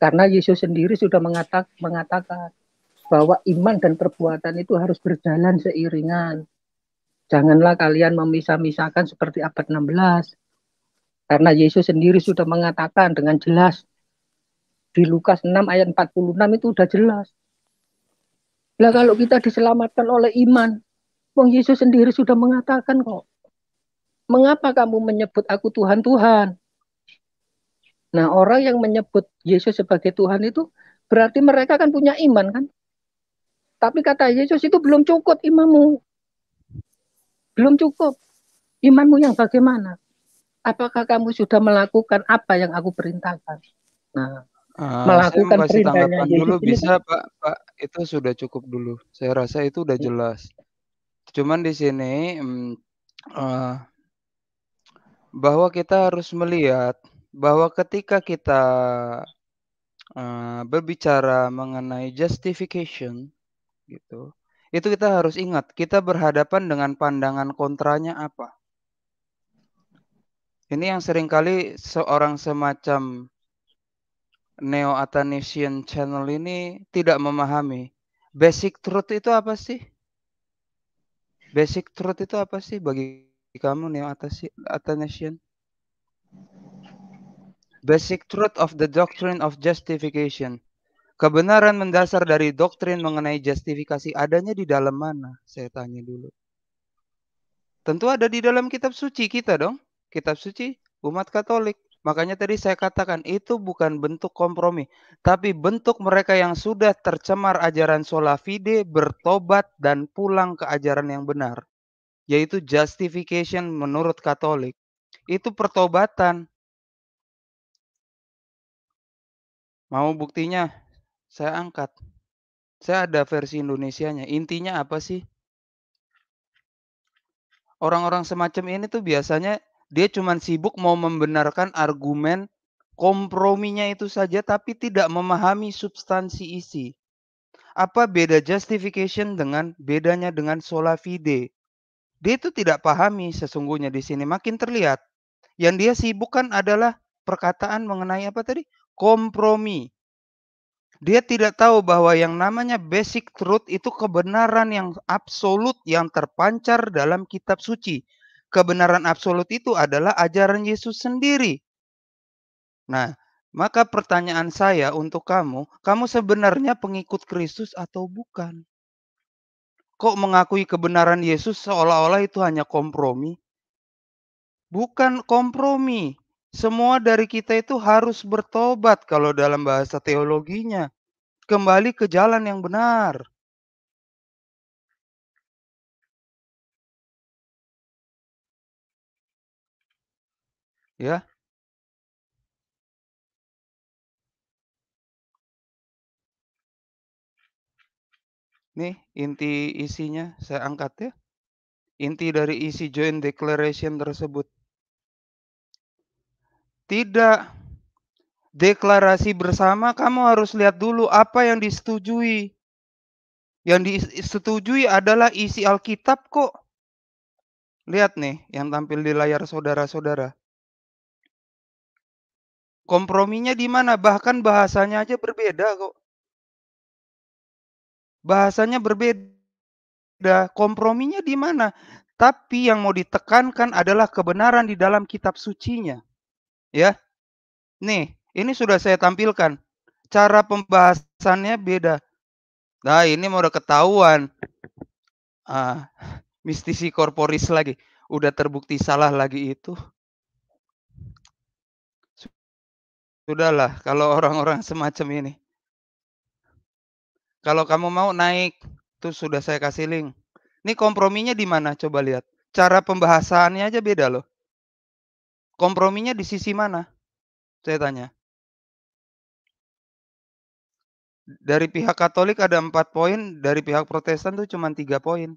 karena Yesus sendiri sudah mengatak, mengatakan bahwa iman dan perbuatan itu harus berjalan seiringan. Janganlah kalian memisah-misahkan seperti abad 16. Karena Yesus sendiri sudah mengatakan dengan jelas di Lukas 6 ayat 46 itu sudah jelas. Lah kalau kita diselamatkan oleh iman, Wong Yesus sendiri sudah mengatakan kok. Mengapa kamu menyebut aku Tuhan Tuhan? Nah, orang yang menyebut Yesus sebagai Tuhan itu berarti mereka kan punya iman kan? Tapi kata Yesus itu belum cukup imanmu. Belum cukup. Imanmu yang bagaimana? Apakah kamu sudah melakukan apa yang aku perintahkan?
Nah, Uh, melakukan saya tanggapan dulu ini.
bisa Pak Pak itu sudah cukup dulu saya rasa itu udah iya. jelas cuman di sini uh, bahwa kita harus melihat bahwa ketika kita uh, berbicara mengenai justification gitu, itu kita harus ingat kita berhadapan dengan pandangan kontranya apa. Ini yang seringkali seorang semacam neo athanasian channel ini tidak memahami basic truth itu apa sih? Basic truth itu apa sih bagi kamu neo athanasian? Basic truth of the doctrine of justification. Kebenaran mendasar dari doktrin mengenai justifikasi adanya di dalam mana? Saya tanya dulu. Tentu ada di dalam kitab suci kita dong. Kitab suci umat Katolik. Makanya tadi saya katakan itu bukan bentuk kompromi, tapi bentuk mereka yang sudah tercemar ajaran sola fide, bertobat dan pulang ke ajaran yang benar, yaitu justification menurut Katolik. Itu pertobatan,
Mau buktinya? Saya angkat. Saya ada versi Indonesianya. Intinya apa sih?
Orang-orang semacam ini tuh biasanya dia cuma sibuk mau membenarkan argumen komprominya itu saja tapi tidak memahami substansi isi. Apa beda justification dengan bedanya dengan sola fide? Dia itu tidak pahami sesungguhnya di sini makin terlihat. Yang dia sibukkan adalah perkataan mengenai apa tadi? kompromi. Dia tidak tahu bahwa yang namanya basic truth itu kebenaran yang absolut yang terpancar dalam kitab suci. Kebenaran absolut itu adalah ajaran Yesus sendiri. Nah, maka pertanyaan saya untuk kamu, kamu sebenarnya pengikut Kristus atau bukan? Kok mengakui kebenaran Yesus seolah-olah itu hanya kompromi? Bukan kompromi. Semua dari kita itu harus bertobat kalau dalam bahasa teologinya. Kembali
ke jalan yang benar. Ya. Nih inti isinya saya angkat ya.
Inti dari isi joint declaration tersebut. Tidak. Deklarasi bersama kamu harus lihat dulu apa yang disetujui. Yang disetujui adalah isi Alkitab kok. Lihat nih yang tampil di layar saudara-saudara. Komprominya di mana? Bahkan bahasanya aja berbeda kok. Bahasanya berbeda. Komprominya di mana? Tapi yang mau ditekankan adalah kebenaran di dalam kitab sucinya. Ya. Nih, ini sudah saya tampilkan. Cara pembahasannya beda. Nah, ini mau udah ketahuan. Ah, mistisi korporis lagi. Udah terbukti salah lagi itu. Sudahlah, kalau orang-orang semacam ini. Kalau kamu mau naik, tuh sudah saya kasih link. Ini komprominya di mana? Coba lihat. Cara pembahasannya aja beda loh. Komprominya di sisi mana? Saya tanya. Dari pihak Katolik ada empat poin, dari pihak Protestan tuh cuma tiga poin.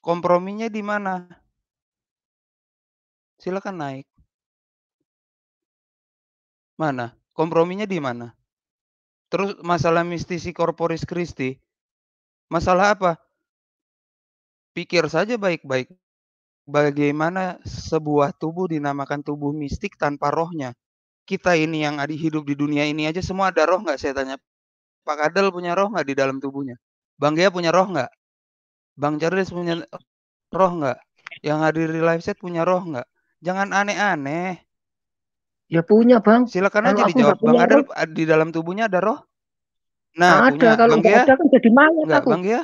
Komprominya di mana? Silakan naik. Mana? Komprominya di mana? Terus masalah mistisi korporis Kristi, masalah apa? Pikir saja baik-baik bagaimana sebuah tubuh dinamakan tubuh mistik tanpa rohnya. Kita ini yang ada hidup di dunia ini aja semua ada roh nggak? Saya tanya Pak Kadel punya roh nggak di dalam tubuhnya? Bang Gia punya roh nggak? Bang Charles punya roh nggak? Yang hadir di live set punya roh nggak? Jangan aneh-aneh. Ya punya bang. Silakan kalau aja dijawab. Bang Adel di dalam tubuhnya ada roh? Nah, ada. Punya. Kalau bang Ghea? ada kan
jadi malu Bang
Gia?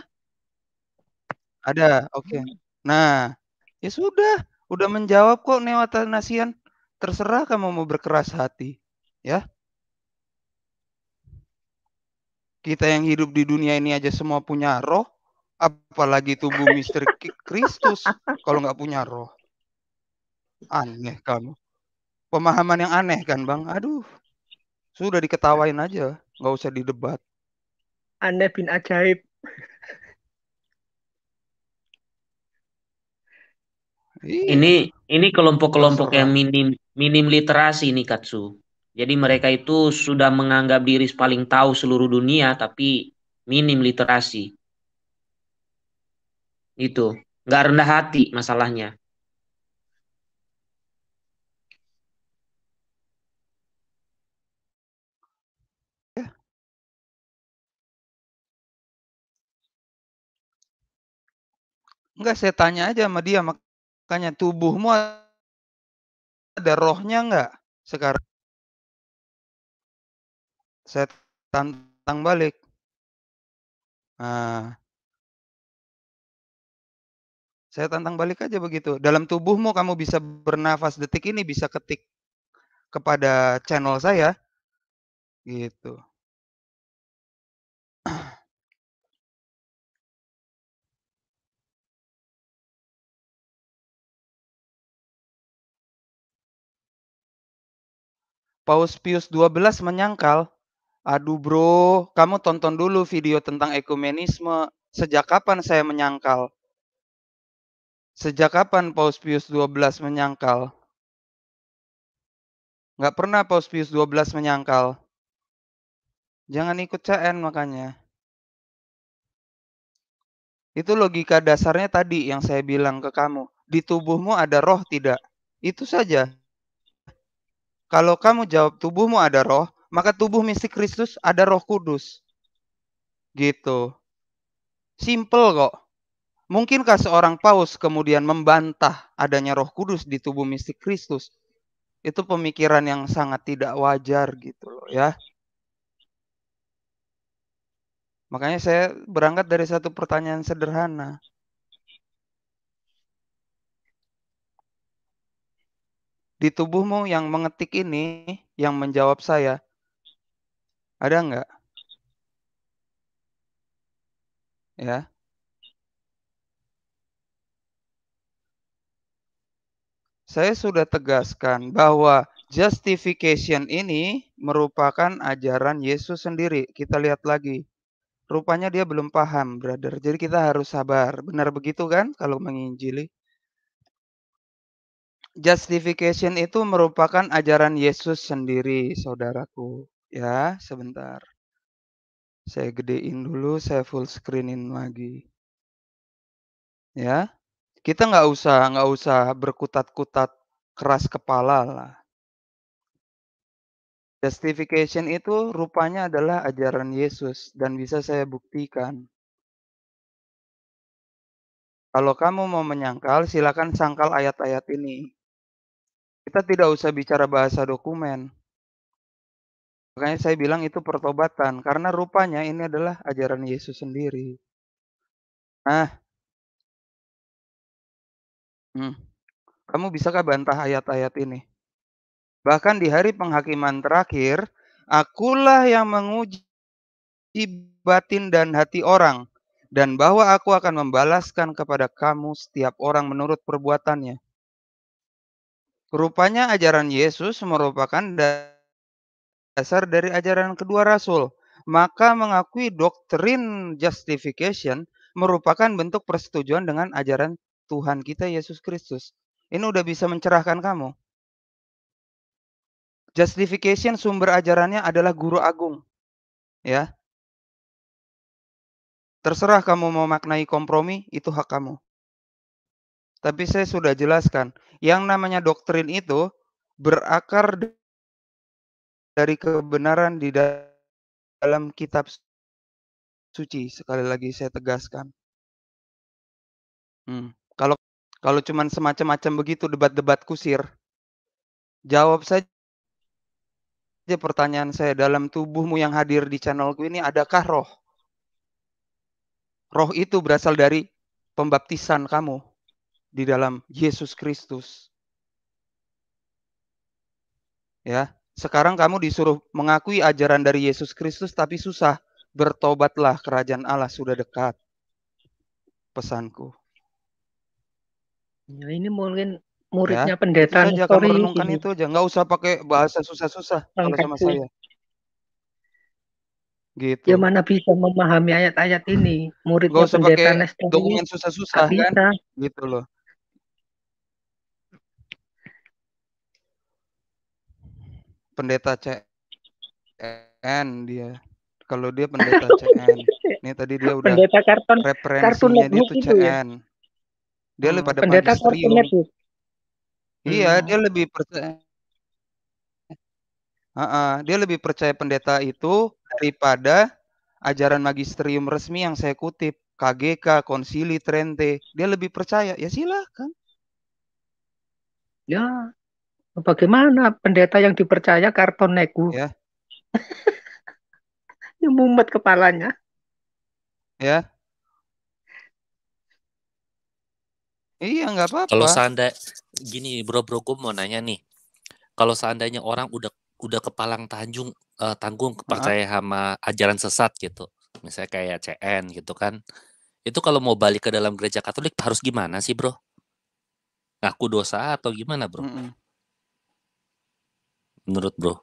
Ada. Oke. Okay. Nah, Ya sudah, udah menjawab kok nasian Terserah kamu mau berkeras hati, ya. Kita yang hidup di dunia ini aja semua punya roh, apalagi tubuh Mister Kristus kalau nggak punya roh. Aneh kamu. Pemahaman yang aneh kan, Bang? Aduh. Sudah diketawain aja, nggak usah didebat. Aneh bin ajaib.
Iya. Ini ini kelompok-kelompok yang minim minim literasi nih Katsu. Jadi mereka itu sudah menganggap diri paling tahu seluruh dunia tapi minim literasi. Itu, nggak rendah hati
masalahnya. Enggak, saya tanya aja sama dia, Makanya tubuhmu ada rohnya enggak sekarang? Saya tantang balik. Nah, saya
tantang balik aja begitu. Dalam tubuhmu kamu bisa bernafas detik ini bisa ketik
kepada channel saya. Gitu. Paus Pius XII menyangkal, aduh bro, kamu tonton dulu
video tentang ekumenisme. Sejak kapan saya menyangkal? Sejak kapan Paus Pius XII menyangkal? Gak pernah Paus Pius XII menyangkal. Jangan ikut CN makanya. Itu logika dasarnya tadi yang saya bilang ke kamu. Di tubuhmu ada roh tidak? Itu saja. Kalau kamu jawab tubuhmu ada roh, maka tubuh misi Kristus ada roh kudus. Gitu. Simple kok. Mungkinkah seorang paus kemudian membantah adanya roh kudus di tubuh Misi Kristus? Itu pemikiran yang sangat tidak wajar gitu loh ya. Makanya saya berangkat dari satu pertanyaan sederhana. di tubuhmu yang mengetik ini, yang menjawab saya, ada enggak? Ya. Saya sudah tegaskan bahwa justification ini merupakan ajaran Yesus sendiri. Kita lihat lagi. Rupanya dia belum paham, brother. Jadi kita harus sabar. Benar begitu kan kalau menginjili? Justification itu merupakan ajaran Yesus sendiri, saudaraku. Ya, sebentar. Saya gedein dulu, saya full screenin lagi. Ya, kita nggak usah nggak usah berkutat-kutat keras kepala lah. Justification itu rupanya adalah ajaran Yesus dan bisa saya buktikan. Kalau kamu mau menyangkal, silakan sangkal ayat-ayat ini. Kita tidak usah bicara bahasa dokumen. Makanya saya bilang itu pertobatan karena rupanya ini adalah
ajaran Yesus sendiri. Nah, hmm, kamu bisakah bantah ayat-ayat ini? Bahkan di
hari penghakiman terakhir, akulah yang menguji batin dan hati orang, dan bahwa aku akan membalaskan kepada kamu setiap orang menurut perbuatannya. Rupanya ajaran Yesus merupakan dasar dari ajaran kedua rasul. Maka mengakui doktrin justification merupakan bentuk persetujuan dengan ajaran Tuhan kita Yesus Kristus. Ini udah bisa mencerahkan kamu. Justification sumber ajarannya adalah guru agung. Ya. Terserah kamu mau maknai kompromi, itu hak kamu. Tapi saya sudah jelaskan, yang namanya doktrin itu berakar
dari kebenaran di dalam kitab suci. Sekali lagi saya tegaskan. Hmm. Kalau
kalau cuman semacam-macam begitu debat-debat kusir, jawab saja pertanyaan saya dalam tubuhmu yang hadir di channelku ini adakah roh? Roh itu berasal dari pembaptisan kamu di dalam Yesus Kristus. Ya, sekarang kamu disuruh mengakui ajaran dari Yesus Kristus tapi susah. Bertobatlah kerajaan Allah sudah dekat. Pesanku. Ya, ini mungkin muridnya ya, pendeta aja kamu renungkan ini. itu aja, nggak usah pakai bahasa susah-susah kalau sama saya. Gitu.
Ya mana bisa memahami ayat-ayat ini muridnya pendeta pakai dokumen susah-susah kan?
Gitu loh. pendeta CN dia. Kalau dia pendeta CN. ini tadi dia udah pendeta karton, referensinya kartun dia tuh CN. Ya? Dia hmm, lebih pada pendeta itu Iya, hmm. dia lebih percaya Uh -uh. Dia lebih percaya pendeta itu daripada ajaran magisterium resmi yang saya kutip KGK, Konsili Trente. Dia lebih percaya. Ya silahkan. Ya,
Bagaimana pendeta yang dipercaya karton nego? Ya. yang mumet kepalanya. Ya. Iya,
nggak apa-apa. Kalau seandainya gini, bro, bro, gue mau nanya nih. Kalau seandainya orang udah udah kepalang tanjung uh, tanggung percaya sama ajaran sesat gitu, misalnya kayak CN gitu kan, itu kalau mau balik ke dalam gereja Katolik harus gimana sih, bro? Ngaku dosa atau gimana, bro? Mm-mm menurut
bro?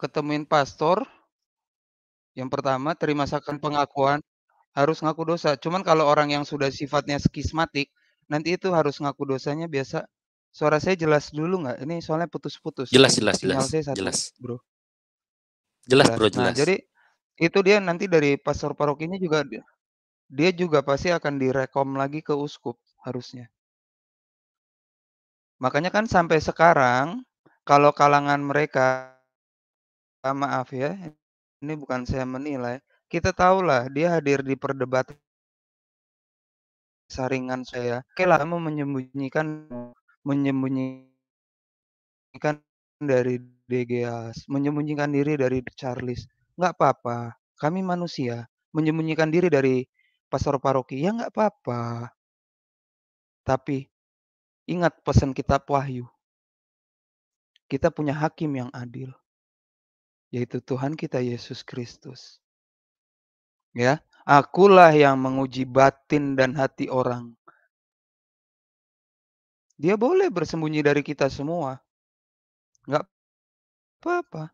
Ketemuin pastor, yang pertama terima sakan pengakuan harus ngaku dosa. Cuman kalau orang yang sudah sifatnya skismatik, nanti itu harus ngaku dosanya biasa. Suara saya jelas dulu nggak? Ini soalnya putus-putus. Jelas, jelas, jelas. Saya satu, jelas,
bro. Jelas, bro, nah, jelas. Nah, jadi
itu dia nanti dari pastor parokinya juga dia juga pasti akan direkom lagi ke uskup harusnya. Makanya kan sampai sekarang kalau kalangan mereka maaf ya, ini bukan saya menilai, kita tahulah dia hadir di perdebatan saringan saya. Oke lah, mau menyembunyikan menyembunyikan dari DGAS, menyembunyikan diri dari Charles. Nggak apa-apa, kami manusia. Menyembunyikan diri dari pastor paroki, ya nggak
apa-apa. Tapi Ingat pesan kitab Wahyu. Kita punya hakim yang adil, yaitu Tuhan kita
Yesus Kristus. Ya, akulah yang menguji batin
dan hati orang. Dia boleh bersembunyi dari kita semua. Enggak apa-apa.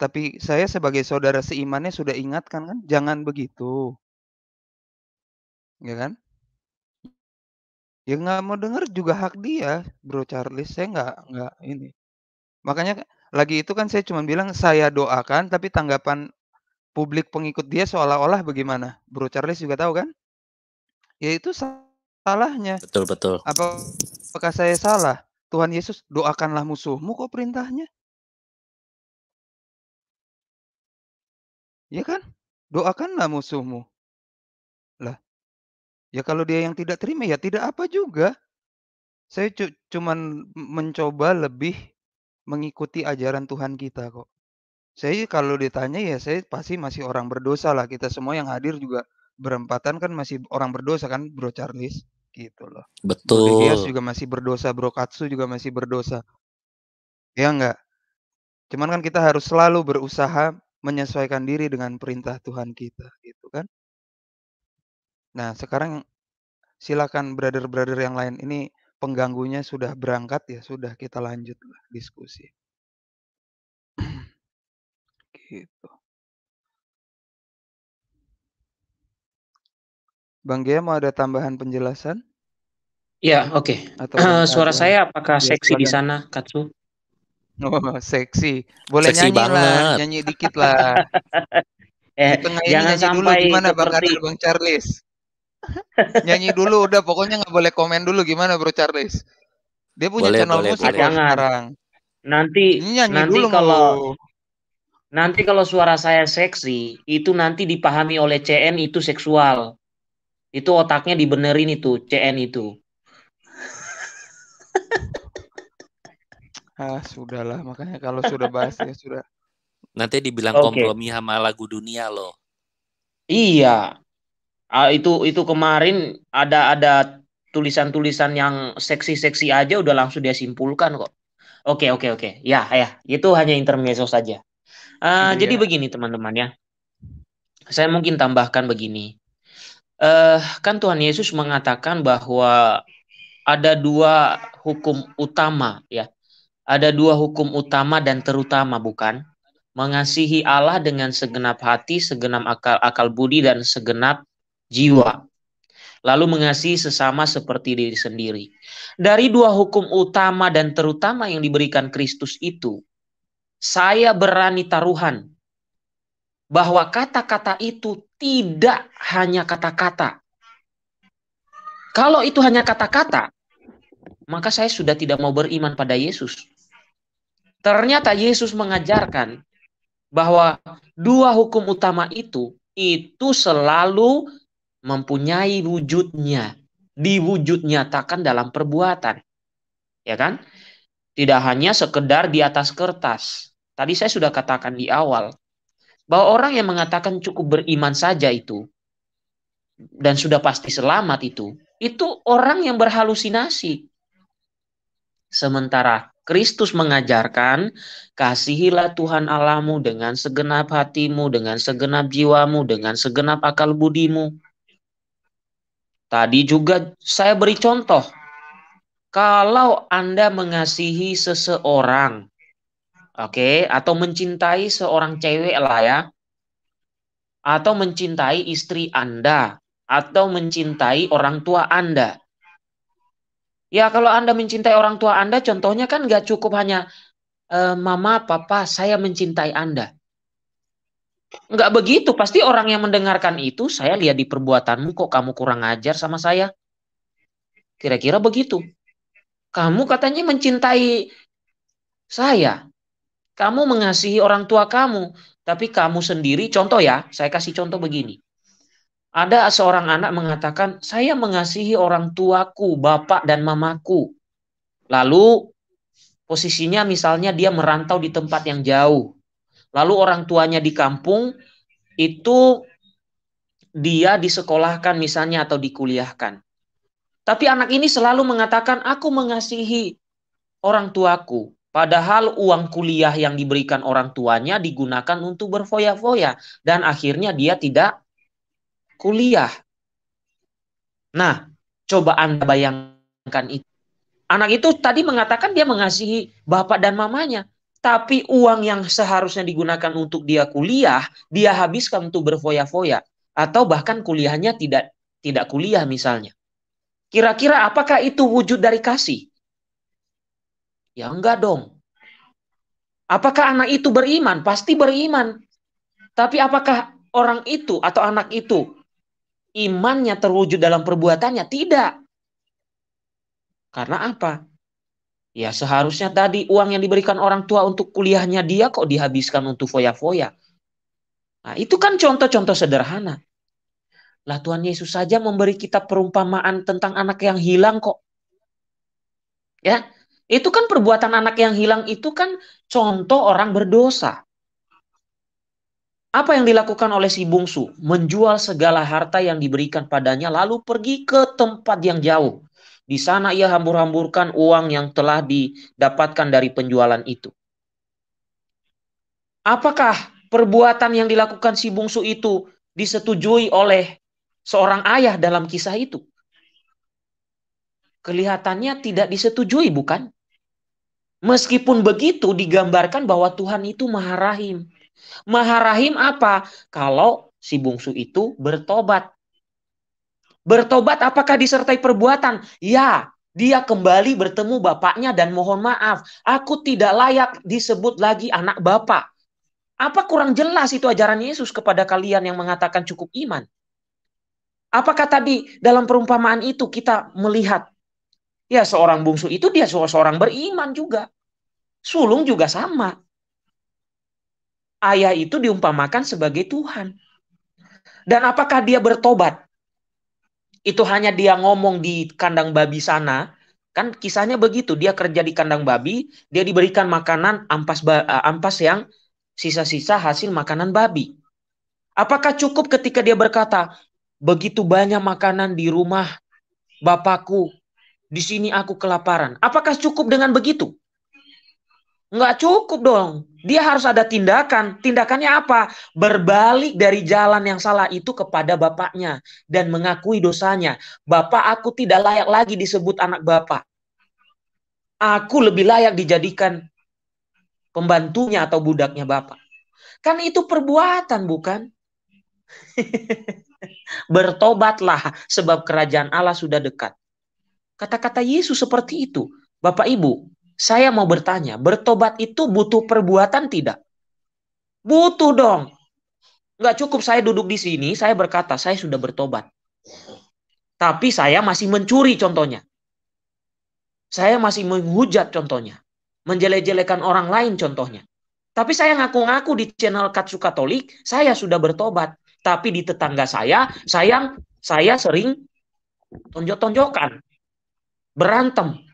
Tapi
saya sebagai saudara seimannya sudah ingatkan kan, jangan begitu. Ya kan? ya nggak mau denger juga hak dia bro Charles saya nggak nggak ini makanya lagi itu kan saya cuma bilang saya doakan tapi tanggapan publik pengikut dia seolah-olah bagaimana bro Charles juga tahu kan ya itu salahnya betul betul apa apakah saya salah
Tuhan Yesus doakanlah musuhmu kok perintahnya ya kan doakanlah musuhmu lah
Ya kalau dia yang tidak terima ya tidak apa juga. Saya cuma cuman mencoba lebih mengikuti ajaran Tuhan kita kok. Saya kalau ditanya ya saya pasti masih orang berdosa lah. Kita semua yang hadir juga berempatan kan masih orang berdosa kan Bro Charles gitu loh. Betul. Bro juga masih berdosa, Bro Katsu juga masih berdosa. Ya enggak? Cuman kan kita harus selalu berusaha menyesuaikan diri dengan perintah Tuhan kita gitu kan. Nah, sekarang silakan brother-brother yang lain. Ini pengganggunya sudah berangkat
ya, sudah kita lanjut diskusi. gitu.
Bang Gia mau ada tambahan penjelasan?
Ya, oke. Okay. Atau, uh, suara saya apakah ya,
seksi di
sana, Katsu? Oh, seksi. Boleh seksi nyanyi banget. lah,
nyanyi dikit lah.
eh, di tengah jangan ini sampai dulu gimana seperti... Bang Adel,
Bang Charles? Nyanyi dulu udah pokoknya nggak boleh komen dulu gimana Bro Charles. Dia punya boleh, channel
boleh, musik boleh. sekarang. Nanti nyanyi nanti dulu kalau mau. nanti kalau suara saya seksi itu nanti dipahami oleh CN itu seksual. Itu otaknya dibenerin itu CN itu.
ah, sudahlah makanya kalau sudah bahas ya sudah.
Nanti dibilang okay. kompromi sama lagu dunia loh. Iya, uh, itu itu kemarin ada ada tulisan-tulisan yang seksi-seksi aja udah langsung dia simpulkan kok. Oke oke oke. Ya ya itu hanya intermezzo saja. Uh, iya. Jadi begini teman-teman ya. Saya mungkin tambahkan begini. Uh, kan Tuhan Yesus mengatakan bahwa ada dua hukum utama ya. Ada dua hukum utama dan terutama bukan? Mengasihi Allah dengan segenap hati, segenap akal akal budi dan segenap jiwa. Lalu mengasihi sesama seperti diri sendiri. Dari dua hukum utama dan terutama yang diberikan Kristus itu, saya berani taruhan bahwa kata-kata itu tidak hanya kata-kata. Kalau itu hanya kata-kata, maka saya sudah tidak mau beriman pada Yesus. Ternyata Yesus mengajarkan bahwa dua hukum utama itu itu selalu mempunyai wujudnya, diwujud nyatakan dalam perbuatan. Ya kan? Tidak hanya sekedar di atas kertas. Tadi saya sudah katakan di awal bahwa orang yang mengatakan cukup beriman saja itu dan sudah pasti selamat itu, itu orang yang berhalusinasi. Sementara Kristus mengajarkan, kasihilah Tuhan Allahmu dengan segenap hatimu, dengan segenap jiwamu, dengan segenap akal budimu. Tadi juga saya beri contoh. Kalau Anda mengasihi seseorang, oke, okay, atau mencintai seorang cewek lah ya, atau mencintai istri Anda, atau mencintai orang tua Anda. Ya kalau Anda mencintai orang tua Anda, contohnya kan nggak cukup hanya e, mama, papa, saya mencintai Anda. Enggak begitu, pasti orang yang mendengarkan itu saya lihat di perbuatanmu kok kamu kurang ajar sama saya. Kira-kira begitu. Kamu katanya mencintai saya. Kamu mengasihi orang tua kamu, tapi kamu sendiri contoh ya, saya kasih contoh begini. Ada seorang anak mengatakan, "Saya mengasihi orang tuaku, bapak dan mamaku." Lalu posisinya misalnya dia merantau di tempat yang jauh Lalu orang tuanya di kampung itu dia disekolahkan misalnya atau dikuliahkan. Tapi anak ini selalu mengatakan, aku mengasihi orang tuaku. Padahal uang kuliah yang diberikan orang tuanya digunakan untuk berfoya-foya. Dan akhirnya dia tidak kuliah. Nah, coba Anda bayangkan itu. Anak itu tadi mengatakan dia mengasihi bapak dan mamanya. Tapi uang yang seharusnya digunakan untuk dia kuliah, dia habiskan untuk berfoya-foya atau bahkan kuliahnya tidak tidak kuliah misalnya. Kira-kira apakah itu wujud dari kasih? Ya enggak dong. Apakah anak itu beriman? Pasti beriman. Tapi apakah orang itu atau anak itu imannya terwujud dalam perbuatannya? Tidak. Karena apa? Ya seharusnya tadi uang yang diberikan orang tua untuk kuliahnya dia kok dihabiskan untuk foya-foya. Nah, itu kan contoh-contoh sederhana. Lah Tuhan Yesus saja memberi kita perumpamaan tentang anak yang hilang kok. Ya, itu kan perbuatan anak yang hilang itu kan contoh orang berdosa. Apa yang dilakukan oleh si bungsu? Menjual segala harta yang diberikan padanya lalu pergi ke tempat yang jauh di sana ia hambur-hamburkan uang yang telah didapatkan dari penjualan itu. Apakah perbuatan yang dilakukan si bungsu itu disetujui oleh seorang ayah dalam kisah itu? Kelihatannya tidak disetujui, bukan? Meskipun begitu digambarkan bahwa Tuhan itu maharahim. Maharahim apa? Kalau si bungsu itu bertobat. Bertobat apakah disertai perbuatan? Ya, dia kembali bertemu bapaknya dan mohon maaf, aku tidak layak disebut lagi anak bapak. Apa kurang jelas itu ajaran Yesus kepada kalian yang mengatakan cukup iman? Apakah tadi dalam perumpamaan itu kita melihat ya seorang bungsu itu dia seorang beriman juga. Sulung juga sama. Ayah itu diumpamakan sebagai Tuhan. Dan apakah dia bertobat? itu hanya dia ngomong di kandang babi sana, kan kisahnya begitu. Dia kerja di kandang babi, dia diberikan makanan ampas eh, ampas yang sisa-sisa hasil makanan babi. Apakah cukup ketika dia berkata, begitu banyak makanan di rumah bapakku, di sini aku kelaparan. Apakah cukup dengan begitu? Nggak cukup dong. Dia harus ada tindakan. Tindakannya apa? Berbalik dari jalan yang salah itu kepada bapaknya dan mengakui dosanya. Bapak aku tidak layak lagi disebut anak bapak. Aku lebih layak dijadikan pembantunya atau budaknya bapak. Kan itu perbuatan bukan? Bertobatlah sebab kerajaan Allah sudah dekat. Kata-kata Yesus seperti itu. Bapak Ibu, saya mau bertanya, bertobat itu butuh perbuatan tidak? Butuh dong. Nggak cukup saya duduk di sini, saya berkata, saya sudah bertobat. Tapi saya masih mencuri contohnya. Saya masih menghujat contohnya. Menjelek-jelekan orang lain contohnya. Tapi saya ngaku-ngaku di channel Katsu Katolik, saya sudah bertobat. Tapi di tetangga saya, sayang, saya sering tonjok-tonjokan. Berantem.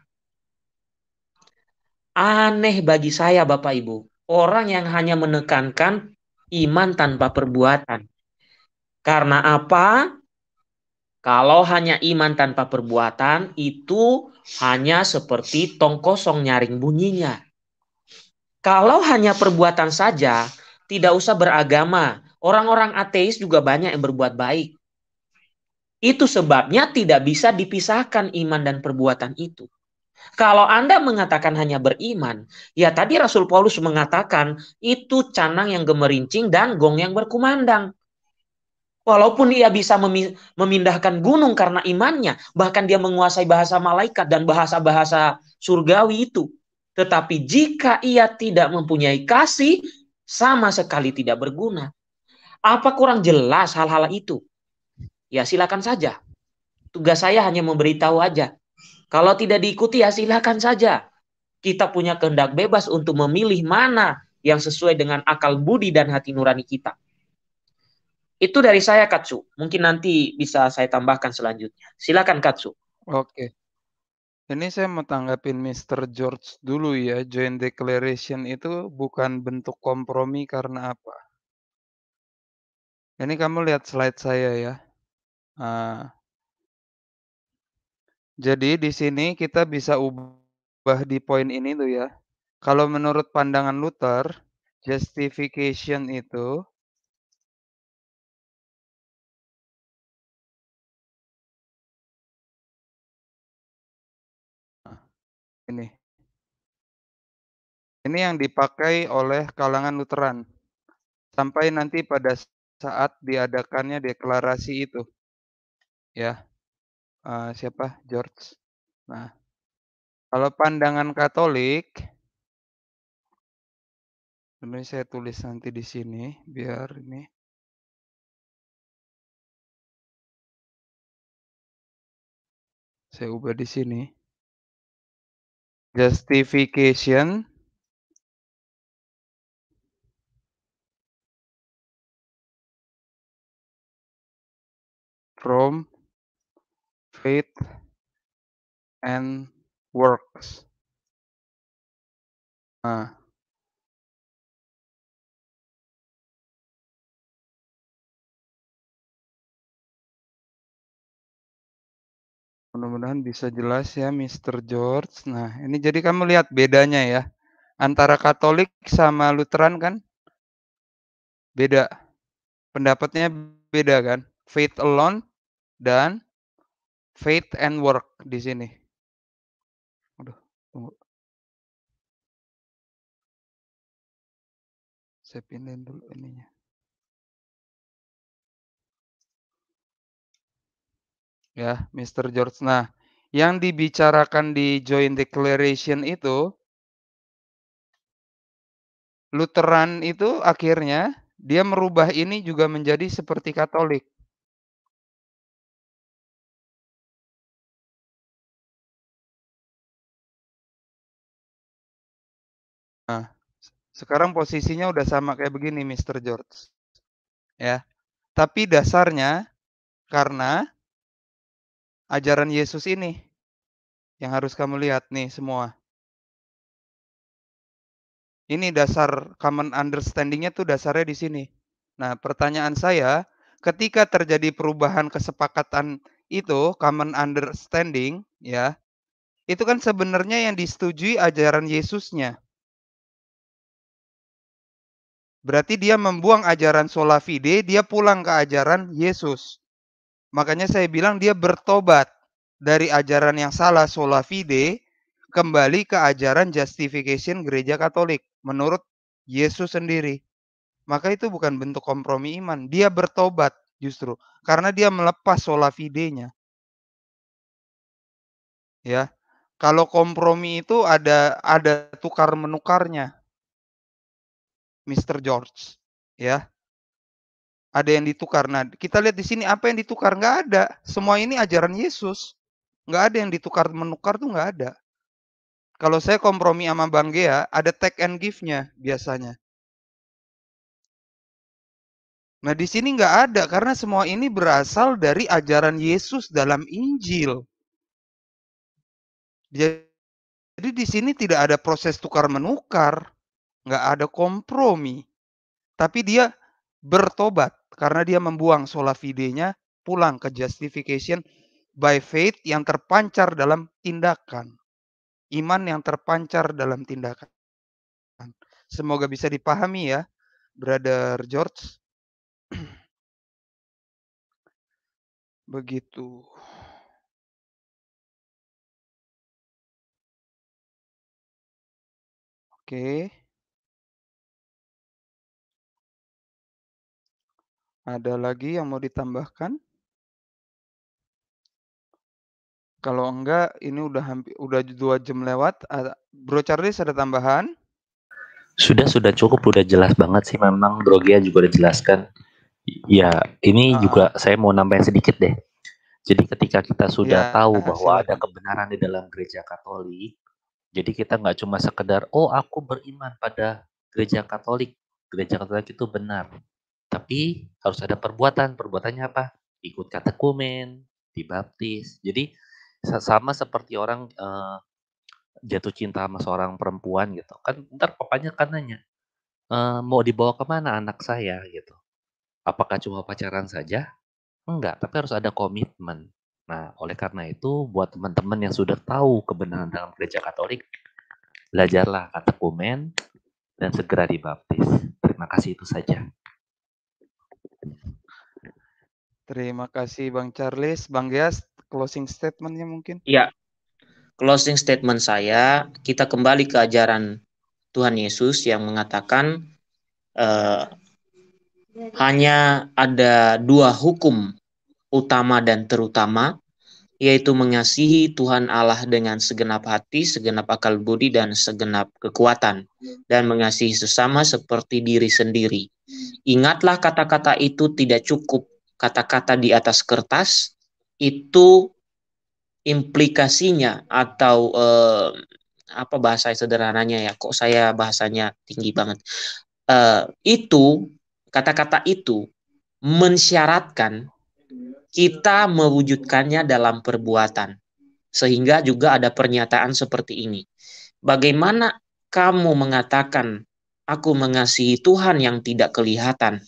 Aneh bagi saya Bapak Ibu, orang yang hanya menekankan iman tanpa perbuatan. Karena apa? Kalau hanya iman tanpa perbuatan itu hanya seperti tong kosong nyaring bunyinya. Kalau hanya perbuatan saja, tidak usah beragama. Orang-orang ateis juga banyak yang berbuat baik. Itu sebabnya tidak bisa dipisahkan iman dan perbuatan itu. Kalau Anda mengatakan hanya beriman, ya tadi Rasul Paulus mengatakan itu canang yang gemerincing dan gong yang berkumandang. Walaupun ia bisa memindahkan gunung karena imannya, bahkan dia menguasai bahasa malaikat dan bahasa-bahasa surgawi itu. Tetapi jika ia tidak mempunyai kasih, sama sekali tidak berguna. Apa kurang jelas hal-hal itu? Ya silakan saja. Tugas saya hanya memberitahu aja. Kalau tidak diikuti ya silahkan saja. Kita punya kehendak bebas untuk memilih mana yang sesuai dengan akal budi dan hati nurani kita. Itu dari saya Katsu. Mungkin nanti bisa saya tambahkan selanjutnya. Silakan Katsu.
Oke. Ini saya mau tanggapin Mr. George dulu ya. Joint declaration itu bukan bentuk kompromi karena apa? Ini kamu lihat slide saya ya. Uh, jadi di sini kita bisa ubah di poin
ini tuh ya. Kalau menurut pandangan Luther, justification itu ini. Ini yang dipakai oleh kalangan Lutheran
sampai nanti pada saat diadakannya deklarasi itu. Ya uh, siapa George. Nah, kalau pandangan Katolik,
ini saya tulis nanti di sini biar ini. Saya ubah di sini. Justification from faith and works. Nah. Mudah-mudahan bisa jelas ya Mr. George. Nah, ini jadi kamu lihat
bedanya ya. Antara Katolik sama Lutheran kan beda. Pendapatnya beda kan? Faith alone dan
Faith and work di sini. Aduh, tunggu. Saya pindahin dulu ininya.
Ya, Mr. George. Nah, yang dibicarakan di Joint Declaration itu
Lutheran itu akhirnya dia merubah ini juga menjadi seperti Katolik. Nah, sekarang posisinya udah sama kayak begini Mr. George.
Ya. Tapi dasarnya karena ajaran Yesus ini yang harus kamu lihat nih semua. Ini dasar common understandingnya tuh dasarnya di sini. Nah, pertanyaan saya, ketika terjadi perubahan kesepakatan itu common understanding ya, itu kan sebenarnya yang disetujui ajaran Yesusnya. Berarti dia membuang ajaran sola fide, dia pulang ke ajaran Yesus. Makanya saya bilang dia bertobat dari ajaran yang salah sola fide kembali ke ajaran justification gereja Katolik menurut Yesus sendiri. Maka itu bukan bentuk kompromi iman, dia bertobat justru karena dia melepas sola fide-nya.
Ya. Kalau kompromi itu ada ada tukar menukarnya Mr. George, ya.
Ada yang ditukar. Nah, kita lihat di sini apa yang ditukar nggak ada. Semua ini ajaran Yesus. Nggak ada yang ditukar menukar tuh nggak ada. Kalau saya kompromi sama Bang Gea, ada take and give-nya biasanya. Nah, di sini nggak ada karena semua ini berasal dari ajaran Yesus dalam Injil. Jadi di sini tidak ada proses tukar menukar nggak ada kompromi. Tapi dia bertobat karena dia membuang sola fide pulang ke justification by faith yang terpancar dalam tindakan. Iman yang terpancar dalam tindakan. Semoga bisa dipahami ya, Brother George.
Begitu. Oke. Okay. Ada lagi yang mau ditambahkan?
Kalau enggak, ini udah hampir udah dua jam lewat. Bro Charlie ada tambahan?
Sudah sudah cukup, udah jelas banget sih. Memang Bro Gia juga udah jelaskan. Ya, ini uh. juga saya mau nambahin sedikit deh. Jadi ketika kita sudah ya, tahu bahwa ada kebenaran di dalam gereja Katolik, jadi kita nggak cuma sekedar oh aku beriman pada gereja Katolik, gereja Katolik itu benar. Tapi harus ada perbuatan. Perbuatannya apa? Ikut katekumen, dibaptis. Jadi sama seperti orang uh, jatuh cinta sama seorang perempuan gitu. Kan ntar papanya kan nanya, e, mau dibawa kemana anak saya gitu. Apakah cuma pacaran saja? Enggak, tapi harus ada komitmen. Nah, oleh karena itu, buat teman-teman yang sudah tahu kebenaran dalam gereja Katolik, belajarlah kata komen dan segera dibaptis.
Terima kasih itu saja. Terima kasih Bang Charles, Bang Gias, closing statementnya mungkin?
Iya, closing statement saya, kita kembali ke ajaran Tuhan Yesus yang mengatakan eh, hanya ada dua hukum utama dan terutama, yaitu mengasihi Tuhan Allah dengan segenap hati, segenap akal budi, dan segenap kekuatan, dan mengasihi sesama seperti diri sendiri. Ingatlah kata-kata itu tidak cukup kata-kata di atas kertas itu implikasinya atau eh, apa bahasa sederhananya ya kok saya bahasanya tinggi banget eh, itu kata-kata itu mensyaratkan kita mewujudkannya dalam perbuatan sehingga juga ada pernyataan seperti ini bagaimana kamu mengatakan aku mengasihi Tuhan yang tidak kelihatan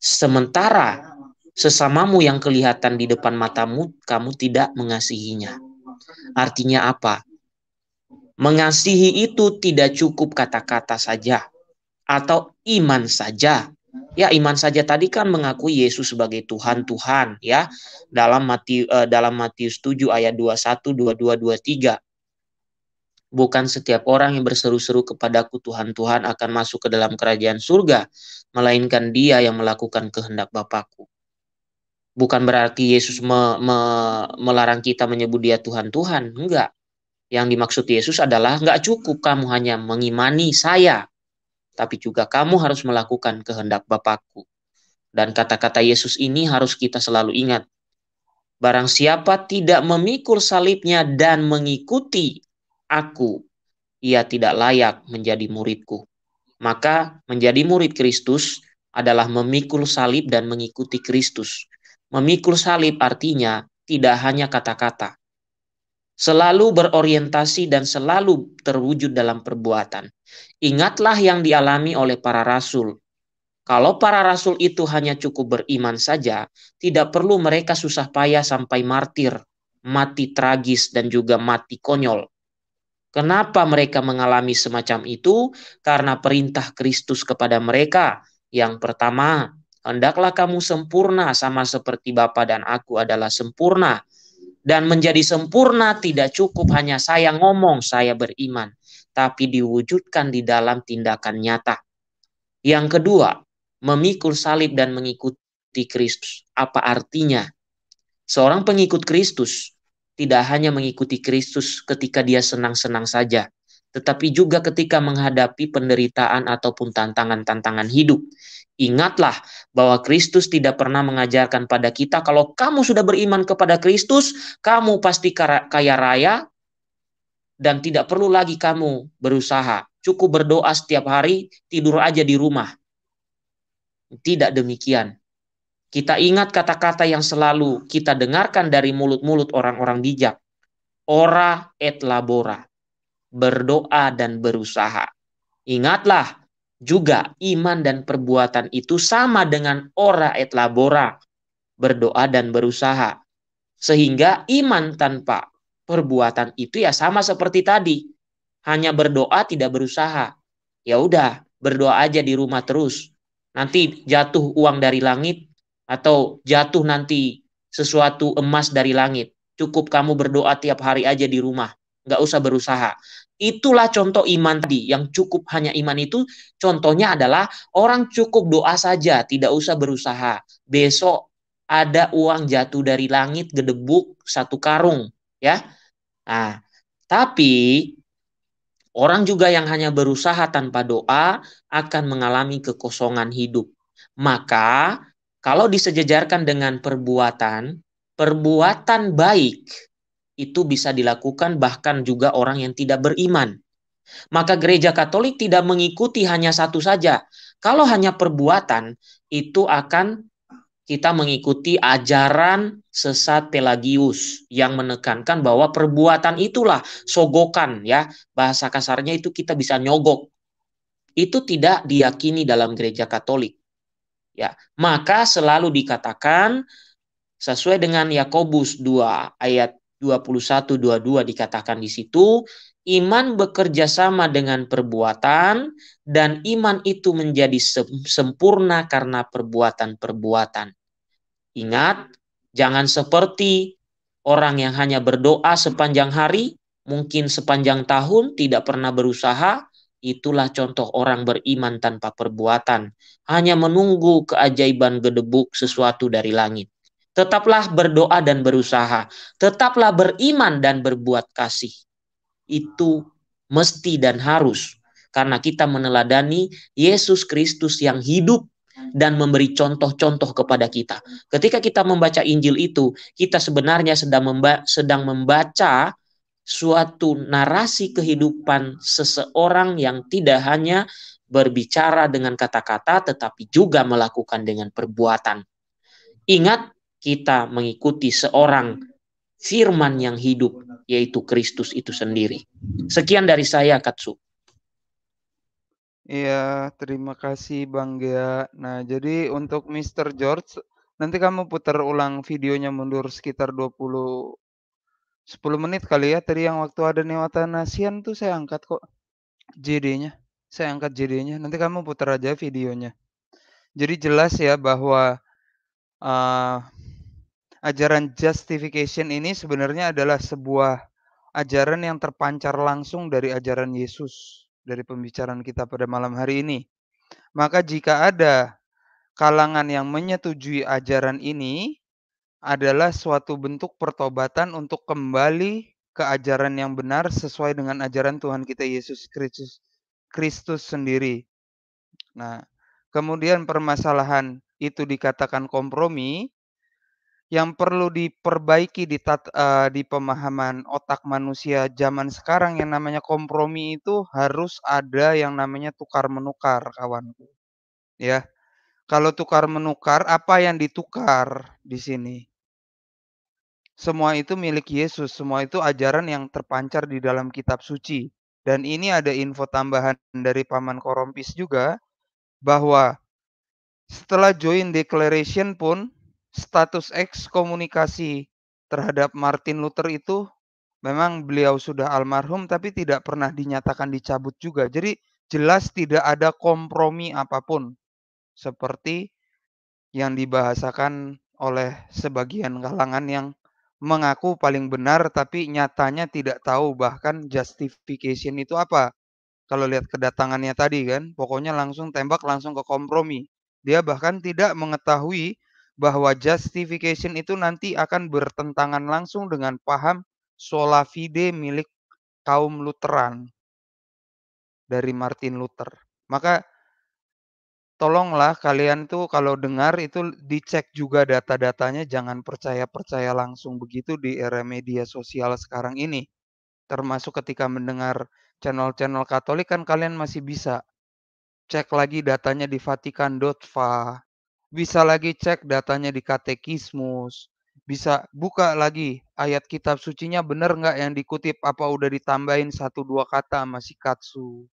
sementara sesamamu yang kelihatan di depan matamu, kamu tidak mengasihinya. Artinya apa? Mengasihi itu tidak cukup kata-kata saja atau iman saja. Ya, iman saja tadi kan mengakui Yesus sebagai Tuhan Tuhan ya. Dalam Matius eh, dalam Matius 7 ayat 21 22 23. Bukan setiap orang yang berseru-seru kepadaku Tuhan Tuhan akan masuk ke dalam kerajaan surga, melainkan dia yang melakukan kehendak Bapakku bukan berarti Yesus me, me, melarang kita menyebut dia Tuhan Tuhan enggak yang dimaksud Yesus adalah enggak cukup kamu hanya mengimani saya tapi juga kamu harus melakukan kehendak Bapakku dan kata-kata Yesus ini harus kita selalu ingat barang siapa tidak memikul salibnya dan mengikuti aku ia tidak layak menjadi muridku maka menjadi murid Kristus adalah memikul salib dan mengikuti Kristus. Memikul salib artinya tidak hanya kata-kata. Selalu berorientasi dan selalu terwujud dalam perbuatan. Ingatlah yang dialami oleh para rasul. Kalau para rasul itu hanya cukup beriman saja, tidak perlu mereka susah payah sampai martir, mati tragis, dan juga mati konyol. Kenapa mereka mengalami semacam itu? Karena perintah Kristus kepada mereka yang pertama Hendaklah kamu sempurna sama seperti Bapa dan aku adalah sempurna. Dan menjadi sempurna tidak cukup hanya saya ngomong saya beriman, tapi diwujudkan di dalam tindakan nyata. Yang kedua, memikul salib dan mengikuti Kristus. Apa artinya? Seorang pengikut Kristus tidak hanya mengikuti Kristus ketika dia senang-senang saja, tetapi juga ketika menghadapi penderitaan ataupun tantangan-tantangan hidup. Ingatlah bahwa Kristus tidak pernah mengajarkan pada kita kalau kamu sudah beriman kepada Kristus, kamu pasti kaya raya dan tidak perlu lagi kamu berusaha. Cukup berdoa setiap hari, tidur aja di rumah. Tidak demikian. Kita ingat kata-kata yang selalu kita dengarkan dari mulut-mulut orang-orang bijak. Ora et labora. Berdoa dan berusaha. Ingatlah juga iman dan perbuatan itu sama dengan ora et labora, berdoa dan berusaha. Sehingga iman tanpa perbuatan itu ya sama seperti tadi. Hanya berdoa tidak berusaha. Ya udah, berdoa aja di rumah terus. Nanti jatuh uang dari langit atau jatuh nanti sesuatu emas dari langit. Cukup kamu berdoa tiap hari aja di rumah nggak usah berusaha. Itulah contoh iman tadi yang cukup hanya iman itu contohnya adalah orang cukup doa saja, tidak usah berusaha. Besok ada uang jatuh dari langit gedebuk satu karung, ya. Nah, tapi orang juga yang hanya berusaha tanpa doa akan mengalami kekosongan hidup. Maka kalau disejajarkan dengan perbuatan, perbuatan baik itu bisa dilakukan bahkan juga orang yang tidak beriman. Maka gereja Katolik tidak mengikuti hanya satu saja. Kalau hanya perbuatan, itu akan kita mengikuti ajaran sesat Pelagius yang menekankan bahwa perbuatan itulah sogokan ya. Bahasa kasarnya itu kita bisa nyogok. Itu tidak diyakini dalam gereja Katolik. Ya, maka selalu dikatakan sesuai dengan Yakobus 2 ayat 21 dikatakan di situ iman bekerja sama dengan perbuatan dan iman itu menjadi sempurna karena perbuatan-perbuatan. Ingat, jangan seperti orang yang hanya berdoa sepanjang hari, mungkin sepanjang tahun tidak pernah berusaha, itulah contoh orang beriman tanpa perbuatan, hanya menunggu keajaiban gedebuk sesuatu dari langit. Tetaplah berdoa dan berusaha. Tetaplah beriman dan berbuat kasih. Itu mesti dan harus. Karena kita meneladani Yesus Kristus yang hidup dan memberi contoh-contoh kepada kita. Ketika kita membaca Injil itu, kita sebenarnya sedang, memba sedang membaca suatu narasi kehidupan seseorang yang tidak hanya berbicara dengan kata-kata, tetapi juga melakukan dengan perbuatan. Ingat, kita mengikuti seorang firman yang hidup, yaitu Kristus itu sendiri. Sekian dari saya, Katsu.
Iya, terima kasih Bang Gea. Nah, jadi untuk Mr. George, nanti kamu putar ulang videonya mundur sekitar 20 10 menit kali ya. Tadi yang waktu ada Newata Nasian tuh saya angkat kok JD-nya. Saya angkat JD-nya. Nanti kamu putar aja videonya. Jadi jelas ya bahwa uh, ajaran justification ini sebenarnya adalah sebuah ajaran yang terpancar langsung dari ajaran Yesus dari pembicaraan kita pada malam hari ini. Maka jika ada kalangan yang menyetujui ajaran ini adalah suatu bentuk pertobatan untuk kembali ke ajaran yang benar sesuai dengan ajaran Tuhan kita Yesus Kristus Kristus sendiri. Nah, kemudian permasalahan itu dikatakan kompromi yang perlu diperbaiki di tat, uh, di pemahaman otak manusia zaman sekarang yang namanya kompromi itu harus ada yang namanya tukar menukar kawanku ya kalau tukar menukar apa yang ditukar di sini semua itu milik Yesus semua itu ajaran yang terpancar di dalam kitab suci dan ini ada info tambahan dari paman Korompis juga bahwa setelah join declaration pun status ekskomunikasi terhadap Martin Luther itu memang beliau sudah almarhum tapi tidak pernah dinyatakan dicabut juga. Jadi jelas tidak ada kompromi apapun seperti yang dibahasakan oleh sebagian kalangan yang mengaku paling benar tapi nyatanya tidak tahu bahkan justification itu apa. Kalau lihat kedatangannya tadi kan, pokoknya langsung tembak langsung ke kompromi. Dia bahkan tidak mengetahui bahwa justification itu nanti akan bertentangan langsung dengan paham sola fide milik kaum Lutheran dari Martin Luther. Maka tolonglah kalian tuh kalau dengar itu dicek juga data-datanya jangan percaya-percaya langsung begitu di era media sosial sekarang ini. Termasuk ketika mendengar channel-channel Katolik kan kalian masih bisa cek lagi datanya di Vatikan.va, bisa lagi cek datanya di katekismus, bisa buka lagi ayat kitab sucinya benar nggak yang dikutip apa udah ditambahin satu dua kata sama si katsu.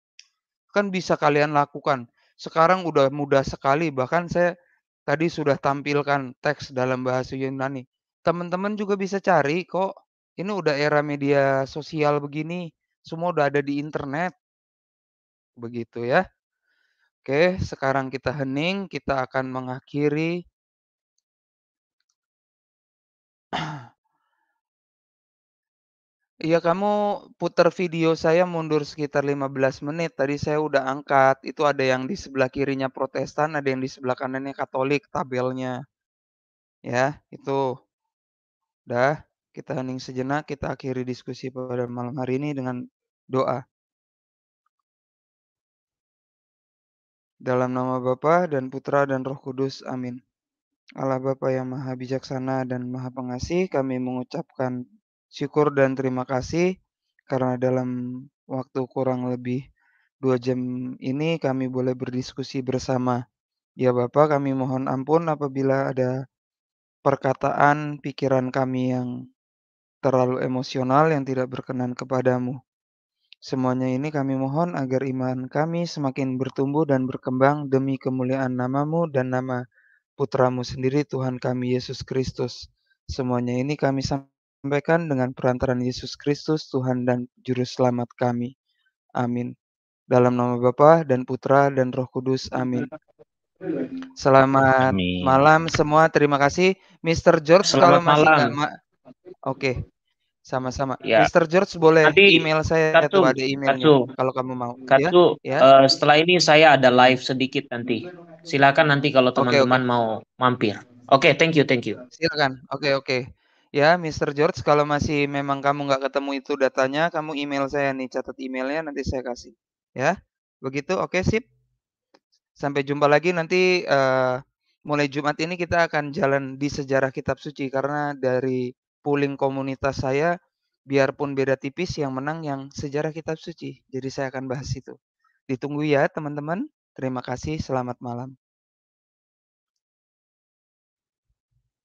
Kan bisa kalian lakukan. Sekarang udah mudah sekali bahkan saya tadi sudah tampilkan teks dalam bahasa Yunani. Teman-teman juga bisa cari kok. Ini udah era media sosial begini, semua udah ada di internet.
Begitu ya. Oke, sekarang kita hening, kita akan mengakhiri
Iya kamu putar video saya mundur sekitar 15 menit. Tadi saya udah angkat. Itu ada yang di sebelah kirinya Protestan, ada yang di sebelah kanannya Katolik tabelnya. Ya, itu. Udah kita hening sejenak, kita akhiri diskusi pada malam hari ini dengan doa. Dalam nama Bapa dan Putra dan Roh Kudus. Amin. Allah Bapa yang Maha Bijaksana dan Maha Pengasih, kami mengucapkan syukur dan terima kasih karena dalam waktu kurang lebih dua jam ini kami boleh berdiskusi bersama. Ya Bapa, kami mohon ampun apabila ada perkataan pikiran kami yang terlalu emosional yang tidak berkenan kepadamu. Semuanya ini kami mohon agar iman kami semakin bertumbuh dan berkembang demi kemuliaan namamu dan nama putramu sendiri Tuhan kami Yesus Kristus. Semuanya ini kami sampaikan dengan perantaran Yesus Kristus Tuhan dan Juru Selamat kami. Amin. Dalam nama Bapa dan Putra dan Roh Kudus. Amin. Selamat Amin. malam semua. Terima kasih, Mr. George. Selamat kalau masih malam. Oke. Okay. Sama-sama. Ya. Mr. George boleh Nanti, email saya Katsu, ada emailnya Katsu,
kalau kamu mau. Katsu, ya? Uh, setelah ini saya ada live sedikit nanti. Silakan nanti kalau teman-teman okay, okay. mau mampir. Oke, okay, thank you, thank you.
Silakan. Oke, okay, oke. Okay. Ya, Mr. George, kalau masih memang kamu nggak ketemu itu datanya, kamu email saya nih, catat emailnya nanti saya kasih. Ya, begitu. Oke, okay, sip. Sampai jumpa lagi nanti. Uh, mulai Jumat ini kita akan jalan di sejarah kitab suci karena dari pooling komunitas saya biarpun beda tipis yang menang yang sejarah kitab suci. Jadi saya akan bahas
itu. Ditunggu ya teman-teman. Terima kasih, selamat malam.